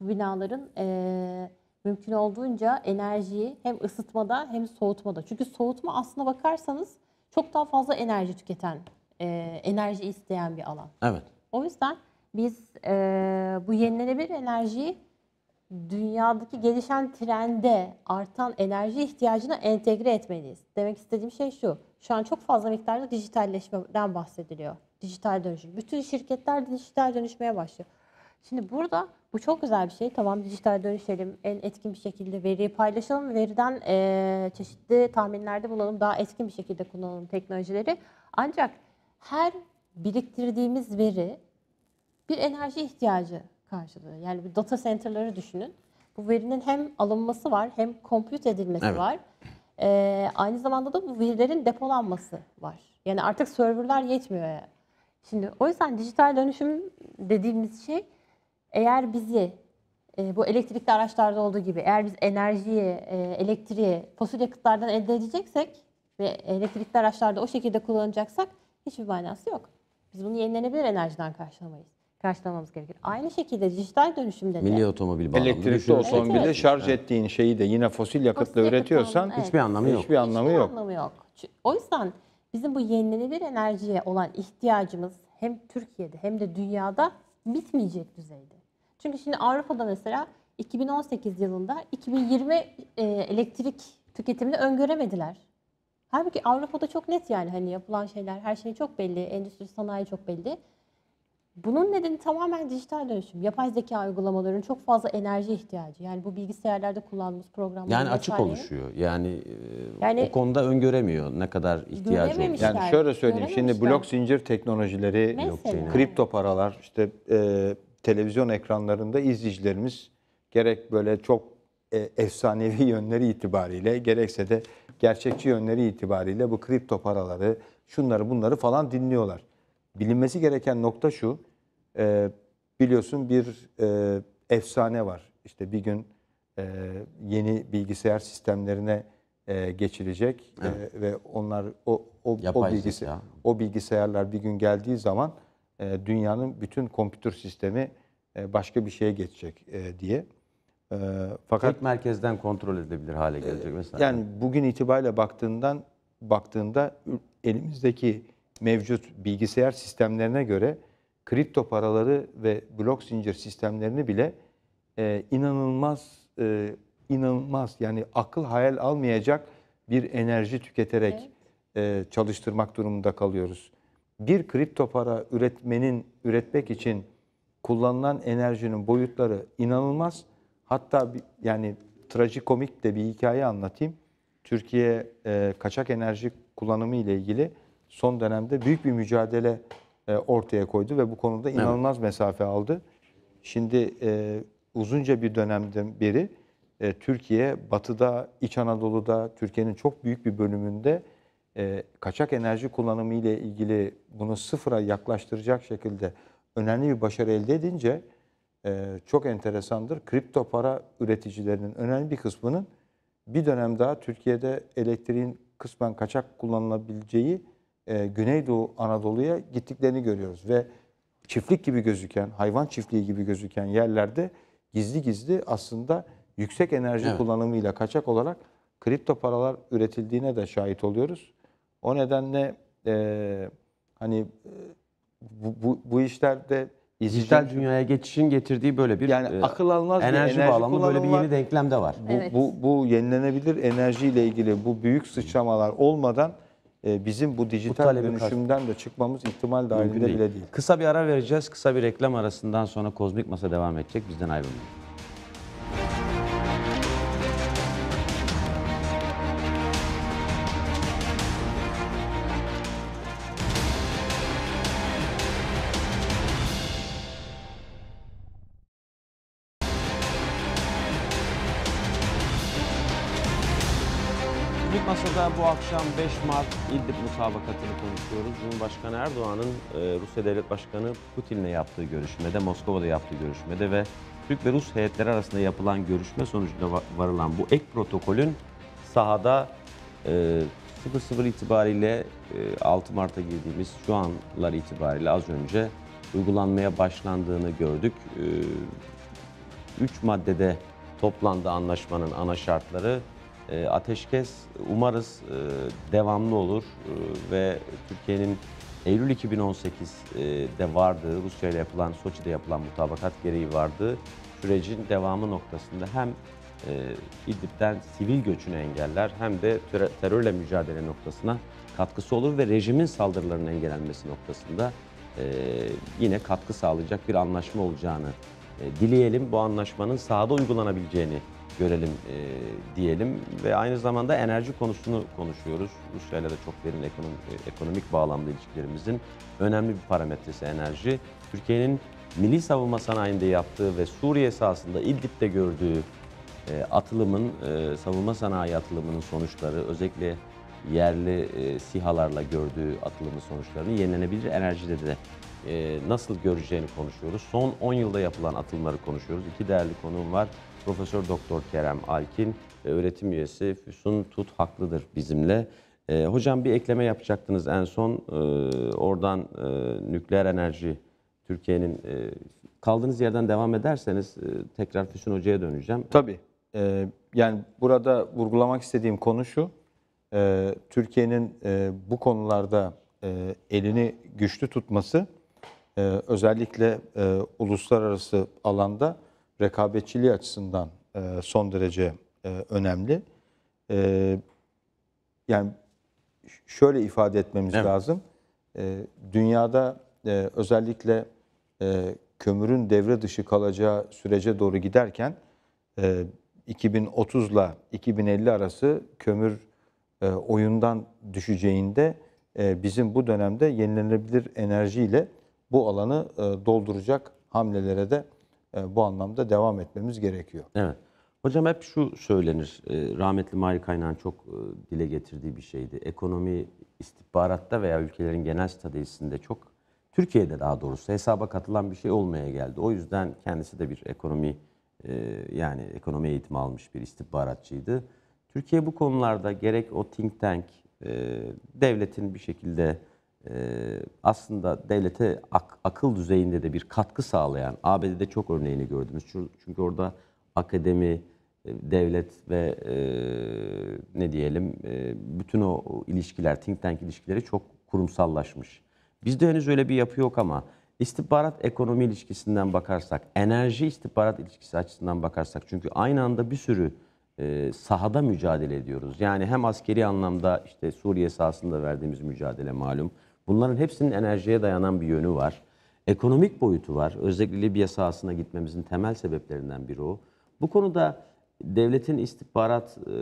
Bu binaların e, mümkün olduğunca enerjiyi hem ısıtmada hem soğutmada. Çünkü soğutma aslına bakarsanız çok daha fazla enerji tüketen, e, enerji isteyen bir alan. Evet. O yüzden biz e, bu yenilenebilir enerjiyi dünyadaki gelişen trende artan enerji ihtiyacına entegre etmeliyiz. Demek istediğim şey şu. Şu an çok fazla miktarda dijitalleşmeden bahsediliyor. Dijital dönüşüm. Bütün şirketler dijital dönüşmeye başlıyor. Şimdi burada bu çok güzel bir şey. Tamam dijital dönüşelim, en etkin bir şekilde veriyi paylaşalım. Veriden e, çeşitli tahminlerde bulalım, daha etkin bir şekilde kullanalım teknolojileri. Ancak her biriktirdiğimiz veri bir enerji ihtiyacı karşılıyor. Yani bir data center'ları düşünün. Bu verinin hem alınması var hem compute edilmesi evet. var. Ee, aynı zamanda da bu verilerin depolanması var. Yani artık serverlar yetmiyor. Yani. Şimdi o yüzden dijital dönüşüm dediğimiz şey eğer bizi e, bu elektrikli araçlarda olduğu gibi eğer biz enerjiyi, e, elektriği fosil yakıtlardan elde edeceksek ve elektrikli araçlarda o şekilde kullanacaksak hiçbir manası yok. Biz bunu yenilenebilir enerjiden karşılamayız. Karşılamamız gerekir. Aynı şekilde dijital dönüşümde de Milli otomobil bağlamında elektrikli düşünürsek- otomobile Evet, evet. şarj ettiğin şeyi de yine fosil yakıtla Fosil yakıt üretiyorsan bağlamında, evet. hiçbir anlamı yok. hiçbir anlamı Hiçbir yok. anlamı yok. O yüzden bizim bu yenilenebilir enerjiye olan ihtiyacımız hem Türkiye'de hem de dünyada bitmeyecek düzeyde. Çünkü şimdi Avrupa'da mesela 2018 yılında 2020 e, elektrik tüketimini öngöremediler. Halbuki Avrupa'da çok net yani hani yapılan şeyler her şey çok belli. Endüstri sanayi çok belli. Bunun nedeni tamamen dijital dönüşüm. Yapay zeka uygulamaların çok fazla enerji ihtiyacı. Yani bu bilgisayarlarda kullandığımız programlar. Yani açık oluşuyor. Yani, e, yani o konuda öngöremiyor ne kadar ihtiyacı olduğunu. Yani şöyle söyleyeyim şimdi blok zincir teknolojileri, Mesela. kripto paralar, işte e, televizyon ekranlarında izleyicilerimiz gerek böyle çok e, efsanevi yönleri itibariyle gerekse de gerçekçi yönleri itibariyle bu kripto paraları, şunları bunları falan dinliyorlar. Bilinmesi gereken nokta şu, e, biliyorsun bir e, efsane var. İşte bir gün e, yeni bilgisayar sistemlerine e, geçilecek e, evet. e, ve onlar o o, o bilgisayar o bilgisayarlar bir gün geldiği zaman e, dünyanın bütün kompütür sistemi e, başka bir şeye geçecek e, diye. Fakat Tek merkezden kontrol edebilir hale gelecek mesela. Yani bugün itibariyle baktığından baktığında elimizdeki mevcut bilgisayar sistemlerine göre kripto paraları ve blok zincir sistemlerini bile inanılmaz inanılmaz yani akıl hayal almayacak bir enerji tüketerek evet. çalıştırmak durumunda kalıyoruz bir kripto para üretmenin üretmek için kullanılan enerjinin boyutları inanılmaz. Hatta bir, yani trajikomik de bir hikaye anlatayım. Türkiye e, kaçak enerji kullanımı ile ilgili son dönemde büyük bir mücadele e, ortaya koydu ve bu konuda inanılmaz evet. mesafe aldı. Şimdi e, uzunca bir dönemden beri e, Türkiye batıda, İç Anadolu'da, Türkiye'nin çok büyük bir bölümünde e, kaçak enerji kullanımı ile ilgili bunu sıfıra yaklaştıracak şekilde önemli bir başarı elde edince e, çok enteresandır. Kripto para üreticilerinin önemli bir kısmının bir dönem daha Türkiye'de elektriğin kısmen kaçak kullanılabileceği e, Güneydoğu Anadolu'ya gittiklerini görüyoruz ve çiftlik gibi gözüken, hayvan çiftliği gibi gözüken yerlerde gizli gizli aslında yüksek enerji evet. kullanımıyla kaçak olarak kripto paralar üretildiğine de şahit oluyoruz. O nedenle e, hani bu, bu, bu işlerde dijital dünyaya geçişin getirdiği böyle bir yani akıl almaz enerji, enerji bağlamı böyle bir yeni denklem de var. Bu, evet. bu, bu yenilenebilir enerjiyle ilgili bu büyük sıçramalar olmadan e, bizim bu dijital bu dönüşümden de çıkmamız ihtimal dahilinde bile değil. Kısa bir ara vereceğiz. Kısa bir reklam arasından sonra Kozmik Masa devam edecek. Bizden ayrılmayın. bu akşam 5 Mart İdlib musabakatını konuşuyoruz. Cumhurbaşkanı Erdoğan'ın e, Rusya Devlet Başkanı Putin'le yaptığı görüşmede, Moskova'da yaptığı görüşmede ve Türk ve Rus heyetleri arasında yapılan görüşme sonucunda varılan bu ek protokolün sahada e, 00 itibariyle 6 e, Mart'a girdiğimiz şu anlar itibariyle az önce uygulanmaya başlandığını gördük. 3 e, maddede toplandı anlaşmanın ana şartları. E, ateşkes umarız e, devamlı olur e, ve Türkiye'nin Eylül 2018'de e, vardı, Rusya ile yapılan, Soçi'de yapılan mutabakat gereği vardı. Sürecin devamı noktasında hem e, İdlib'den sivil göçünü engeller hem de terörle mücadele noktasına katkısı olur ve rejimin saldırılarının engellenmesi noktasında e, yine katkı sağlayacak bir anlaşma olacağını e, dileyelim. Bu anlaşmanın sahada uygulanabileceğini görelim e, diyelim ve aynı zamanda enerji konusunu konuşuyoruz. Rusya ile de çok derin ekonomik, e, ekonomik bağlamda ilişkilerimizin önemli bir parametresi enerji. Türkiye'nin milli savunma sanayinde yaptığı ve Suriye sahasında İdlib'de gördüğü e, atılımın, e, savunma sanayi atılımının sonuçları özellikle yerli e, sihalarla gördüğü atılımın sonuçlarını yenilenebilir enerjide de e, nasıl göreceğini konuşuyoruz. Son 10 yılda yapılan atılımları konuşuyoruz. İki değerli konuğum var. Profesör Doktor Kerem Alkin ve öğretim üyesi Füsun Tut Haklıdır bizimle. E, hocam bir ekleme yapacaktınız en son. E, oradan e, nükleer enerji Türkiye'nin e, kaldığınız yerden devam ederseniz e, tekrar Füsun Hoca'ya döneceğim. Tabii. E, yani burada vurgulamak istediğim konu şu. E, Türkiye'nin e, bu konularda e, elini güçlü tutması e, özellikle e, uluslararası alanda rekabetçiliği açısından e, son derece e, önemli. E, yani şöyle ifade etmemiz evet. lazım. dünyada özellikle kömürün devre dışı kalacağı sürece doğru giderken e, 2030 ile 2050 arası kömür oyundan düşeceğinde bizim bu dönemde yenilenebilir enerjiyle bu alanı dolduracak hamlelere de e, bu anlamda devam etmemiz gerekiyor. Evet. Hocam hep şu söylenir, e, rahmetli Mahir Kaynağ'ın çok e, dile getirdiği bir şeydi. Ekonomi istihbaratta veya ülkelerin genel stratejisinde çok, Türkiye'de daha doğrusu hesaba katılan bir şey olmaya geldi. O yüzden kendisi de bir ekonomi, yani ekonomi eğitimi almış bir istihbaratçıydı. Türkiye bu konularda gerek o think tank, devletin bir şekilde ee, aslında devlete ak, akıl düzeyinde de bir katkı sağlayan ABD'de çok örneğini gördünüz. Çünkü orada akademi, e, devlet ve e, ne diyelim e, bütün o ilişkiler, think tank ilişkileri çok kurumsallaşmış. Bizde henüz öyle bir yapı yok ama istihbarat ekonomi ilişkisinden bakarsak, enerji istihbarat ilişkisi açısından bakarsak çünkü aynı anda bir sürü e, sahada mücadele ediyoruz. Yani hem askeri anlamda işte Suriye sahasında verdiğimiz mücadele malum Bunların hepsinin enerjiye dayanan bir yönü var. Ekonomik boyutu var. Özellikle Libya sahasına gitmemizin temel sebeplerinden biri o. Bu konuda devletin istihbarat e,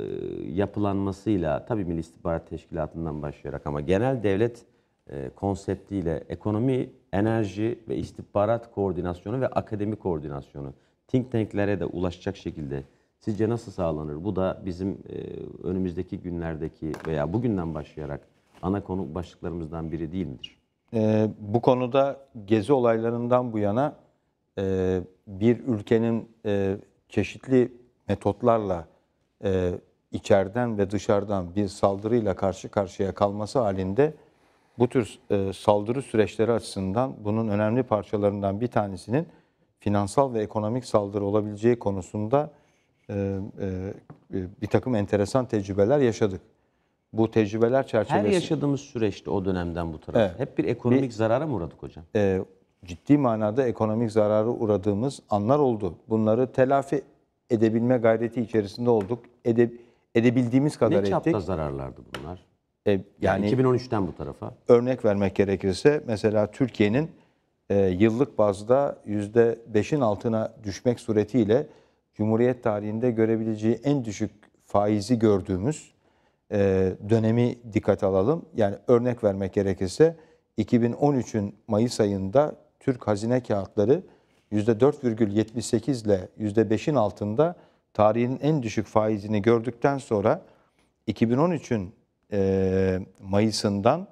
yapılanmasıyla, tabii Milli İstihbarat Teşkilatı'ndan başlayarak ama genel devlet e, konseptiyle ekonomi, enerji ve istihbarat koordinasyonu ve akademi koordinasyonu think tanklere de ulaşacak şekilde sizce nasıl sağlanır? Bu da bizim e, önümüzdeki günlerdeki veya bugünden başlayarak ana konu başlıklarımızdan biri değil midir? E, bu konuda gezi olaylarından bu yana e, bir ülkenin e, çeşitli metotlarla e, içeriden ve dışarıdan bir saldırıyla karşı karşıya kalması halinde bu tür e, saldırı süreçleri açısından bunun önemli parçalarından bir tanesinin finansal ve ekonomik saldırı olabileceği konusunda e, e, bir takım enteresan tecrübeler yaşadık bu tecrübeler çerçevesinde... Her yaşadığımız süreçte o dönemden bu tarafa evet. hep bir ekonomik bir, zarara mı uğradık hocam? E, ciddi manada ekonomik zararı uğradığımız anlar oldu. Bunları telafi edebilme gayreti içerisinde olduk. Ede, edebildiğimiz kadar ne ettik. Ne çapta zararlardı bunlar? E, yani, yani 2013'ten bu tarafa. Örnek vermek gerekirse mesela Türkiye'nin e, yıllık bazda %5'in altına düşmek suretiyle Cumhuriyet tarihinde görebileceği en düşük faizi gördüğümüz e, dönemi dikkat alalım. Yani örnek vermek gerekirse 2013'ün Mayıs ayında Türk hazine kağıtları %4,78 ile %5'in altında tarihin en düşük faizini gördükten sonra 2013'ün e, Mayıs'ından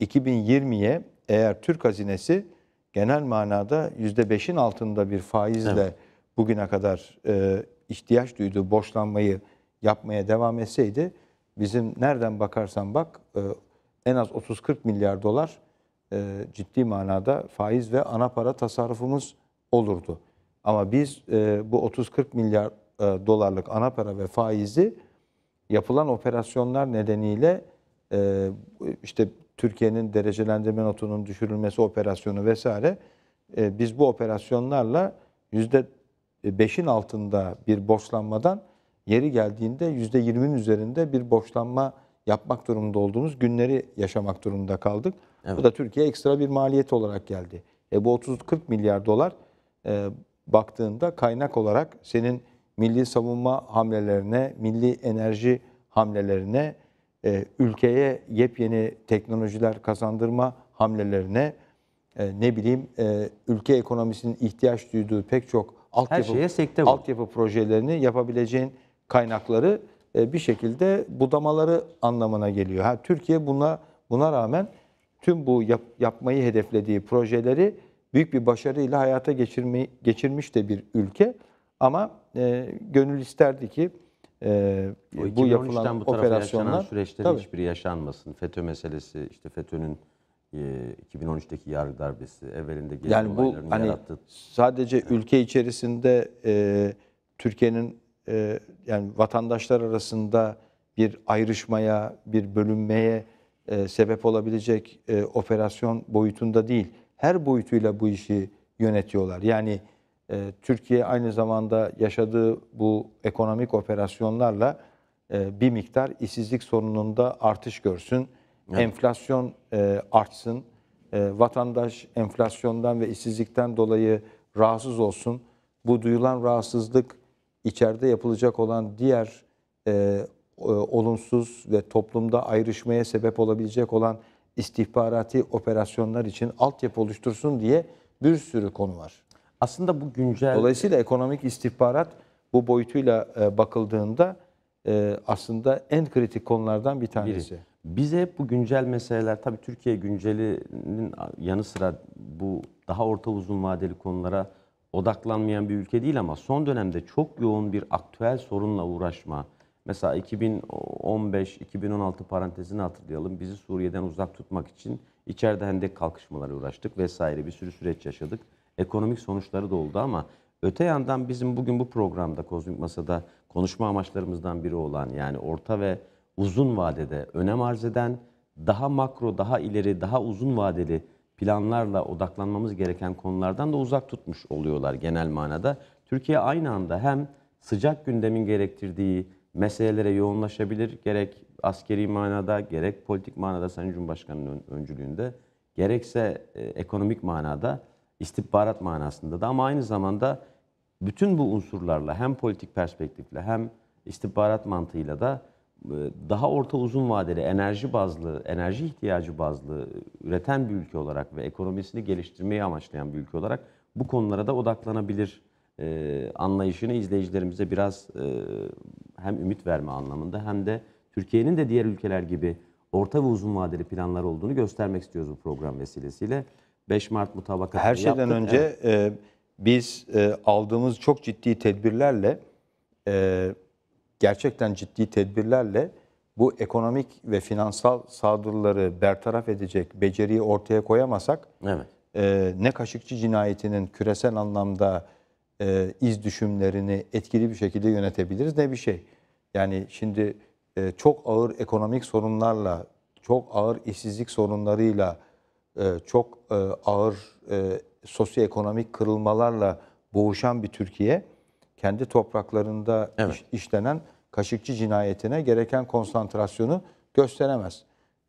2020'ye eğer Türk hazinesi genel manada %5'in altında bir faizle evet. bugüne kadar e, ihtiyaç duyduğu borçlanmayı yapmaya devam etseydi bizim nereden bakarsan bak e, en az 30-40 milyar dolar e, ciddi manada faiz ve ana para tasarrufumuz olurdu. Ama biz e, bu 30-40 milyar dolarlık ana para ve faizi yapılan operasyonlar nedeniyle işte Türkiye'nin derecelendirme notunun düşürülmesi operasyonu vesaire biz bu operasyonlarla %5'in altında bir borçlanmadan yeri geldiğinde %20'nin üzerinde bir borçlanma yapmak durumunda olduğumuz günleri yaşamak durumunda kaldık. Evet. Bu da Türkiye ekstra bir maliyet olarak geldi. E bu 30-40 milyar dolar e, baktığında kaynak olarak senin milli savunma hamlelerine, milli enerji hamlelerine, e, ülkeye yepyeni teknolojiler kazandırma hamlelerine, e, ne bileyim e, ülke ekonomisinin ihtiyaç duyduğu pek çok altyapı, Her şeye sekte altyapı projelerini yapabileceğin kaynakları e, bir şekilde budamaları anlamına geliyor. Ha, Türkiye buna buna rağmen tüm bu yap, yapmayı hedeflediği projeleri büyük bir başarıyla hayata geçirmeyi, geçirmiş de bir ülke. Ama e, gönül isterdi ki e, bu yapılan bu operasyonlar süreçte hiçbir yaşanmasın. FETÖ meselesi, işte FETÖ'nün 2013'teki e, yargı darbesi, evvelinde gezi yani bu, hani, yarattığı... sadece ülke içerisinde e, Türkiye'nin ee, yani vatandaşlar arasında bir ayrışmaya, bir bölünmeye e, sebep olabilecek e, operasyon boyutunda değil. Her boyutuyla bu işi yönetiyorlar. Yani e, Türkiye aynı zamanda yaşadığı bu ekonomik operasyonlarla bir miktar işsizlik sorununda artış görsün. Evet. Enflasyon artsın. vatandaş enflasyondan ve işsizlikten dolayı rahatsız olsun. Bu duyulan rahatsızlık içeride yapılacak olan diğer e, e, olumsuz ve toplumda ayrışmaya sebep olabilecek olan istihbarati operasyonlar için altyapı oluştursun diye bir sürü konu var. Aslında bu güncel... Dolayısıyla ekonomik istihbarat bu boyutuyla e, bakıldığında e, aslında en kritik konulardan bir tanesi. Biri. Bize bu güncel meseleler, tabii Türkiye güncelinin yanı sıra bu daha orta uzun vadeli konulara odaklanmayan bir ülke değil ama son dönemde çok yoğun bir aktüel sorunla uğraşma. Mesela 2015-2016 parantezini hatırlayalım. Bizi Suriye'den uzak tutmak için içeride hendek kalkışmaları uğraştık vesaire bir sürü süreç yaşadık. Ekonomik sonuçları da oldu ama öte yandan bizim bugün bu programda Kozmik Masa'da konuşma amaçlarımızdan biri olan yani orta ve uzun vadede önem arz eden daha makro, daha ileri, daha uzun vadeli planlarla odaklanmamız gereken konulardan da uzak tutmuş oluyorlar genel manada. Türkiye aynı anda hem sıcak gündemin gerektirdiği meselelere yoğunlaşabilir gerek askeri manada gerek politik manada Sayın Cumhurbaşkanı'nın öncülüğünde gerekse e, ekonomik manada istihbarat manasında da ama aynı zamanda bütün bu unsurlarla hem politik perspektifle hem istihbarat mantığıyla da e, daha orta uzun vadeli enerji bazlı, enerji ihtiyacı bazlı üreten bir ülke olarak ve ekonomisini geliştirmeyi amaçlayan bir ülke olarak bu konulara da odaklanabilir e, anlayışını izleyicilerimize biraz e, hem ümit verme anlamında hem de Türkiye'nin de diğer ülkeler gibi orta ve uzun vadeli planlar olduğunu göstermek istiyoruz bu program vesilesiyle. 5 Mart mutabakatı Her şeyden yaptık. önce evet. e, biz e, aldığımız çok ciddi tedbirlerle e, gerçekten ciddi tedbirlerle bu ekonomik ve finansal saldırıları bertaraf edecek beceriyi ortaya koyamasak evet. e, ne Kaşıkçı cinayetinin küresel anlamda e, iz düşümlerini etkili bir şekilde yönetebiliriz ne bir şey. Yani şimdi e, çok ağır ekonomik sorunlarla, çok ağır işsizlik sorunlarıyla, e, çok e, ağır e, sosyoekonomik kırılmalarla boğuşan bir Türkiye kendi topraklarında evet. iş, işlenen Kaşıkçı cinayetine gereken konsantrasyonu gösteremez.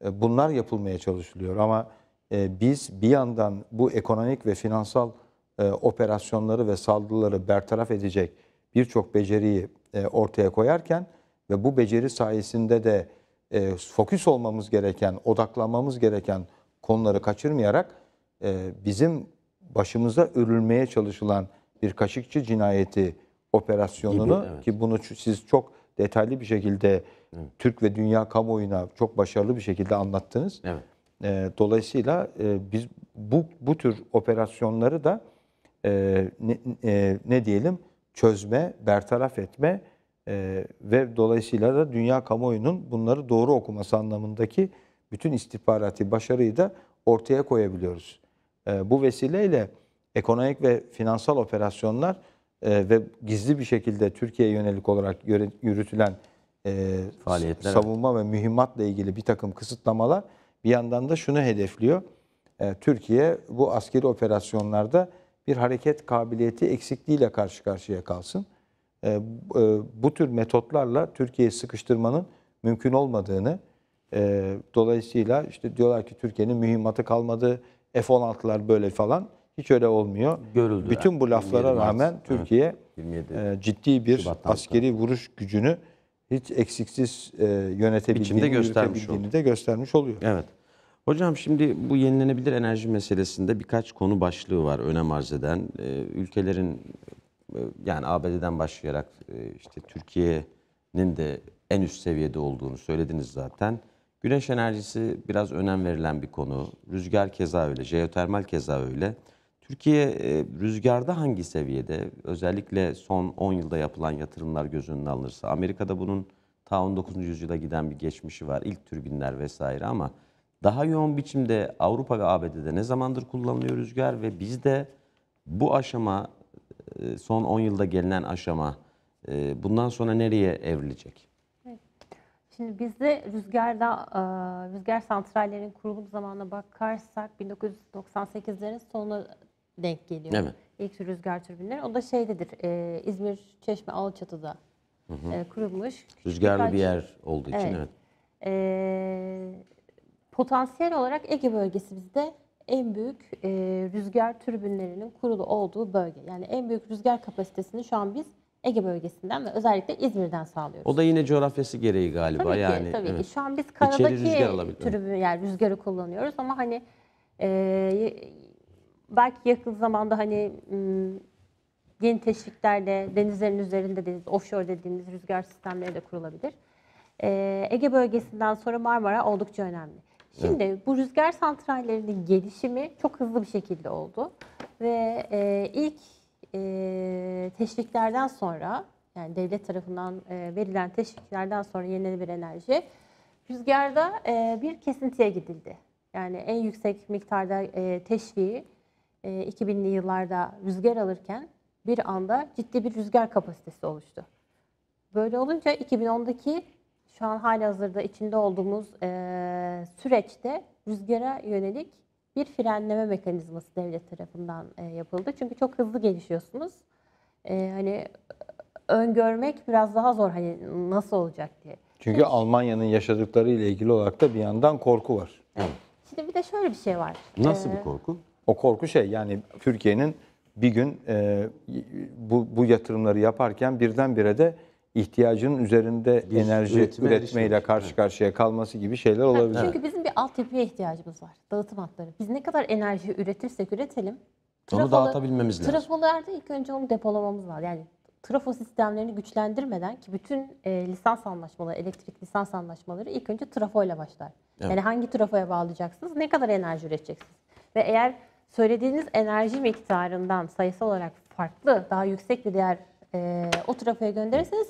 E, bunlar yapılmaya çalışılıyor ama e, biz bir yandan bu ekonomik ve finansal e, operasyonları ve saldırıları bertaraf edecek birçok beceriyi ortaya koyarken ve bu beceri sayesinde de fokus olmamız gereken, odaklanmamız gereken konuları kaçırmayarak bizim başımıza örülmeye çalışılan bir kaşıkçı cinayeti operasyonunu Gibi, evet. ki bunu siz çok detaylı bir şekilde evet. Türk ve dünya kamuoyuna çok başarılı bir şekilde anlattınız. Evet. dolayısıyla biz bu bu tür operasyonları da ne, ne diyelim çözme, bertaraf etme ve dolayısıyla da dünya kamuoyunun bunları doğru okuması anlamındaki bütün istihbarati başarıyı da ortaya koyabiliyoruz. bu vesileyle ekonomik ve finansal operasyonlar ee, ve gizli bir şekilde Türkiye'ye yönelik olarak yürütülen e, Faaliyetler, savunma ve mühimmatla ilgili bir takım kısıtlamalar bir yandan da şunu hedefliyor. Ee, Türkiye bu askeri operasyonlarda bir hareket kabiliyeti eksikliğiyle karşı karşıya kalsın. Ee, e, bu tür metotlarla Türkiye'yi sıkıştırmanın mümkün olmadığını, e, dolayısıyla işte diyorlar ki Türkiye'nin mühimmatı kalmadı, F-16'lar böyle falan. Hiç öyle olmuyor. Görüldü. Bütün bu laflara rağmen Türkiye evet, ciddi bir Şubat'tan askeri sonra. vuruş gücünü hiç eksiksiz e, yönetebildiğini, göstermiş yürütebildiğini de göstermiş oluyor. Evet. Hocam şimdi bu yenilenebilir enerji meselesinde birkaç konu başlığı var önem arz eden. E, ülkelerin e, yani ABD'den başlayarak e, işte Türkiye'nin de en üst seviyede olduğunu söylediniz zaten. Güneş enerjisi biraz önem verilen bir konu. Rüzgar keza öyle, jeotermal keza öyle. Türkiye e, rüzgarda hangi seviyede? Özellikle son 10 yılda yapılan yatırımlar göz önüne alınırsa. Amerika'da bunun ta 19. yüzyıla giden bir geçmişi var. İlk türbinler vesaire ama daha yoğun biçimde Avrupa ve ABD'de ne zamandır kullanılıyor rüzgar ve bizde bu aşama e, son 10 yılda gelinen aşama e, bundan sonra nereye evrilecek? Şimdi bizde rüzgarda rüzgar santrallerinin kurulum zamanına bakarsak 1998'lerin sonu denk geliyor. Evet. İlk rüzgar türbinleri. O da şeydedir, e, İzmir Çeşme Alçatı'da hı hı. E, kurulmuş. Rüzgarlı birkaç... bir yer olduğu için evet. evet. E, potansiyel olarak Ege bölgesi bizde en büyük e, rüzgar türbinlerinin kurulu olduğu bölge. Yani en büyük rüzgar kapasitesini şu an biz Ege bölgesinden ve özellikle İzmir'den sağlıyoruz. O da yine coğrafyası gereği galiba. Tabii ki, yani, tabii evet. ki. Şu an biz karadaki rüzgar türbü, yani rüzgarı kullanıyoruz ama hani e, belki yakın zamanda hani yeni teşviklerle denizlerin üzerinde deniz, offshore dediğimiz rüzgar sistemleri de kurulabilir. Ege bölgesinden sonra Marmara oldukça önemli. Şimdi evet. bu rüzgar santrallerinin gelişimi çok hızlı bir şekilde oldu ve e, ilk e, teşviklerden sonra yani devlet tarafından e, verilen teşviklerden sonra yenilenebilir enerji rüzgarda e, bir kesintiye gidildi. Yani en yüksek miktarda e, teşviği 2000'li e, yıllarda rüzgar alırken bir anda ciddi bir rüzgar kapasitesi oluştu. Böyle olunca 2010'daki şu an hali hazırda içinde olduğumuz e, süreçte rüzgara yönelik bir frenleme mekanizması devlet tarafından e, yapıldı. Çünkü çok hızlı gelişiyorsunuz. Hani öngörmek biraz daha zor hani nasıl olacak diye. Çünkü evet. Almanya'nın yaşadıkları ile ilgili olarak da bir yandan korku var. Evet. Şimdi bir de şöyle bir şey var. Nasıl ee, bir korku? O korku şey yani Türkiye'nin bir gün e, bu, bu yatırımları yaparken birdenbire de ihtiyacının üzerinde bir enerji üretmeyle erişmek. karşı karşıya kalması gibi şeyler olabilir. çünkü evet. bizim bir altyapıya ihtiyacımız var. Dağıtım hatları. Biz ne kadar enerji üretirsek üretelim. Trafolu, onu dağıtabilmemiz lazım. Trafolarda ilk önce onu depolamamız var. Yani trafo sistemlerini güçlendirmeden ki bütün e, lisans anlaşmaları, elektrik lisans anlaşmaları ilk önce trafoyla başlar. Evet. Yani hangi trafoya bağlayacaksınız, ne kadar enerji üreteceksiniz? Ve eğer söylediğiniz enerji miktarından sayısal olarak farklı, daha yüksek bir değer e, o trafoya gönderirseniz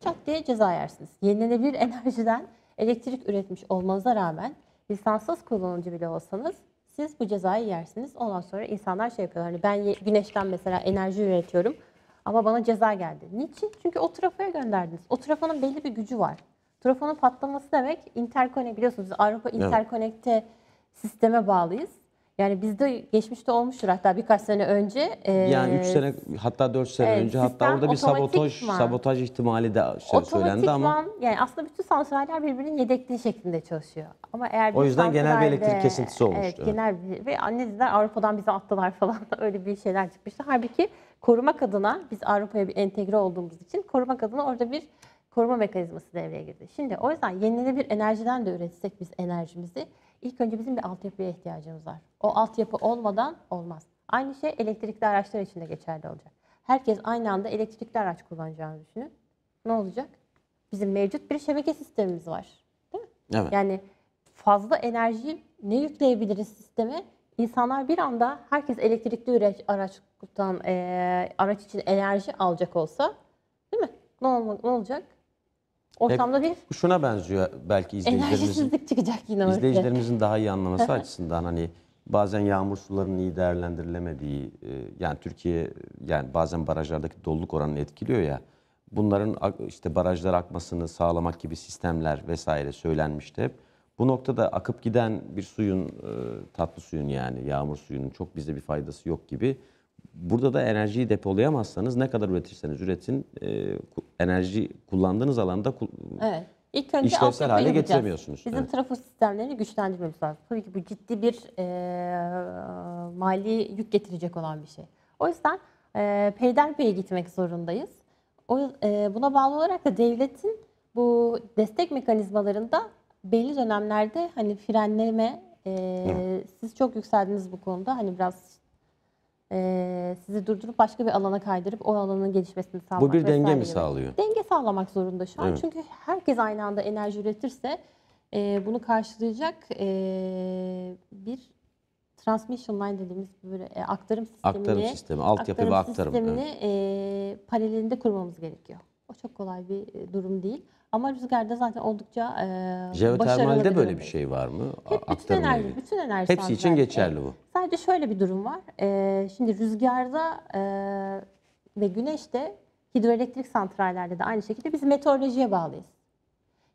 çat diye ceza yersiniz. Yenilenebilir enerjiden elektrik üretmiş olmanıza rağmen lisanssız kullanıcı bile olsanız siz bu cezayı yersiniz. Ondan sonra insanlar şey yapıyorlar. Hani ben güneşten mesela enerji üretiyorum ama bana ceza geldi. Niçin? Çünkü o trafoya gönderdiniz. O trafonun belli bir gücü var. Trafonun patlaması demek interconnect biliyorsunuz Avrupa Interconnect'e evet. sisteme bağlıyız. Yani bizde geçmişte olmuştur hatta birkaç sene önce. E, yani 3 sene hatta 4 sene evet, önce hatta orada bir sabotaj man. sabotaj ihtimali de şey söylendi ama. Man, yani aslında bütün santraller birbirinin yedekli şeklinde çalışıyor. Ama eğer O yüzden genel bir elektrik kesintisi olmuştu. Evet, genel bir, ve anne dediler Avrupa'dan bize attılar falan öyle bir şeyler çıkmıştı. Halbuki korumak adına biz Avrupa'ya bir entegre olduğumuz için korumak adına orada bir koruma mekanizması devreye girdi. Şimdi o yüzden yenilenebilir enerjiden de üretsek biz enerjimizi İlk önce bizim bir altyapıya ihtiyacımız var. O altyapı olmadan olmaz. Aynı şey elektrikli araçlar için de geçerli olacak. Herkes aynı anda elektrikli araç kullanacağını düşünün. Ne olacak? Bizim mevcut bir şebeke sistemimiz var. Değil mi? Evet. Yani fazla enerji ne yükleyebiliriz sisteme? İnsanlar bir anda herkes elektrikli araçtan e, araç için enerji alacak olsa değil mi? Ne, ol, ne olacak? Ortamda e, bir şuna benziyor belki izleyicilerimizin çıkacak yine ortaya. İzleyicilerimizin daha iyi anlaması açısından hani bazen yağmur sularının iyi değerlendirilemediği e, yani Türkiye yani bazen barajlardaki doluluk oranını etkiliyor ya bunların işte barajlar akmasını sağlamak gibi sistemler vesaire söylenmişti hep. Bu noktada akıp giden bir suyun e, tatlı suyun yani yağmur suyunun çok bize bir faydası yok gibi Burada da enerjiyi depolayamazsanız ne kadar üretirseniz üretin e, enerji kullandığınız alanda evet. İlk önce işlevsel hale getiremiyorsunuz. Bizim evet. trafo sistemlerini güçlendirmemiz lazım. Tabii ki bu ciddi bir e, mali yük getirecek olan bir şey. O yüzden e, peyderpeye gitmek zorundayız. O, e, buna bağlı olarak da devletin bu destek mekanizmalarında belli dönemlerde hani frenleme e, siz çok yükseldiniz bu konuda. Hani biraz e, sizi durdurup başka bir alana kaydırıp o alanın gelişmesini sağlamak. Bu bir denge mi sağlıyor? Denge sağlamak zorunda şu an. Evet. Çünkü herkes aynı anda enerji üretirse e, bunu karşılayacak e, bir transmission line dediğimiz böyle e, aktarım sistemini, aktarım sistemi, altyapı aktarım ve aktarım sistemini evet. e, paralelinde kurmamız gerekiyor. O çok kolay bir durum değil. Ama rüzgarda zaten oldukça e, başarılı böyle bir şey var mı? Hep bütün enerji, ilgili. bütün enerji Hepsi için geçerli bu. Sadece şöyle bir durum var. Ee, şimdi rüzgarda e, ve güneşte hidroelektrik santrallerde de aynı şekilde biz meteorolojiye bağlıyız.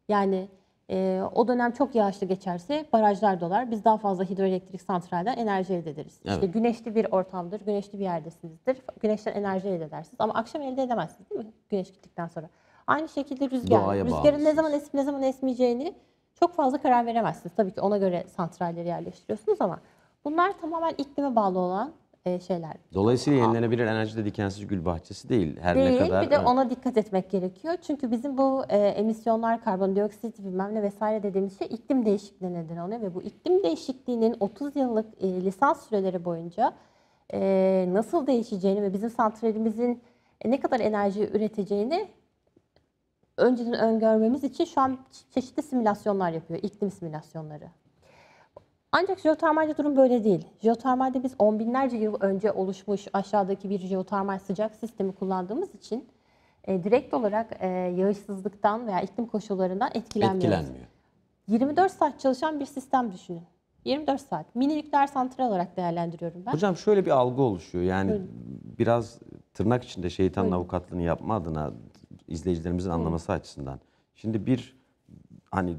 Yani e, o dönem çok yağışlı geçerse barajlar dolar. Biz daha fazla hidroelektrik santralden enerji elde ederiz. Evet. İşte güneşli bir ortamdır, güneşli bir yerdesinizdir. Güneşten enerji elde edersiniz. Ama akşam elde edemezsiniz değil mi? Güneş gittikten sonra. Aynı şekilde rüzgar. Doğaya Rüzgarın ne zaman esip ne zaman esmeyeceğini çok fazla karar veremezsiniz. Tabii ki ona göre santralleri yerleştiriyorsunuz ama bunlar tamamen iklime bağlı olan e, şeyler. Dolayısıyla yenilenebilir enerji de dikensiz gül bahçesi değil. Her değil, ne kadar bir de evet. ona dikkat etmek gerekiyor. Çünkü bizim bu e, emisyonlar, karbondioksit bilmem ne vesaire dediğimiz şey iklim değişikliğine neden oluyor ve bu iklim değişikliğinin 30 yıllık e, lisans süreleri boyunca e, nasıl değişeceğini ve bizim santralimizin ne kadar enerji üreteceğini önceden öngörmemiz için şu an çeşitli simülasyonlar yapıyor, iklim simülasyonları. Ancak jeotermalde durum böyle değil. Jeotermalde biz on binlerce yıl önce oluşmuş aşağıdaki bir jeotermal sıcak sistemi kullandığımız için e, direkt olarak e, yağışsızlıktan veya iklim koşullarından etkilenmiyoruz. Etkilenmiyor. 24 saat çalışan bir sistem düşünün. 24 saat. Mini nükleer santral olarak değerlendiriyorum ben. Hocam şöyle bir algı oluşuyor. Yani Öyle. biraz tırnak içinde şeytan avukatlığını yapma adına izleyicilerimizin anlaması Hı. açısından. Şimdi bir hani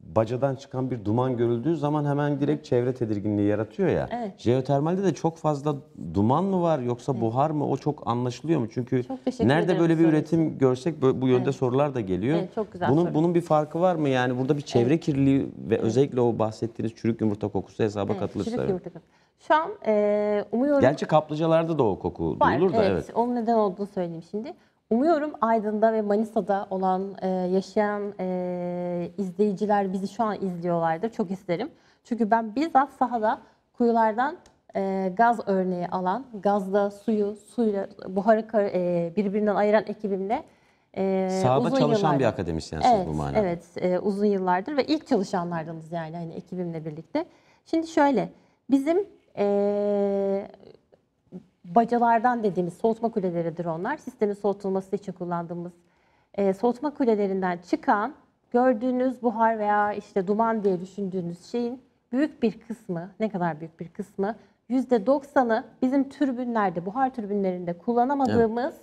bacadan çıkan bir duman görüldüğü zaman hemen direkt çevre tedirginliği yaratıyor ya. Evet. Jeotermalde de çok fazla duman mı var yoksa evet. buhar mı o çok anlaşılıyor mu? Çünkü nerede böyle bir üretim için. görsek bu yönde evet. sorular da geliyor. Evet, çok güzel bunun soru. bunun bir farkı var mı? Yani burada bir çevre evet. kirliliği ve evet. özellikle o bahsettiğiniz çürük yumurta kokusu hesaba evet, katılır. Çürük yumurta kokusu. Şu an e, umuyorum... Gerçi kaplıcalarda da o koku var, duyulur da evet. evet. Onun neden olduğunu söyleyeyim şimdi. Umuyorum Aydın'da ve Manisa'da olan e, yaşayan e, izleyiciler bizi şu an izliyorlardır. Çok isterim. Çünkü ben bizzat sahada kuyulardan e, gaz örneği alan, gazla suyu, suyla buharı e, birbirinden ayıran ekibimle e, Sahada uzun çalışan yıllardır. bir akademisyensiniz evet, bu manada. Evet, e, uzun yıllardır ve ilk çalışanlardanız yani hani ekibimle birlikte. Şimdi şöyle, bizim e, bacalardan dediğimiz soğutma kuleleridir onlar. Sistemin soğutulması için kullandığımız e, soğutma kulelerinden çıkan gördüğünüz buhar veya işte duman diye düşündüğünüz şeyin büyük bir kısmı, ne kadar büyük bir kısmı? %90'ı bizim türbünlerde, buhar türbünlerinde kullanamadığımız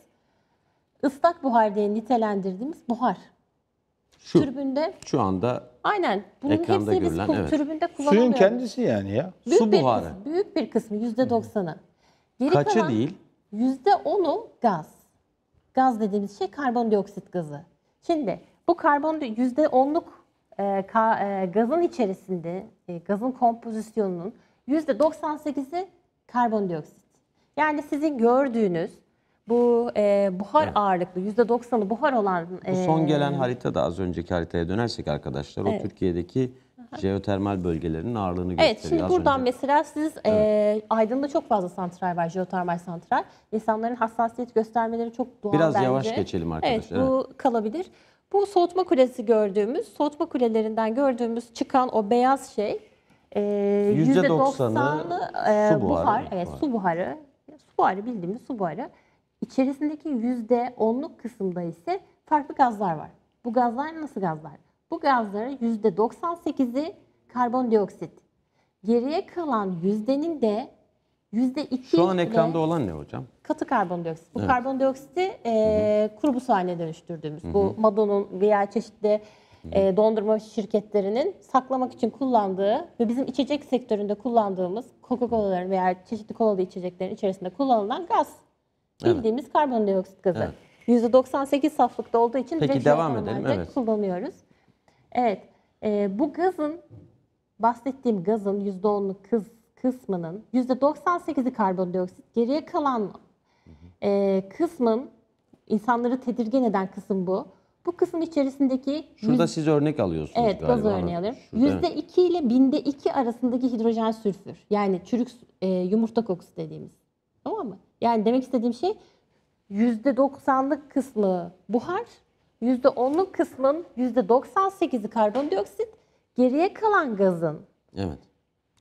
evet. ıslak buhar diye nitelendirdiğimiz buhar. Şu, türbünde şu anda aynen bunun ekranda hepsini görülen, biz evet. türbünde kullanamıyoruz. Suyun kendisi yani ya. Büyük Su buharı. Bir büyük bir kısmı %90'ı. Geri Kaçı kalan değil? %10'u gaz. Gaz dediğimiz şey karbondioksit gazı. Şimdi bu karbon %10'luk e, ka, e, gazın içerisinde e, gazın kompozisyonunun %98'i karbondioksit. Yani sizin gördüğünüz bu e, buhar evet. ağırlıklı %90'ı buhar olan... E, bu son e, gelen harita da az önceki haritaya dönersek arkadaşlar evet. o Türkiye'deki jeotermal bölgelerinin ağırlığını evet, gösteriyor. Evet şimdi Az buradan önce... mesela siz evet. e, Aydın'da çok fazla santral var jeotermal santral. İnsanların hassasiyet göstermeleri çok doğal Biraz bence. yavaş geçelim arkadaşlar. Evet bu evet. kalabilir. Bu soğutma kulesi gördüğümüz, soğutma kulelerinden gördüğümüz çıkan o beyaz şey e, %90'ı e, Buhar, evet su buharı. Su buharı bildiğimiz su buharı. İçerisindeki %10'luk kısımda ise farklı gazlar var. Bu gazlar nasıl gazlar? Bu gazların %98'i karbondioksit. Geriye kalan yüzdenin de %2 Şu an ekranda olan ne hocam? Katı karbondioksit. Bu evet. karbondioksiti e, kuru buz haline dönüştürdüğümüz. Hı-hı. Bu Mado'nun veya çeşitli e, dondurma şirketlerinin saklamak için kullandığı ve bizim içecek sektöründe kullandığımız Coca-Cola'ların veya çeşitli kolalı içeceklerin içerisinde kullanılan gaz. Bildiğimiz evet. karbondioksit gazı. Evet. %98 saflıkta olduğu için Peki, devam edelim. Evet. kullanıyoruz. Evet. E, bu gazın bahsettiğim gazın %10'luk kız, kısmının %98'i karbondioksit. Geriye kalan e, kısmın insanları tedirgin eden kısım bu. Bu kısım içerisindeki... Şurada yüz... siz örnek alıyorsunuz evet, galiba. Evet gaz örneği alıyorum. Yüzde iki ile binde iki arasındaki hidrojen sülfür. Yani çürük e, yumurta kokusu dediğimiz. Tamam mı? Yani demek istediğim şey yüzde doksanlık kısmı buhar, %10'luk kısmın %98'i karbondioksit, geriye kalan gazın Evet.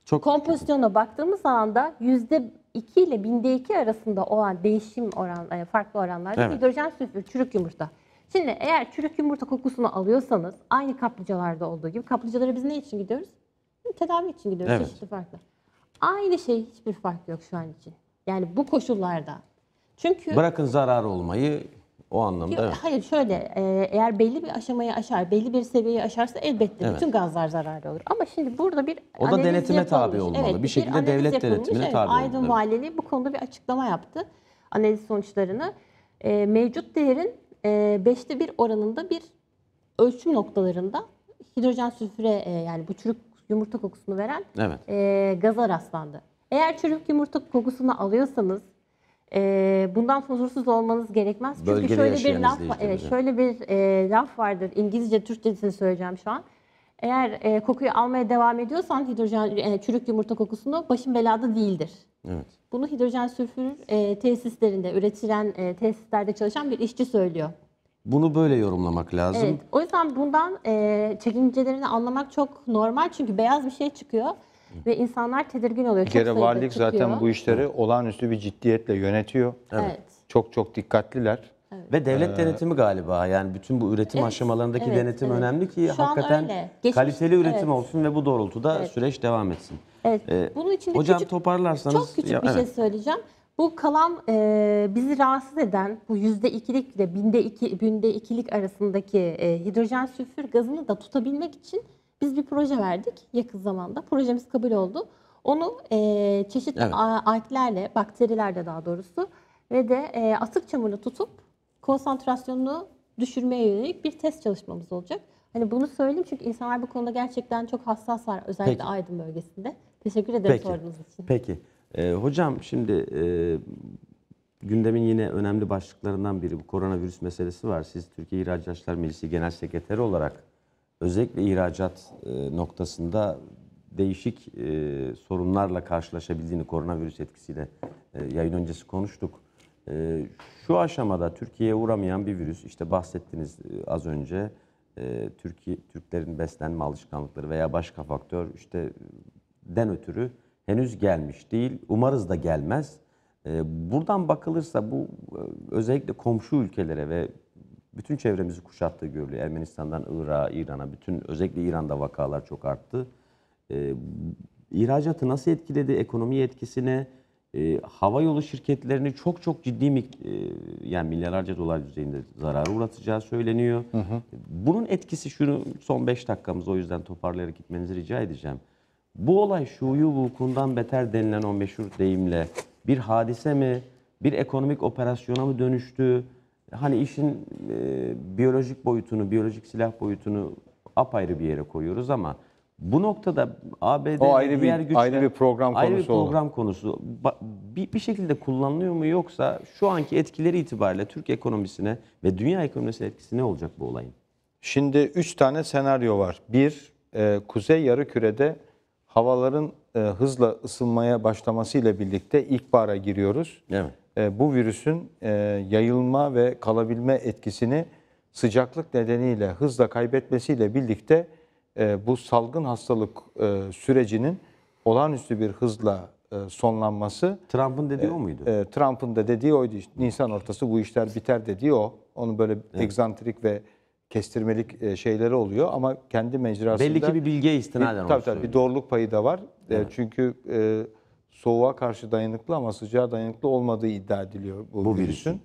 Çok kompozisyona baktığımız anda %2 ile binde 2 arasında olan değişim oran, e, farklı oranlarda Evet. hidrojen sülfür, çürük yumurta. Şimdi eğer çürük yumurta kokusunu alıyorsanız aynı kaplıcalarda olduğu gibi kaplıcalara biz ne için gidiyoruz? Tedavi için gidiyoruz. Evet. Çeşitli farklı. Aynı şey hiçbir fark yok şu an için. Yani bu koşullarda. Çünkü bırakın zarar olmayı o anlamda. Yok, Hayır şöyle e, eğer belli bir aşamayı aşar, belli bir seviyeyi aşarsa elbette evet. bütün gazlar zararlı olur. Ama şimdi burada bir O da denetime yapılmış. tabi olmalı. Evet, bir, bir şekilde bir devlet yapılmış. denetimine evet, tabi olmalı. Aydın evet. Valiliği bu konuda bir açıklama yaptı. Analiz sonuçlarını. E, mevcut değerin e, beşte bir oranında bir ölçüm noktalarında hidrojen sülfüre e, yani bu çürük yumurta kokusunu veren evet. e, gaza rastlandı. Eğer çürük yumurta kokusunu alıyorsanız e, bundan huzursuz olmanız gerekmez. Çünkü Bölgede şöyle bir laf var. şöyle bir e, laf vardır. İngilizce Türkçesini söyleyeceğim şu an. Eğer e, kokuyu almaya devam ediyorsan hidrojen e, çürük yumurta kokusunu başın belada değildir. Evet. Bunu hidrojen sülfür e, tesislerinde üretilen e, tesislerde çalışan bir işçi söylüyor. Bunu böyle yorumlamak lazım. Evet. O yüzden bundan e, çekincelerini anlamak çok normal çünkü beyaz bir şey çıkıyor ve insanlar tedirgin oluyor. Bir kere valilik çıkıyor. zaten bu işleri olağanüstü bir ciddiyetle yönetiyor. Evet. Çok çok dikkatliler. Evet. Ve devlet denetimi galiba yani bütün bu üretim evet, aşamalarındaki evet, denetim evet. önemli ki Şu hakikaten Geçmiş, kaliteli üretim evet. olsun ve bu doğrultuda evet. süreç devam etsin. Evet. Ee, Bunun için de hocam küçük, toparlarsanız çok küçük ya, bir şey evet. şey söyleyeceğim. Bu kalan e, bizi rahatsız eden bu yüzde ikilik ile binde iki binde ikilik arasındaki e, hidrojen sülfür gazını da tutabilmek için biz bir proje verdik yakın zamanda. Projemiz kabul oldu. Onu e, çeşitli evet. alklerle, bakterilerle daha doğrusu ve de e, atık çamurla tutup konsantrasyonunu düşürmeye yönelik bir test çalışmamız olacak. Hani bunu söyleyeyim çünkü insanlar bu konuda gerçekten çok hassaslar özellikle Peki. Aydın bölgesinde. Teşekkür ederim Peki. sorduğunuz için. Peki. Ee, hocam şimdi e, gündemin yine önemli başlıklarından biri bu koronavirüs meselesi var. Siz Türkiye İhracatçılar Meclisi Genel Sekreteri olarak özellikle ihracat e, noktasında değişik e, sorunlarla karşılaşabildiğini koronavirüs etkisiyle e, yayın öncesi konuştuk. Şu aşamada Türkiye'ye uğramayan bir virüs, işte bahsettiniz az önce, Türkiye Türklerin beslenme alışkanlıkları veya başka faktör işte den ötürü henüz gelmiş değil. Umarız da gelmez. Buradan bakılırsa bu özellikle komşu ülkelere ve bütün çevremizi kuşattığı görülüyor. Ermenistan'dan Irak'a, İran'a, bütün özellikle İran'da vakalar çok arttı. E, ihracatı nasıl etkiledi, ekonomiye etkisine, ee, e, hava yolu şirketlerini çok çok ciddi mik e, yani milyarlarca dolar düzeyinde zarara uğratacağı söyleniyor. Hı hı. Bunun etkisi şunu son 5 dakikamız o yüzden toparlayarak gitmenizi rica edeceğim. Bu olay şuyu vukundan beter denilen o meşhur deyimle bir hadise mi, bir ekonomik operasyona mı dönüştü? hani işin e, biyolojik boyutunu, biyolojik silah boyutunu apayrı bir yere koyuyoruz ama bu noktada ABD o ayrı diğer bir, güçler ayrı bir program konusu. Ayrı bir program olur. konusu. Bir, bir şekilde kullanılıyor mu yoksa şu anki etkileri itibariyle Türk ekonomisine ve dünya ekonomisine etkisi ne olacak bu olayın? Şimdi üç tane senaryo var. Bir, e, kuzey yarı kürede havaların e, hızla ısınmaya başlamasıyla birlikte ilkbahara giriyoruz. Evet. E, bu virüsün e, yayılma ve kalabilme etkisini sıcaklık nedeniyle hızla kaybetmesiyle birlikte e, bu salgın hastalık sürecinin olağanüstü bir hızla sonlanması. Trump'ın dediği o muydu? Trump'ın da dediği oydu. Nisan ortası bu işler biter dediği o. Onun böyle evet. egzantrik ve kestirmelik şeyleri oluyor ama kendi mecrasında... Belli ki bir bilgiye istinaden bir, Tabii tabii bir doğruluk payı da var. Evet. Çünkü soğuğa karşı dayanıklı ama sıcağa dayanıklı olmadığı iddia ediliyor bu, bu virüsün.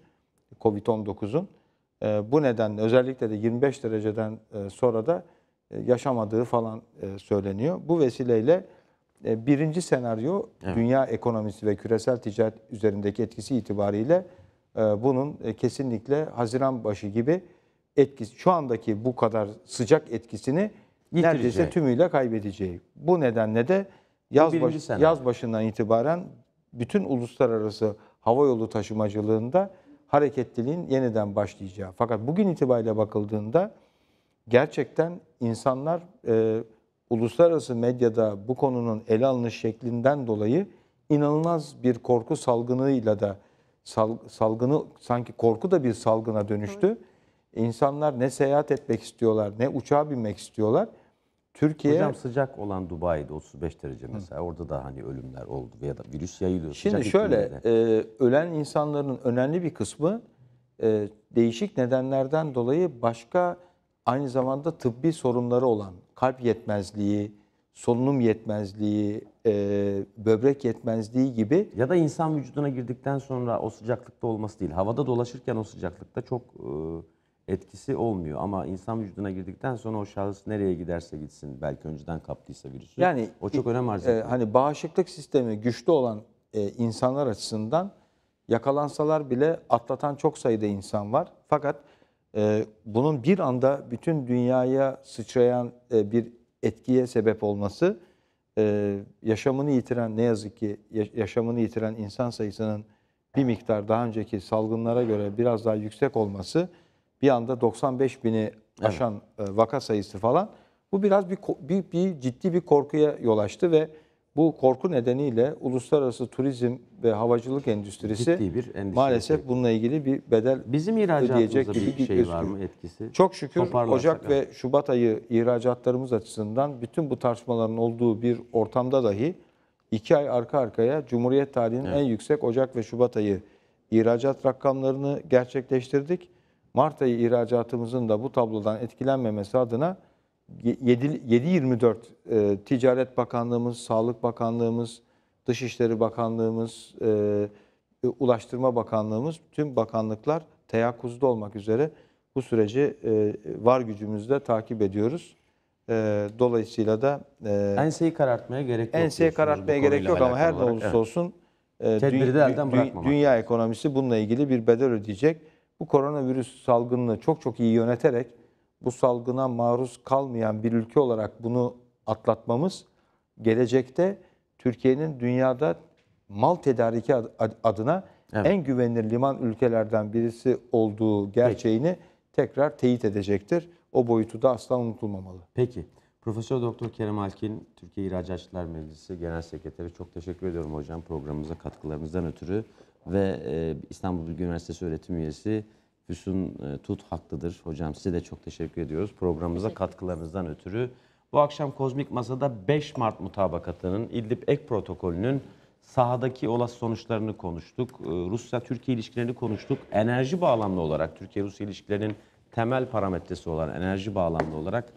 Covid-19'un. E, bu nedenle özellikle de 25 dereceden e, sonra da e, yaşamadığı falan e, söyleniyor. Bu vesileyle e, birinci senaryo evet. dünya ekonomisi ve küresel ticaret üzerindeki etkisi itibariyle e, bunun e, kesinlikle Haziran başı gibi etkisi şu andaki bu kadar sıcak etkisini Yitirecek. neredeyse tümüyle kaybedeceği. Bu nedenle de yaz, baş, sene. yaz başından itibaren bütün uluslararası hava yolu taşımacılığında hareketliliğin yeniden başlayacağı. Fakat bugün itibariyle bakıldığında gerçekten insanlar e, uluslararası medyada bu konunun ele alınış şeklinden dolayı inanılmaz bir korku salgınıyla da sal, salgını sanki korku da bir salgına dönüştü. Evet. İnsanlar ne seyahat etmek istiyorlar ne uçağa binmek istiyorlar. Türkiye Hocam sıcak olan Dubai'de 35 derece mesela. Hı. Orada da hani ölümler oldu ya da virüs yayılıyor. Şimdi sıcak şöyle e, ölen insanların önemli bir kısmı e, değişik nedenlerden dolayı başka aynı zamanda tıbbi sorunları olan kalp yetmezliği, solunum yetmezliği, e, böbrek yetmezliği gibi. Ya da insan vücuduna girdikten sonra o sıcaklıkta olması değil. Havada dolaşırken o sıcaklıkta çok... E, etkisi olmuyor. Ama insan vücuduna girdikten sonra o şahıs nereye giderse gitsin belki önceden kaptıysa virüsü. Yani o çok önem arz e, ediyor. hani bağışıklık sistemi güçlü olan e, insanlar açısından yakalansalar bile atlatan çok sayıda insan var. Fakat e, bunun bir anda bütün dünyaya sıçrayan bir etkiye sebep olması yaşamını yitiren ne yazık ki yaşamını yitiren insan sayısının bir miktar daha önceki salgınlara göre biraz daha yüksek olması bir anda 95 bini aşan evet. vaka sayısı falan. Bu biraz bir, bir, bir ciddi bir korkuya yol açtı ve bu korku nedeniyle uluslararası turizm ve havacılık endüstrisi bir endüstri maalesef şey. bununla ilgili bir bedel Bizim ödeyecek gibi bir şey gözüküyor. var mı etkisi? Çok şükür Ocak ve Şubat ayı ihracatlarımız açısından bütün bu tartışmaların olduğu bir ortamda dahi iki ay arka arkaya Cumhuriyet tarihinin evet. en yüksek Ocak ve Şubat ayı ihracat rakamlarını gerçekleştirdik. Mart ayı ihracatımızın da bu tablodan etkilenmemesi adına 7-24 e, Ticaret Bakanlığımız, Sağlık Bakanlığımız, Dışişleri Bakanlığımız, e, e, Ulaştırma Bakanlığımız, tüm bakanlıklar teyakkuzda olmak üzere bu süreci e, var gücümüzle takip ediyoruz. E, dolayısıyla da... E, enseyi karartmaya gerek yok. Enseyi karartmaya gerek yok ama her ne olursa evet. olsun e, dü, dü, dünya ekonomisi bununla ilgili bir bedel ödeyecek bu koronavirüs salgınını çok çok iyi yöneterek bu salgına maruz kalmayan bir ülke olarak bunu atlatmamız gelecekte Türkiye'nin dünyada mal tedariki adına evet. en güvenilir liman ülkelerden birisi olduğu gerçeğini Peki. tekrar teyit edecektir. O boyutu da asla unutulmamalı. Peki. Profesör Doktor Kerem Alkin, Türkiye İhracatçılar Meclisi Genel Sekreteri çok teşekkür ediyorum hocam programımıza katkılarınızdan ötürü ve e, İstanbul Bilgi Üniversitesi öğretim üyesi Füsun e, Tut haklıdır. Hocam size de çok teşekkür ediyoruz programımıza katkılarınızdan ötürü. Bu akşam Kozmik Masa'da 5 Mart mutabakatının İdlib Ek protokolünün sahadaki olası sonuçlarını konuştuk. E, Rusya-Türkiye ilişkilerini konuştuk. Enerji bağlamlı olarak Türkiye-Rusya ilişkilerinin temel parametresi olan enerji bağlamlı olarak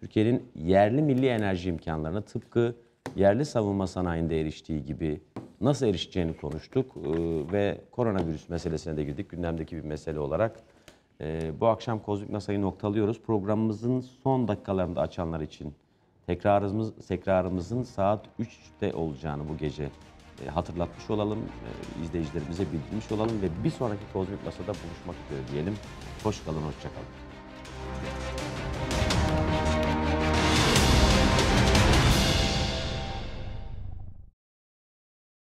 Türkiye'nin yerli milli enerji imkanlarına tıpkı yerli savunma sanayinde eriştiği gibi nasıl erişeceğini konuştuk e, ve koronavirüs meselesine de girdik gündemdeki bir mesele olarak. E, bu akşam Kozmik Masa'yı noktalıyoruz. Programımızın son dakikalarında açanlar için tekrarımız, tekrarımızın saat 3'te olacağını bu gece e, hatırlatmış olalım, e, izleyicilerimize bildirmiş olalım ve bir sonraki Kozmik Masa'da buluşmak üzere diyelim. Hoş kalın, hoşça kalın.